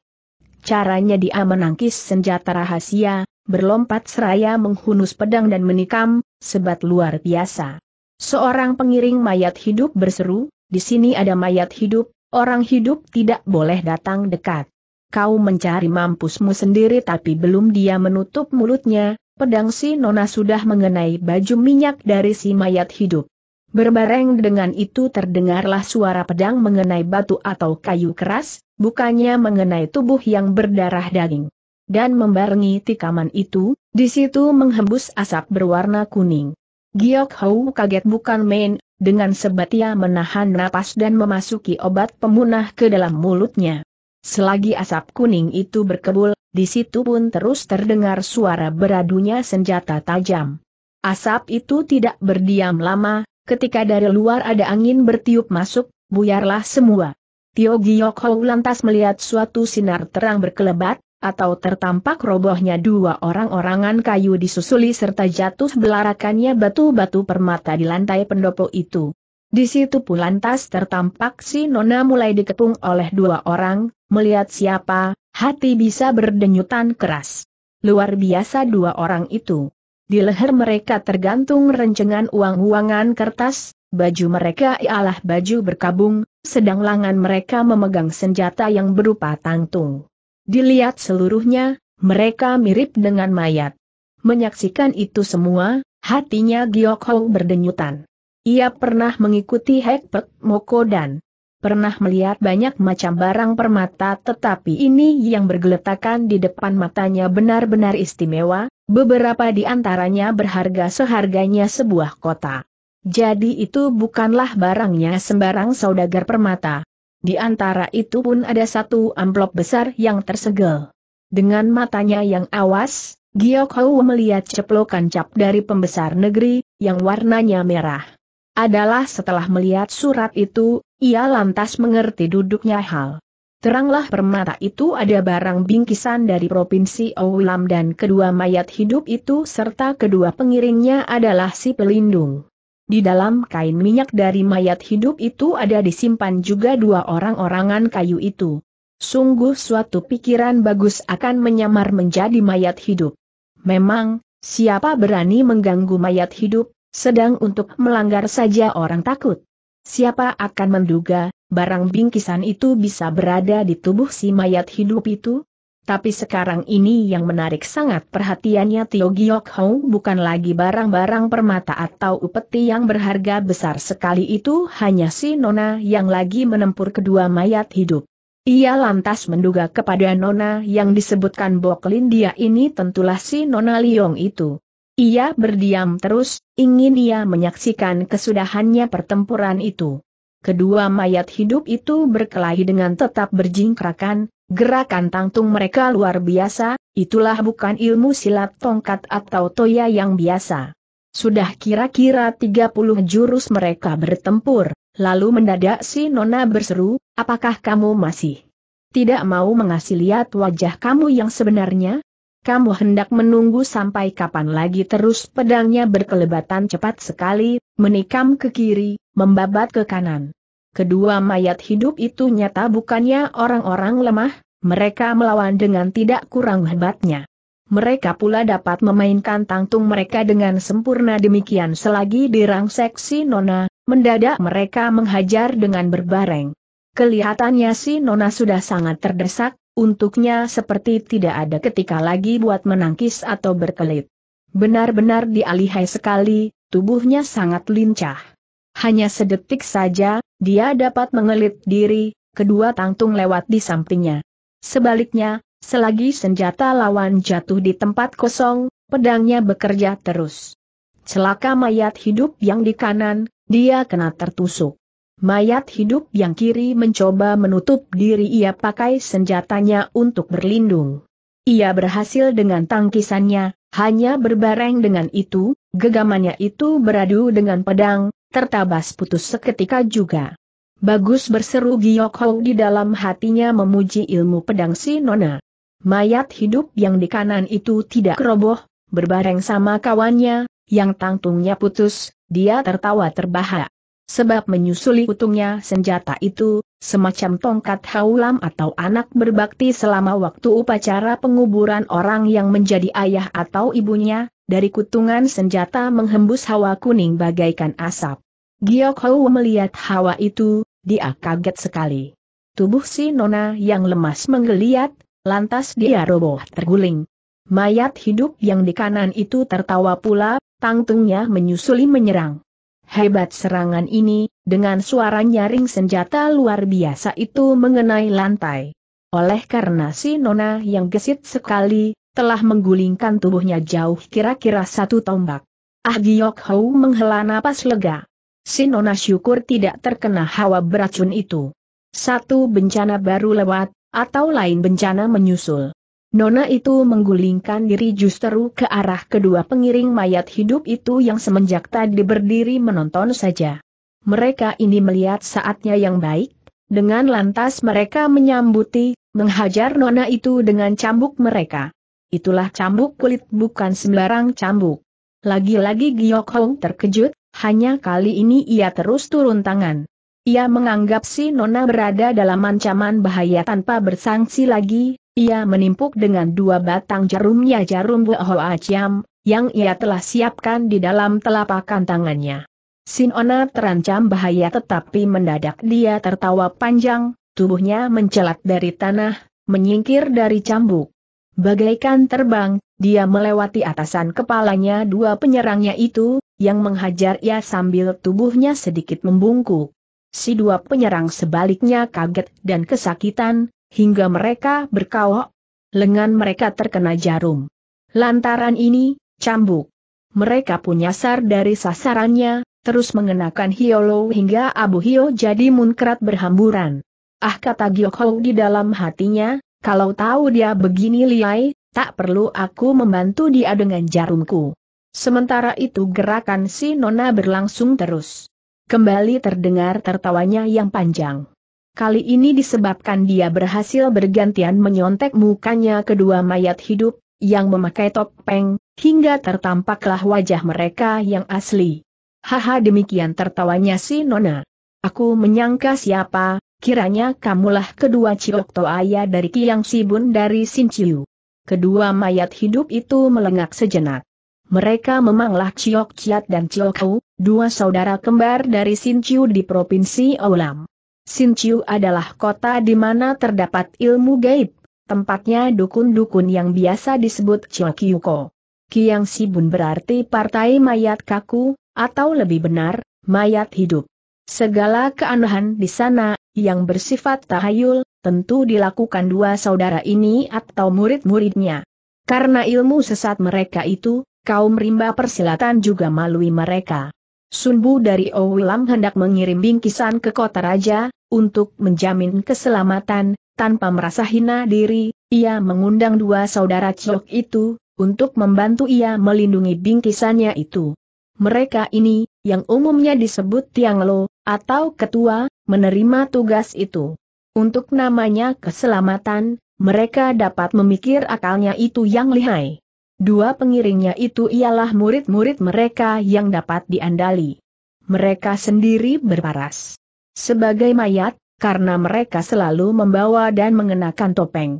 Caranya dia menangkis senjata rahasia, berlompat seraya menghunus pedang dan menikam, sebat luar biasa. Seorang pengiring mayat hidup berseru, di sini ada mayat hidup, orang hidup tidak boleh datang dekat. Kau mencari mampusmu sendiri tapi belum dia menutup mulutnya, pedang si Nona sudah mengenai baju minyak dari si mayat hidup. Berbareng dengan itu terdengarlah suara pedang mengenai batu atau kayu keras, bukannya mengenai tubuh yang berdarah daging. Dan membarengi tikaman itu, di situ menghembus asap berwarna kuning. Giok Hou kaget bukan main, dengan sebat ia menahan napas dan memasuki obat pemunah ke dalam mulutnya. Selagi asap kuning itu berkebul, di situ pun terus terdengar suara beradunya senjata tajam. Asap itu tidak berdiam lama, ketika dari luar ada angin bertiup masuk, buyarlah semua. Tio Giok Hou lantas melihat suatu sinar terang berkelebat, atau tertampak robohnya dua orang-orangan kayu disusuli serta jatuh belarakannya batu-batu permata di lantai pendopo itu. Di situ pun lantas tertampak si Nona mulai dikepung oleh dua orang, melihat siapa, hati bisa berdenyutan keras. Luar biasa dua orang itu. Di leher mereka tergantung rencengan uang-uangan kertas, baju mereka ialah baju berkabung, sedang lengan mereka memegang senjata yang berupa tangtung. Dilihat seluruhnya, mereka mirip dengan mayat. Menyaksikan itu semua, hatinya Giok Hou berdenyutan. Ia pernah mengikuti Hek Pek Moko dan pernah melihat banyak macam barang permata tetapi ini yang bergeletakan di depan matanya benar-benar istimewa, beberapa di antaranya berharga seharganya sebuah kota. Jadi itu bukanlah barangnya sembarang saudagar permata. Di antara itu pun ada satu amplop besar yang tersegel. Dengan matanya yang awas, Giok Hou melihat ceplokan cap dari pembesar negeri, yang warnanya merah. Adalah setelah melihat surat itu, ia lantas mengerti duduknya hal. Teranglah permata itu ada barang bingkisan dari Provinsi Oulam dan kedua mayat hidup itu serta kedua pengiringnya adalah si pelindung. Di dalam kain minyak dari mayat hidup itu ada disimpan juga dua orang-orangan kayu itu. Sungguh suatu pikiran bagus akan menyamar menjadi mayat hidup. Memang, siapa berani mengganggu mayat hidup, sedang untuk melanggar saja orang takut. Siapa akan menduga, barang bingkisan itu bisa berada di tubuh si mayat hidup itu? Tapi sekarang ini yang menarik sangat perhatiannya Tio Giok Hong bukan lagi barang-barang permata atau upeti yang berharga besar sekali itu hanya si Nona yang lagi menempur kedua mayat hidup. Ia lantas menduga kepada Nona yang disebutkan Lin dia ini tentulah si Nona Liong itu. Ia berdiam terus, ingin ia menyaksikan kesudahannya pertempuran itu kedua mayat hidup itu berkelahi dengan tetap berjingkrakan, gerakan tangtung mereka luar biasa, itulah bukan ilmu silat tongkat atau toya yang biasa. Sudah kira-kira 30 jurus mereka bertempur, lalu mendadak si Nona berseru, apakah kamu masih tidak mau mengasih lihat wajah kamu yang sebenarnya? kamu hendak menunggu sampai kapan lagi terus pedangnya berkelebatan cepat sekali, menikam ke kiri, membabat ke kanan. Kedua mayat hidup itu nyata bukannya orang-orang lemah, mereka melawan dengan tidak kurang hebatnya. Mereka pula dapat memainkan tangtung mereka dengan sempurna demikian selagi dirang seksi Nona, mendadak mereka menghajar dengan berbareng. Kelihatannya si Nona sudah sangat terdesak, untuknya seperti tidak ada ketika lagi buat menangkis atau berkelit. Benar-benar dialihai sekali, tubuhnya sangat lincah. Hanya sedetik saja, dia dapat mengelit diri, kedua tangtung lewat di sampingnya. Sebaliknya, selagi senjata lawan jatuh di tempat kosong, pedangnya bekerja terus. Celaka mayat hidup yang di kanan, dia kena tertusuk. Mayat hidup yang kiri mencoba menutup diri ia pakai senjatanya untuk berlindung. Ia berhasil dengan tangkisannya, hanya berbareng dengan itu, gegamannya itu beradu dengan pedang, tertabas putus seketika juga. Bagus berseru Giyok Hou di dalam hatinya memuji ilmu pedang si Nona. Mayat hidup yang di kanan itu tidak roboh, berbareng sama kawannya, yang tangtungnya putus, dia tertawa terbahak sebab menyusuli utungnya senjata itu, semacam tongkat haulam atau anak berbakti selama waktu upacara penguburan orang yang menjadi ayah atau ibunya, dari kutungan senjata menghembus hawa kuning bagaikan asap. Giok Hou melihat hawa itu, dia kaget sekali. Tubuh si nona yang lemas menggeliat, lantas dia roboh terguling. Mayat hidup yang di kanan itu tertawa pula, tangtungnya menyusuli menyerang. Hebat serangan ini, dengan suara nyaring senjata luar biasa itu mengenai lantai. Oleh karena si Nona yang gesit sekali, telah menggulingkan tubuhnya jauh kira-kira satu tombak. Ah Giok Hou menghela napas lega. Si Nona syukur tidak terkena hawa beracun itu. Satu bencana baru lewat, atau lain bencana menyusul. Nona itu menggulingkan diri justru ke arah kedua pengiring mayat hidup itu yang semenjak tadi berdiri menonton saja. Mereka ini melihat saatnya yang baik, dengan lantas mereka menyambuti, menghajar Nona itu dengan cambuk mereka. Itulah cambuk kulit bukan sembarang cambuk. Lagi-lagi Giok Hong terkejut, hanya kali ini ia terus turun tangan. Ia menganggap si Nona berada dalam ancaman bahaya tanpa bersangsi lagi, ia menimpuk dengan dua batang jarumnya jarum buah Aciam, yang ia telah siapkan di dalam telapak tangannya. Sinona terancam bahaya tetapi mendadak dia tertawa panjang, tubuhnya mencelat dari tanah, menyingkir dari cambuk. Bagaikan terbang, dia melewati atasan kepalanya dua penyerangnya itu, yang menghajar ia sambil tubuhnya sedikit membungkuk. Si dua penyerang sebaliknya kaget dan kesakitan, hingga mereka berkawok. Lengan mereka terkena jarum. Lantaran ini, cambuk. Mereka punya sar dari sasarannya, terus mengenakan Hiolo hingga Abu Hio jadi munkrat berhamburan. Ah kata Gyokhou di dalam hatinya, kalau tahu dia begini liai, tak perlu aku membantu dia dengan jarumku. Sementara itu gerakan si Nona berlangsung terus. Kembali terdengar tertawanya yang panjang. Kali ini disebabkan dia berhasil bergantian menyontek mukanya kedua mayat hidup, yang memakai topeng, hingga tertampaklah wajah mereka yang asli. Haha demikian tertawanya si Nona. Aku menyangka siapa, kiranya kamulah kedua Ciokto ayah dari Kiang Sibun dari Sinciu. Kedua mayat hidup itu melengak sejenak. Mereka memanglah Ciok Ciat dan Ciok dua saudara kembar dari Sinciu di Provinsi Olam. Sinciu adalah kota di mana terdapat ilmu gaib, tempatnya dukun-dukun yang biasa disebut Chokyuko. Kiang Sibun berarti partai mayat kaku, atau lebih benar, mayat hidup. Segala keanehan di sana, yang bersifat tahayul, tentu dilakukan dua saudara ini atau murid-muridnya. Karena ilmu sesat mereka itu, kaum rimba persilatan juga malui mereka. Sunbu dari Owilam hendak mengirim bingkisan ke kota raja, untuk menjamin keselamatan, tanpa merasa hina diri, ia mengundang dua saudara Ciok itu, untuk membantu ia melindungi bingkisannya itu. Mereka ini, yang umumnya disebut Tiang Lo, atau ketua, menerima tugas itu. Untuk namanya keselamatan, mereka dapat memikir akalnya itu yang lihai. Dua pengiringnya itu ialah murid-murid mereka yang dapat diandali. Mereka sendiri berparas. Sebagai mayat, karena mereka selalu membawa dan mengenakan topeng.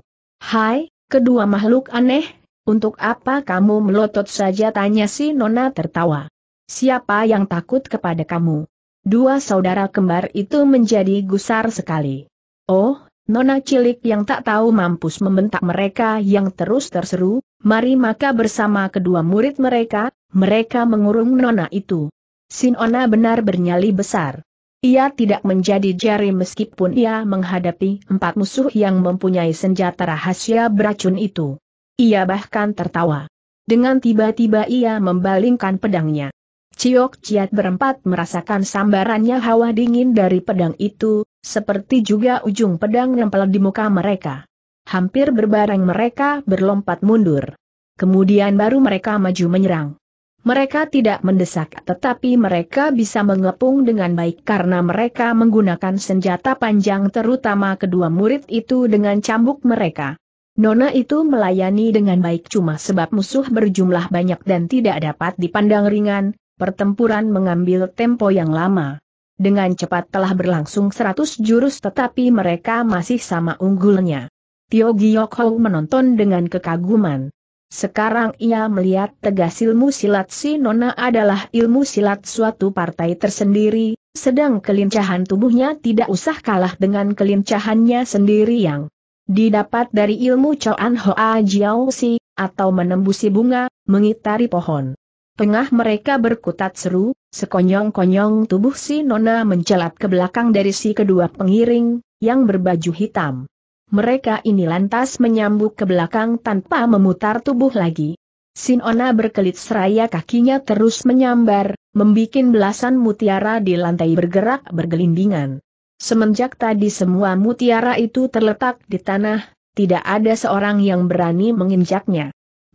Hai, kedua makhluk aneh, untuk apa kamu melotot saja tanya si Nona tertawa. Siapa yang takut kepada kamu? Dua saudara kembar itu menjadi gusar sekali. Oh, Nona cilik yang tak tahu mampus membentak mereka yang terus terseru, mari maka bersama kedua murid mereka, mereka mengurung Nona itu. Sinona benar bernyali besar. Ia tidak menjadi jari meskipun ia menghadapi empat musuh yang mempunyai senjata rahasia beracun itu. Ia bahkan tertawa. Dengan tiba-tiba ia membalingkan pedangnya. Ciok Ciat berempat merasakan sambarannya hawa dingin dari pedang itu, seperti juga ujung pedang nempel di muka mereka. Hampir berbareng mereka berlompat mundur. Kemudian baru mereka maju menyerang. Mereka tidak mendesak tetapi mereka bisa mengepung dengan baik karena mereka menggunakan senjata panjang terutama kedua murid itu dengan cambuk mereka. Nona itu melayani dengan baik cuma sebab musuh berjumlah banyak dan tidak dapat dipandang ringan, pertempuran mengambil tempo yang lama. Dengan cepat telah berlangsung seratus jurus tetapi mereka masih sama unggulnya. Tio Giyok menonton dengan kekaguman. Sekarang ia melihat tegas ilmu silat si Nona adalah ilmu silat suatu partai tersendiri, sedang kelincahan tubuhnya tidak usah kalah dengan kelincahannya sendiri yang didapat dari ilmu Choan Hoa Jiao Si, atau menembusi bunga, mengitari pohon. Tengah mereka berkutat seru, sekonyong-konyong tubuh si Nona mencelat ke belakang dari si kedua pengiring, yang berbaju hitam mereka ini lantas menyambut ke belakang tanpa memutar tubuh lagi. Sinona berkelit seraya kakinya terus menyambar, membikin belasan mutiara di lantai bergerak bergelindingan. Semenjak tadi semua mutiara itu terletak di tanah, tidak ada seorang yang berani menginjaknya.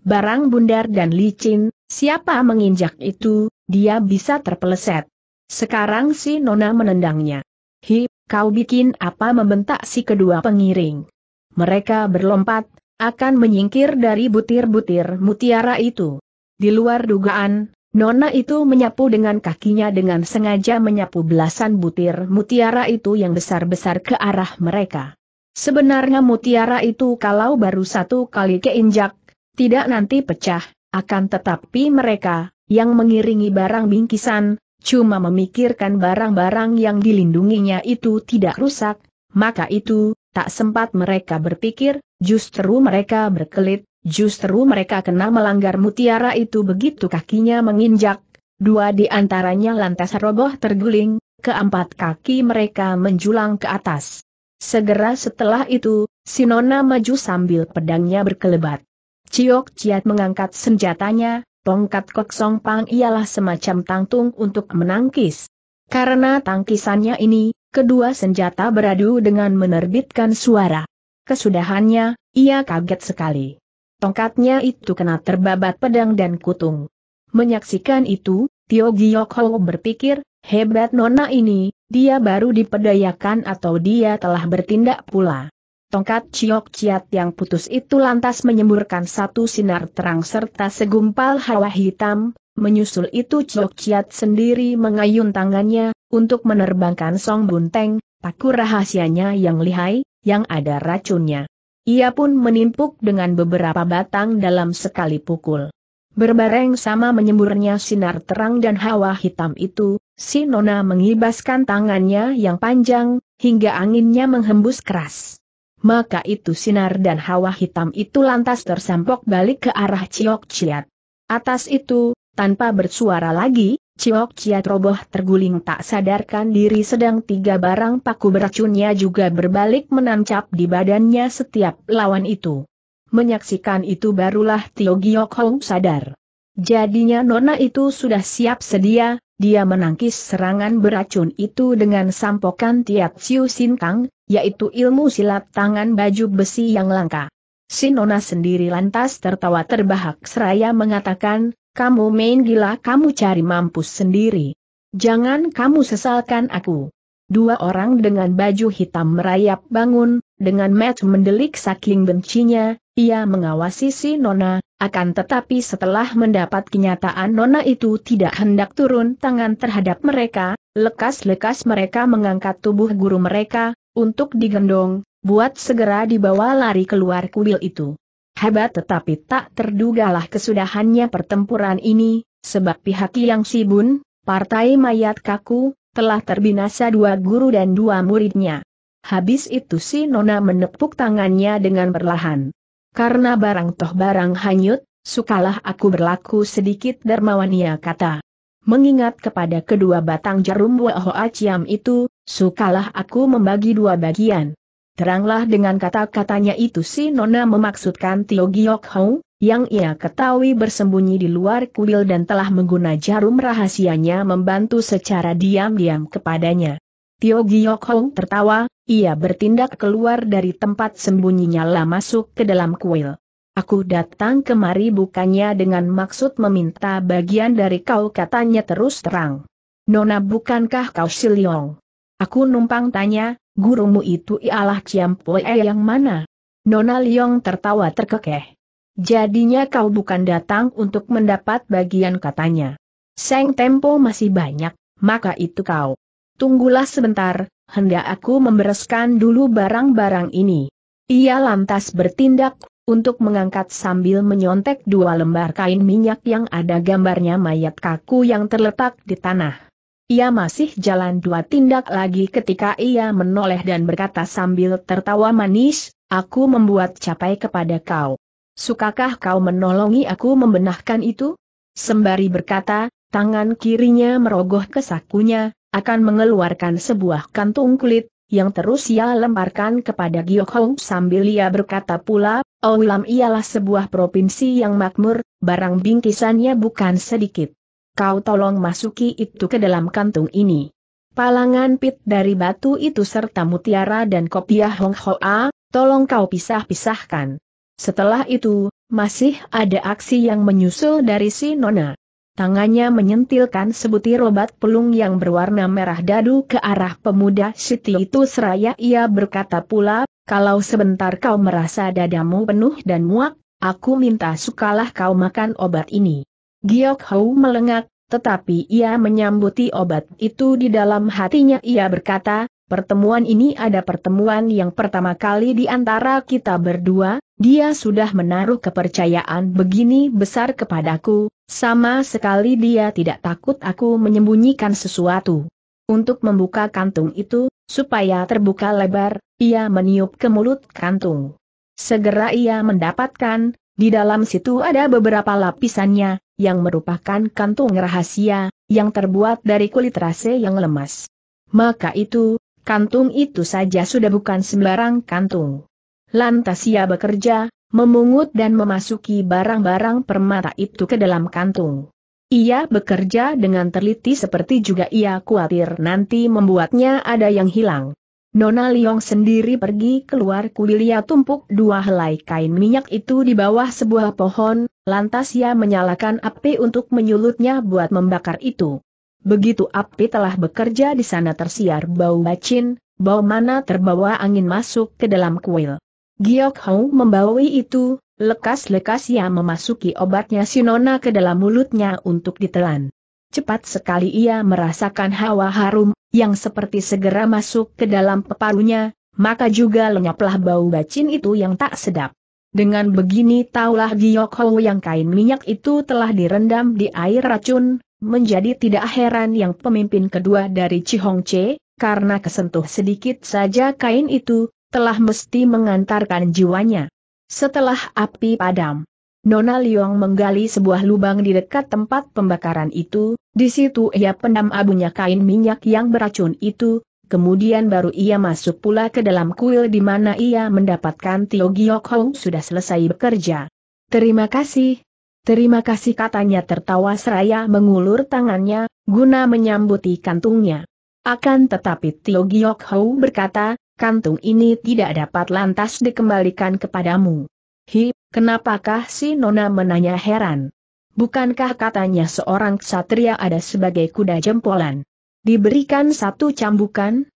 Barang bundar dan licin, siapa menginjak itu, dia bisa terpeleset. Sekarang si Nona menendangnya. Hi, kau bikin apa membentak si kedua pengiring. Mereka berlompat, akan menyingkir dari butir-butir mutiara itu. Di luar dugaan, Nona itu menyapu dengan kakinya dengan sengaja menyapu belasan butir mutiara itu yang besar-besar ke arah mereka. Sebenarnya mutiara itu kalau baru satu kali keinjak, tidak nanti pecah, akan tetapi mereka, yang mengiringi barang bingkisan, cuma memikirkan barang-barang yang dilindunginya itu tidak rusak, maka itu, tak sempat mereka berpikir, justru mereka berkelit, justru mereka kena melanggar mutiara itu begitu kakinya menginjak, dua di antaranya lantas roboh terguling, keempat kaki mereka menjulang ke atas. Segera setelah itu, Sinona maju sambil pedangnya berkelebat. Ciok Ciat mengangkat senjatanya, tongkat koksong pang ialah semacam tangtung untuk menangkis. Karena tangkisannya ini, kedua senjata beradu dengan menerbitkan suara. Kesudahannya, ia kaget sekali. Tongkatnya itu kena terbabat pedang dan kutung. Menyaksikan itu, Tio Giyok Ho berpikir, hebat nona ini, dia baru dipedayakan atau dia telah bertindak pula. Tongkat Ciok Ciat yang putus itu lantas menyemburkan satu sinar terang serta segumpal hawa hitam, menyusul itu Ciok Ciat sendiri mengayun tangannya, untuk menerbangkan Song Bunteng, paku rahasianya yang lihai, yang ada racunnya. Ia pun menimpuk dengan beberapa batang dalam sekali pukul. Berbareng sama menyemburnya sinar terang dan hawa hitam itu, si Nona mengibaskan tangannya yang panjang, hingga anginnya menghembus keras maka itu sinar dan hawa hitam itu lantas tersampok balik ke arah Ciok Ciat. Atas itu, tanpa bersuara lagi, Ciok Ciat roboh terguling tak sadarkan diri sedang tiga barang paku beracunnya juga berbalik menancap di badannya setiap lawan itu. Menyaksikan itu barulah Tio Giok Hong sadar. Jadinya Nona itu sudah siap sedia, dia menangkis serangan beracun itu dengan sampokan Tiat Siu Sintang, yaitu ilmu silat tangan baju besi yang langka. Sinona sendiri lantas tertawa terbahak seraya mengatakan, kamu main gila kamu cari mampus sendiri. Jangan kamu sesalkan aku. Dua orang dengan baju hitam merayap bangun, dengan match mendelik saking bencinya, ia mengawasi si Nona, akan tetapi setelah mendapat kenyataan Nona itu tidak hendak turun tangan terhadap mereka, lekas-lekas mereka mengangkat tubuh guru mereka, untuk digendong, buat segera dibawa lari keluar kuil itu. Hebat tetapi tak terdugalah kesudahannya pertempuran ini, sebab pihak yang sibun, partai mayat kaku, telah terbinasa dua guru dan dua muridnya. Habis itu si Nona menepuk tangannya dengan perlahan. Karena barang toh barang hanyut, sukalah aku berlaku sedikit ia kata. Mengingat kepada kedua batang jarum Hoa Aciam itu, sukalah aku membagi dua bagian. Teranglah dengan kata-katanya itu si Nona memaksudkan Tio Giok Hong, yang ia ketahui bersembunyi di luar kuil dan telah mengguna jarum rahasianya membantu secara diam-diam kepadanya. Tio Giok Hong tertawa, ia bertindak keluar dari tempat sembunyinya lah masuk ke dalam kuil. Aku datang kemari bukannya dengan maksud meminta bagian dari kau katanya terus terang. Nona bukankah kau Siliong? Aku numpang tanya, gurumu itu ialah Ciampoe yang mana? Nona Liong tertawa terkekeh. Jadinya kau bukan datang untuk mendapat bagian katanya. Seng tempo masih banyak, maka itu kau. Tunggulah sebentar, hendak aku membereskan dulu barang-barang ini. Ia lantas bertindak, untuk mengangkat sambil menyontek dua lembar kain minyak yang ada gambarnya mayat kaku yang terletak di tanah. Ia masih jalan dua tindak lagi ketika ia menoleh dan berkata sambil tertawa manis, aku membuat capai kepada kau. Sukakah kau menolongi aku membenahkan itu? Sembari berkata, tangan kirinya merogoh ke sakunya, akan mengeluarkan sebuah kantung kulit, yang terus ia lemparkan kepada Giok Hong sambil ia berkata pula, Oulam oh, ialah sebuah provinsi yang makmur, barang bingkisannya bukan sedikit. Kau tolong masuki itu ke dalam kantung ini. Palangan pit dari batu itu serta mutiara dan kopiah Hong Hoa, tolong kau pisah-pisahkan. Setelah itu, masih ada aksi yang menyusul dari si Nona. Tangannya menyentilkan sebutir obat pelung yang berwarna merah dadu ke arah pemuda Siti itu seraya ia berkata pula, kalau sebentar kau merasa dadamu penuh dan muak, aku minta sukalah kau makan obat ini. Giok Hou melengak, tetapi ia menyambuti obat itu di dalam hatinya ia berkata, pertemuan ini ada pertemuan yang pertama kali di antara kita berdua, dia sudah menaruh kepercayaan begini besar kepadaku, sama sekali dia tidak takut aku menyembunyikan sesuatu. Untuk membuka kantung itu, supaya terbuka lebar, ia meniup ke mulut kantung. Segera ia mendapatkan, di dalam situ ada beberapa lapisannya, yang merupakan kantung rahasia, yang terbuat dari kulit rase yang lemas. Maka itu, kantung itu saja sudah bukan sembarang kantung. Lantas ia bekerja, memungut dan memasuki barang-barang permata itu ke dalam kantung. Ia bekerja dengan teliti seperti juga ia khawatir nanti membuatnya ada yang hilang. Nona Liong sendiri pergi keluar kuil ia tumpuk dua helai kain minyak itu di bawah sebuah pohon, lantas ia menyalakan api untuk menyulutnya buat membakar itu. Begitu api telah bekerja di sana tersiar bau bacin, bau mana terbawa angin masuk ke dalam kuil. Giok Hong membawi itu, lekas-lekas ia memasuki obatnya Sinona ke dalam mulutnya untuk ditelan. Cepat sekali ia merasakan hawa harum, yang seperti segera masuk ke dalam peparunya, maka juga lenyaplah bau bacin itu yang tak sedap. Dengan begini taulah Giyokhou yang kain minyak itu telah direndam di air racun, menjadi tidak heran yang pemimpin kedua dari Che, karena kesentuh sedikit saja kain itu, telah mesti mengantarkan jiwanya. Setelah api padam, Nona Liong menggali sebuah lubang di dekat tempat pembakaran itu, di situ ia pendam abunya kain minyak yang beracun itu, kemudian baru ia masuk pula ke dalam kuil di mana ia mendapatkan Tio Giok Hong sudah selesai bekerja. Terima kasih. Terima kasih katanya tertawa seraya mengulur tangannya, guna menyambuti kantungnya. Akan tetapi Tio Giok Hou berkata, kantung ini tidak dapat lantas dikembalikan kepadamu. Hi, kenapakah si Nona menanya heran? Bukankah katanya seorang ksatria ada sebagai kuda jempolan? Diberikan satu cambukan?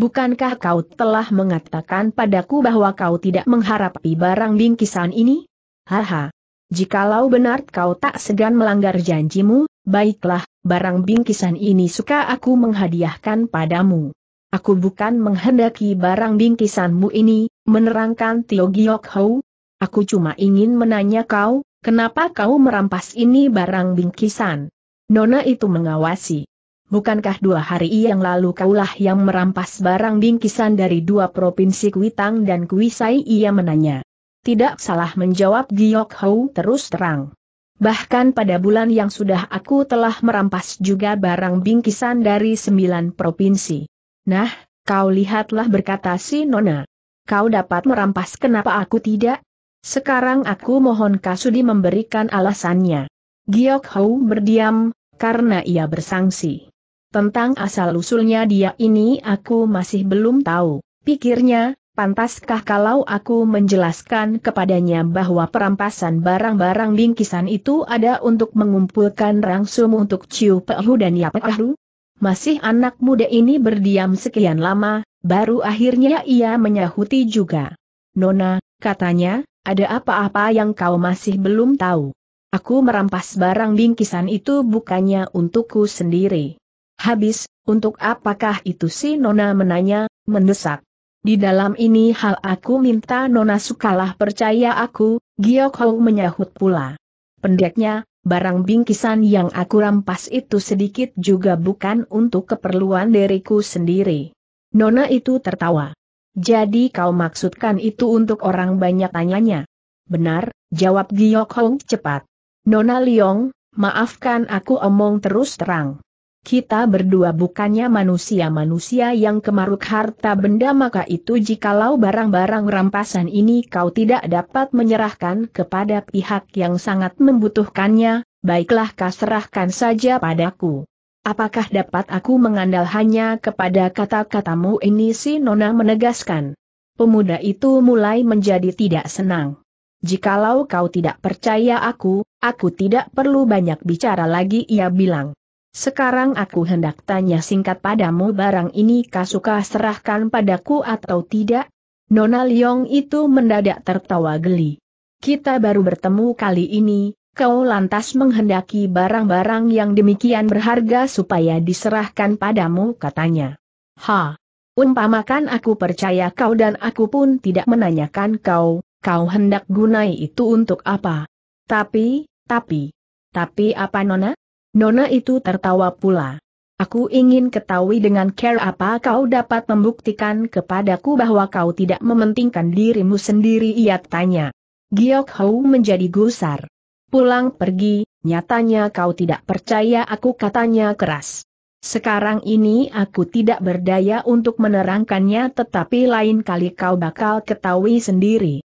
Bukankah kau telah mengatakan padaku bahwa kau tidak mengharapi barang bingkisan ini? Haha. Jikalau benar kau tak segan melanggar janjimu, baiklah, barang bingkisan ini suka aku menghadiahkan padamu. Aku bukan menghendaki barang bingkisanmu ini, menerangkan Tio Giok Hou. Aku cuma ingin menanya kau, kenapa kau merampas ini barang bingkisan? Nona itu mengawasi. Bukankah dua hari yang lalu kaulah yang merampas barang bingkisan dari dua provinsi Kuitang dan Kuisai ia menanya. Tidak salah menjawab Giok Hou terus terang. Bahkan pada bulan yang sudah aku telah merampas juga barang bingkisan dari sembilan provinsi. Nah, kau lihatlah berkata si Nona. Kau dapat merampas kenapa aku tidak? Sekarang aku mohon Kasudi memberikan alasannya. Giok Hou berdiam, karena ia bersangsi. Tentang asal-usulnya dia ini aku masih belum tahu, pikirnya, pantaskah kalau aku menjelaskan kepadanya bahwa perampasan barang-barang bingkisan itu ada untuk mengumpulkan rangsum untuk Ciu Pehu dan Yap Pehu? masih anak muda ini berdiam sekian lama, baru akhirnya ia menyahuti juga. Nona, katanya, ada apa-apa yang kau masih belum tahu. Aku merampas barang bingkisan itu bukannya untukku sendiri. Habis, untuk apakah itu si Nona menanya, mendesak. Di dalam ini hal aku minta Nona sukalah percaya aku, Giok Hou menyahut pula. Pendeknya, barang bingkisan yang aku rampas itu sedikit juga bukan untuk keperluan diriku sendiri. Nona itu tertawa. Jadi kau maksudkan itu untuk orang banyak tanyanya? Benar, jawab Giyok Hong cepat. Nona Liong, maafkan aku omong terus terang kita berdua bukannya manusia-manusia yang kemaruk harta benda maka itu jikalau barang-barang rampasan ini kau tidak dapat menyerahkan kepada pihak yang sangat membutuhkannya, baiklah kau serahkan saja padaku. Apakah dapat aku mengandal hanya kepada kata-katamu ini si Nona menegaskan. Pemuda itu mulai menjadi tidak senang. Jikalau kau tidak percaya aku, aku tidak perlu banyak bicara lagi ia bilang. Sekarang aku hendak tanya singkat padamu barang ini kasuka serahkan padaku atau tidak? Nona Liong itu mendadak tertawa geli. Kita baru bertemu kali ini, kau lantas menghendaki barang-barang yang demikian berharga supaya diserahkan padamu katanya. Ha! Umpamakan aku percaya kau dan aku pun tidak menanyakan kau, kau hendak gunai itu untuk apa? Tapi, tapi, tapi apa Nona? Nona itu tertawa pula. Aku ingin ketahui dengan care apa kau dapat membuktikan kepadaku bahwa kau tidak mementingkan dirimu sendiri ia tanya. Giok Hou menjadi gusar. Pulang pergi, nyatanya kau tidak percaya aku katanya keras. Sekarang ini aku tidak berdaya untuk menerangkannya tetapi lain kali kau bakal ketahui sendiri.